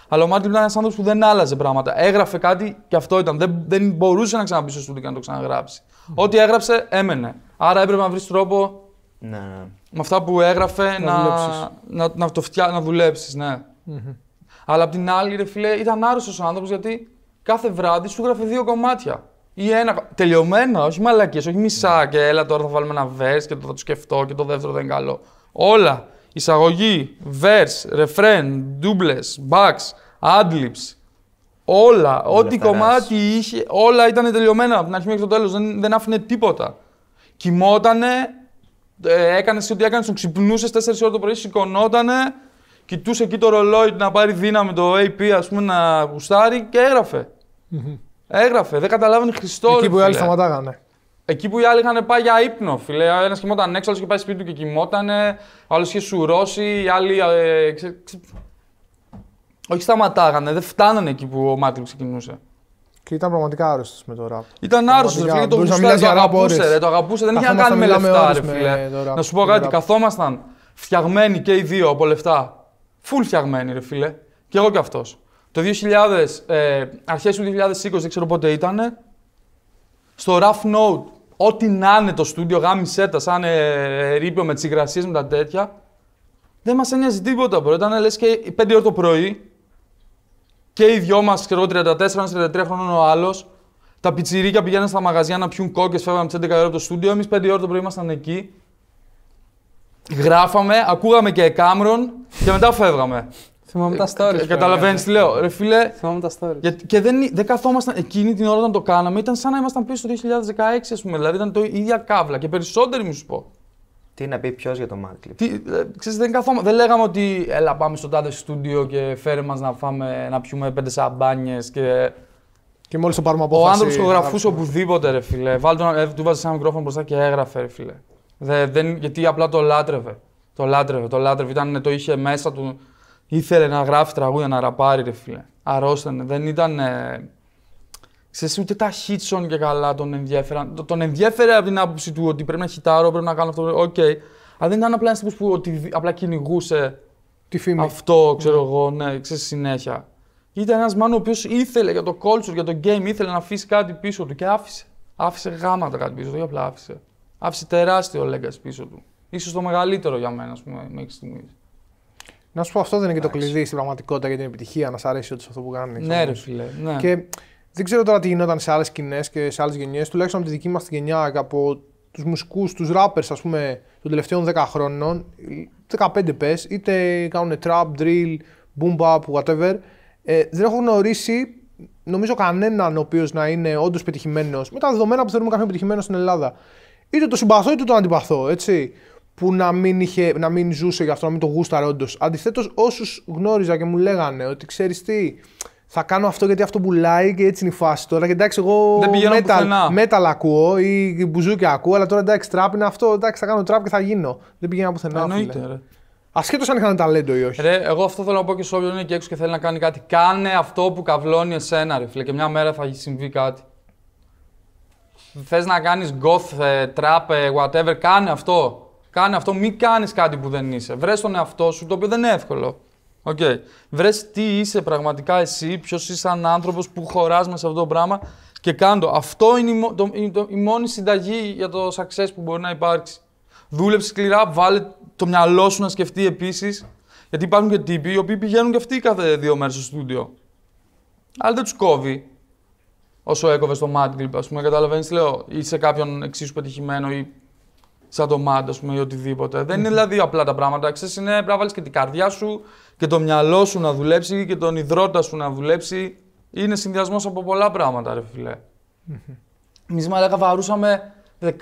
Αλλά ο Μάρτιν ήταν ένας άνθρωπος που δεν άλλαζε πράγματα. Έγραφε κάτι και αυτό ήταν. Δεν, δεν μπορούσε να ξαναμπεί στο στούντιο και να το ξαναγράψει. Ό,τι έγραψε έμενε. Άρα έπρεπε να βρεις τρόπο ναι, με αυτά που έγραφε να, να, να, να, φτιά, να δουλέψεις. Ναι. Αλλά απ' την άλλη, ρε φιλέ, ήταν άρρωστος ο άνθρωπος γιατί κάθε βράδυ σου έγραφε δύο κομμάτια. Ή ένα. Τελειωμένα, όχι μαλακίες, όχι μισά. Και έλα τώρα θα βάλουμε ένα verse και το θα το σκεφτώ και το δεύτερο δεν καλό. Όλα εισαγωγή, verse, refrain, doubles, backs, adlibs, όλα, ό,τι κομμάτι είχε, όλα ήταν τελειωμένα από την αρχή μέχρι το τέλος, δεν, δεν άφηνε τίποτα. Κοιμότανε, ε, έκανες ό,τι έκανες, τον ξυπνούσες 4 ώρες το πρωί, σηκωνότανε, κοιτούσε εκεί το ρολόι να πάρει δύναμη το AP, ας πούμε, να γουστάρει και εγραφε Έγραφε, δεν καταλάβαινε Χριστό. Εκεί που οι άλλοι σταματάγανε. Εκεί που οι άλλοι είχαν πάει για ύπνο, φίλε. Ένας κοιμόταν έξω, άλλος είχε πάει σπίτι του και κοιμόταν. άλλος είχε σουρώσει, οι άλλοι. Ε, ξε... Όχι σταματάγανε, δεν φτάνανε εκεί που ο Μάτλου ξεκινούσε. Και ήταν πραγματικά άρρωστος με το ραπ. Ήταν άρρωστος, φίλε. Το, γουστά, το, αγαπούσε, το αγαπούσε. Δεν είχε να κάνει με λεφτά, ρε, φίλε. Να σου πω κάτι, καθόμασταν φτιαγμένοι και οι δύο από λεφτά. Φουλ φτιαγμένοι, ρε, φίλε. Και εγώ κι αυτός. Το 2000, ε, αρχές του 2020, δεν ξέρω πότε ήταν, στο rough note, ό,τι να είναι το στούντιο, γάμισέ τα, σαν ε, ε με τι με τα τέτοια, δεν μας ένοιαζε τίποτα, Μπορεί Ήταν λες και 5 ώρα το πρωί και οι δυο μας ξέρω, 34, 33 χρόνων ο άλλος, τα πιτσιρίκια πηγαίναν στα μαγαζιά να πιούν κόκκες, φεύγαμε τις 11 ώρα το στούντιο, εμείς 5 ώρα το πρωί ήμασταν εκεί, γράφαμε, ακούγαμε και εκάμρον και μετά φεύγαμε. Θυμάμαι ε, τα stories. Ε, Καταλαβαίνεις τι λέω. Ρε φίλε. Θυμάμαι τα stories. και δεν, δεν καθόμασταν εκείνη την ώρα όταν το κάναμε, ήταν σαν να ήμασταν πίσω το 2016, ας πούμε. Δηλαδή ήταν το ίδια καύλα και περισσότεροι μου σου πω. Τι να πει ποιος για το Μάρκλιπ. Τι, ε, δεν, καθόμα, δεν λέγαμε ότι έλα πάμε στο τάδε στούντιο και φέρε μας να, φάμε, να πιούμε πέντε σαμπάνιες και. Και μόλις το πάρουμε από Ο άνθρωπο γραφούσε οπουδήποτε, ρε φίλε. του βάζεις ένα μικρόφωνο μπροστά και έγραφε, ρε φίλε. Δε, δεν, γιατί απλά το λάτρευε. Το λάτρευε, το λάτρευε. Ήταν, το είχε μέσα του ήθελε να γράφει τραγούδια, να ραπάρει, ρε φίλε. Αρρώστανε. Δεν ήταν. Ε... Ξέρεις, ούτε τα χίτσον και καλά τον ενδιαφέραν. Τον ενδιαφέρε από την άποψη του ότι πρέπει να χιτάρω, πρέπει να κάνω αυτό. Οκ. Okay. Αλλά δεν ήταν απλά ένας τύπος που ότι απλά κυνηγούσε Τη φήμη. αυτό, ξέρω ναι. εγώ, ναι, ξέρεις, συνέχεια. Ήταν ένας μάνο ο οποίος ήθελε για το culture, για το game, ήθελε να αφήσει κάτι πίσω του και άφησε. Άφησε γάματα κάτι πίσω του, απλά άφησε. Άφησε τεράστιο legacy πίσω του. σω το μεγαλύτερο για μένα, ας πούμε, μέχρι στιγμής. Να σου πω, αυτό δεν είναι και το κλειδί στην πραγματικότητα για την επιτυχία, να σ' αρέσει ό,τι αυτό που κάνεις. Ναι, ρε φίλε. Ναι. Και δεν ξέρω τώρα τι γινόταν σε άλλες σκηνές και σε άλλες γενιές, τουλάχιστον από τη δική μας τη γενιά, από τους μουσικούς, τους rappers, ας πούμε, των τελευταίων 10 χρόνων, 15 πες, είτε κάνουν trap, drill, boom bap, whatever. Ε, δεν έχω γνωρίσει, νομίζω, κανέναν ο οποίος να είναι όντως πετυχημένος με τα δεδομένα που θεωρούμε κάποιον πετυχημένο στην Ελλάδα. Είτε το συμπαθώ είτε το αντιπαθώ, έτσι που να μην, είχε, να μην ζούσε γι' αυτό, να μην το γούσταρε όντως. Αντιθέτως, όσους γνώριζα και μου λέγανε ότι ξέρεις τι, θα κάνω αυτό γιατί αυτό πουλάει και έτσι είναι η φάση τώρα. Και εντάξει, εγώ metal, ακούω ή μπουζούκια ακούω, αλλά τώρα εντάξει, τραπ είναι αυτό. Εντάξει, θα κάνω τραπ και θα γίνω. Δεν πηγαίνω πουθενά. Εννοείται. Ασχέτως αν είχαν ταλέντο ή όχι. εγώ αυτό θέλω να πω και σε όποιον είναι και έξω και θέλει να κάνει κάτι. Κάνε αυτό που καβλώνει εσένα, ρε φίλε. Και μια μέρα θα συμβεί κάτι. Θες να κάνεις goth, ε, trap, ε, whatever, κάνε αυτό. Κάνε αυτό, μην κάνεις κάτι που δεν είσαι. Βρες τον εαυτό σου, το οποίο δεν είναι εύκολο. Okay. Βρες τι είσαι πραγματικά εσύ, ποιος είσαι σαν άνθρωπος που χωράς με σε αυτό το πράγμα και κάντο. Αυτό είναι η, η, η μόνη συνταγή για το success που μπορεί να υπάρξει. Δούλεψε σκληρά, βάλε το μυαλό σου να σκεφτεί επίσης. Γιατί υπάρχουν και τύποι οι οποίοι πηγαίνουν και αυτοί κάθε δύο μέρες στο στούντιο. Αλλά δεν τους κόβει όσο έκοβες το μάτι, ας πούμε. Καταλαβαίνεις, λέω, ή κάποιον εξίσου πετυχημένο ή σαν το μάτι, ας πούμε, ή οτιδήποτε. Δεν είναι δηλαδή απλά τα πράγματα. Ξέρεις, είναι πρέπει να βάλεις και την καρδιά σου και το μυαλό σου να δουλέψει και τον υδρότα σου να δουλέψει. Είναι συνδυασμός από πολλά πράγματα, ρε φιλε. Εμείς μαλάκα βαρούσαμε 13-14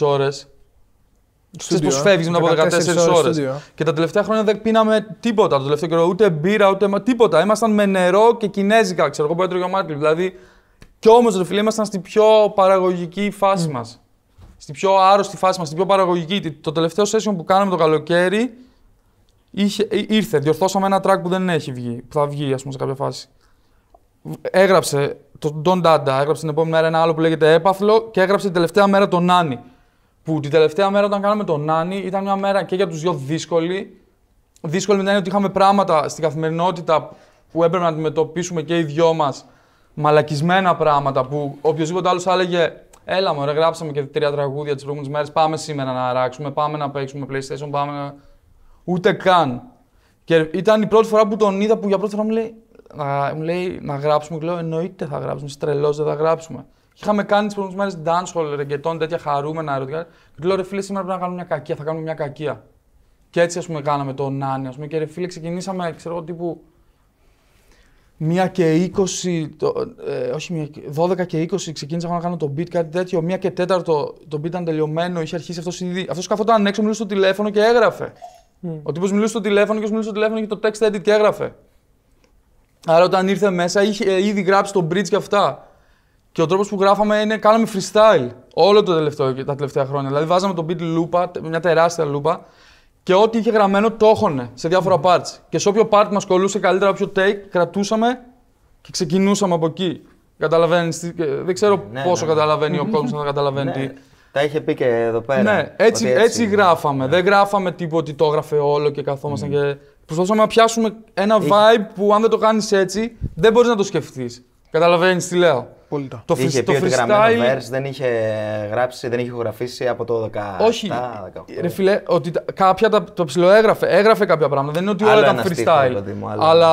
ώρες. Ξέρεις πώς φεύγεις μετά από 14, 14 ώρε. Και τα τελευταία χρόνια δεν πίναμε τίποτα. Το τελευταίο καιρό ούτε μπύρα ούτε τίποτα. Ήμασταν με νερό και κινέζικα, ξέρω εγώ που έτρωγε ο Δηλαδή, κι όμως ρε φίλε, ήμασταν στην πιο παραγωγική φάση mm. μας στην πιο άρρωστη φάση μας, στην πιο παραγωγική. Το τελευταίο session που κάναμε το καλοκαίρι είχε, ήρθε. Διορθώσαμε ένα track που δεν έχει βγει, που θα βγει, ας πούμε, σε κάποια φάση. Έγραψε τον Don Dada, έγραψε την επόμενη μέρα ένα άλλο που λέγεται Έπαθλο και έγραψε την τελευταία μέρα τον Νάνι. Που την τελευταία μέρα όταν κάναμε τον Νάνι ήταν μια μέρα και για τους δύο δύσκολη. Δύσκολη ήταν ότι είχαμε πράγματα στην καθημερινότητα που έπρεπε να αντιμετωπίσουμε και οι δυο μας. Μαλακισμένα πράγματα που οποιοδήποτε άλλος θα έλεγε Έλα μου, γράψαμε και τρία τραγούδια τις προηγούμενες μέρες. Πάμε σήμερα να αράξουμε, πάμε να παίξουμε PlayStation, πάμε να. Ούτε καν. Και ήταν η πρώτη φορά που τον είδα που για πρώτη φορά μου λέει να, μου λέει, να γράψουμε. Και λέω εννοείται θα γράψουμε, στρελό δεν θα γράψουμε. Είχαμε κάνει τις προηγούμενες μέρες dancehall, ρεγκετών, τέτοια χαρούμενα ερωτικά. Και του λέω ρε φίλε, σήμερα πρέπει να κάνουμε μια κακία, θα κάνουμε μια κακία. Και έτσι ας πούμε κάναμε τον Νάνι, α Και ρε φίλε, ξεκινήσαμε, ξέρω τύπου Μία και είκοσι, το, ε, όχι μία, 12 και 20 ξεκίνησα να κάνω το beat, κάτι τέτοιο. Μία και τέταρτο το beat ήταν τελειωμένο, είχε αρχίσει αυτός ήδη. Αυτός καθόταν έξω, μιλούσε στο τηλέφωνο και έγραφε. Mm. Ο τύπος μιλούσε στο τηλέφωνο και μιλούσε στο τηλέφωνο και το text edit και έγραφε. Άρα όταν ήρθε μέσα είχε ε, ήδη γράψει τον bridge και αυτά. Και ο τρόπος που γράφαμε είναι κάναμε freestyle όλο το τελευταίο, τα τελευταία χρόνια. Δηλαδή βάζαμε το beat λούπα, μια τεράστια λούπα, και ό,τι είχε γραμμένο το έχωνε σε διάφορα parts. Και σε όποιο part μας κολούσε καλύτερα, όποιο take, κρατούσαμε και ξεκινούσαμε από εκεί. Καταλαβαίνεις. Δεν ξέρω ναι, ναι, πόσο ναι. καταλαβαίνει ο κόσμο να καταλαβαίνει. Τι. Τα είχε πει και εδώ πέρα. Ναι, έτσι, έτσι, γράφαμε. Δεν γράφαμε τίποτα ότι το έγραφε όλο και καθόμασταν και. Προσπαθούσαμε να πιάσουμε ένα vibe που αν δεν το κάνεις έτσι, δεν μπορείς να το σκεφτείς. Καταλαβαίνεις τι λέω. Απόλυτα. Το, είχε πει ότι γραμμένο verse δεν είχε γράψει, δεν είχε ηχογραφήσει από το 17. Όχι. Ρε φιλέ, ότι κάποια τα, το ψιλοέγραφε. Έγραφε κάποια πράγματα. Δεν είναι ότι όλα ήταν freestyle. Στίχο, μου, άλλο αλλά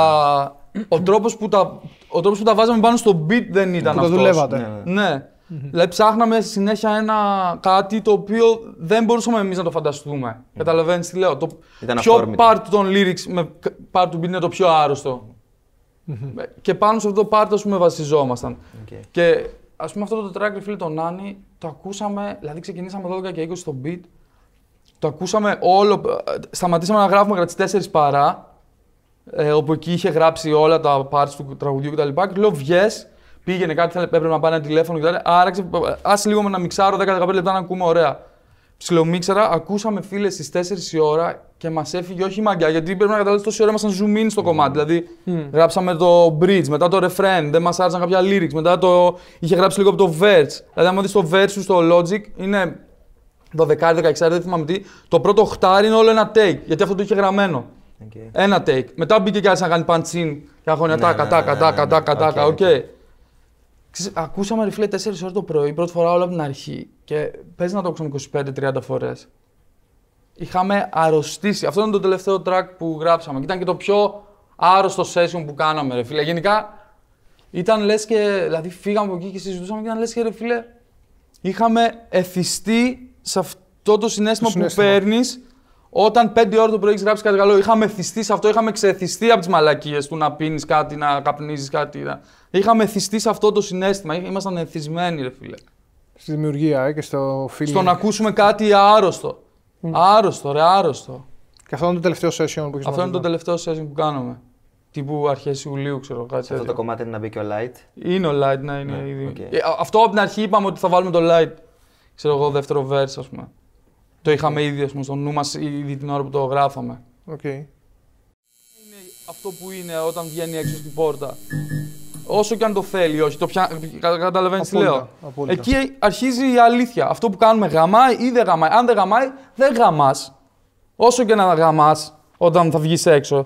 ο τρόπος που, τα, ο τρόπος που τα βάζαμε πάνω στο beat δεν ήταν αυτός. δουλεύατε. Ναι. ναι. Mm-hmm. Δηλαδή ψάχναμε συνέχεια ένα κάτι το οποίο δεν μπορούσαμε εμείς να το φανταστούμε. Mm. Καταλαβαίνεις τι λέω. Το ήταν πιο part των lyrics με part του beat είναι το πιο άρρωστο mm Και πάνω σε αυτό το πάρτι, ας πούμε, βασιζόμασταν. Okay. Και ας πούμε, αυτό το track, φίλε, τον Άννη, το ακούσαμε, δηλαδή ξεκινήσαμε 12 και 20 στο beat. Το ακούσαμε όλο. Ε, σταματήσαμε να γράφουμε κατά τις 4 παρά. Ε, όπου εκεί είχε γράψει όλα τα parts του τραγουδιού κτλ. Και, και λέω, βγες, πήγαινε κάτι, έπρεπε να πάρει ένα τηλέφωνο κτλ. Άραξε, ε, ας λίγο με να μιξάρω 10-15 λεπτά να ακούμε ωραία. Ψιλομίξερα, ακούσαμε φίλες στις 4 η ώρα και μας έφυγε όχι η μαγκιά. Γιατί πρέπει να καταλάβεις τόση ώρα ήμασταν zoom in στο κομμάτι. Δηλαδή, γράψαμε το bridge, μετά το refrain, δεν μας άρεσαν κάποια lyrics, μετά το. είχε γράψει λίγο από το verse. Δηλαδή, άμα δεις το verse στο logic, είναι 12, 16, δεν θυμάμαι τι. Το πρώτο χτάρι είναι όλο ένα take, γιατί αυτό το είχε γραμμένο. Okay. Ένα take. Μετά μπήκε κι άλλο να κάνει παντσίν και να ναι, Τάκα, ναι, τάκα, ναι, τάκα, τάκα, τάκα. Οκ. Ακούσαμε ρε φίλε 4 ώρα το πρωί, πρώτη φορά όλα από την αρχή. Και παίζει να το ακούσαμε 25-30 φορές. Είχαμε αρρωστήσει. Αυτό είναι το τελευταίο track που γράψαμε. Και ήταν και το πιο άρρωστο session που κάναμε, ρε φίλε. Γενικά ήταν λες και. Δηλαδή, φύγαμε από εκεί και συζητούσαμε και ήταν λες και ρε φίλε. Είχαμε εθιστεί σε αυτό το συνέστημα, που παίρνεις όταν πέντε ώρε το πρωί έχεις γράψει κάτι καλό. Είχαμε εθιστεί σε αυτό, είχαμε ξεθιστεί από τις μαλακίες του να πίνεις κάτι, να καπνίζεις κάτι. Είχαμε εθιστεί σε αυτό το συνέστημα. Ήμασταν εθισμένοι, ρε φίλε στη δημιουργία ε, και στο feeling. Στο να ακούσουμε κάτι άρρωστο. Mm. Άρρωστο, ρε, άρρωστο. Και αυτό είναι το τελευταίο session που έχεις Αυτό είναι το τελευταίο session που κάνουμε. Τύπου αρχές Ιουλίου, ξέρω κάτι. Σε αυτό το κομμάτι είναι να μπει και ο light. Είναι ο light, να είναι yeah. Ναι, ήδη. Ε, αυτό από την αρχή είπαμε ότι θα βάλουμε το light. Ξέρω εγώ, δεύτερο verse, ας πούμε. Το είχαμε ήδη ας πούμε, στο νου μας ήδη την ώρα που το γράφαμε. Okay. Είναι αυτό που είναι όταν βγαίνει έξω στην πόρτα. Όσο και αν το θέλει, όχι. Το πια... Καταλαβαίνεις τι λέω. Εκεί αρχίζει η αλήθεια. Αυτό που κάνουμε γαμάει ή δεν γαμάει. Αν δεν γαμάει, δεν γαμάς. Όσο και να γαμάς όταν θα βγεις έξω.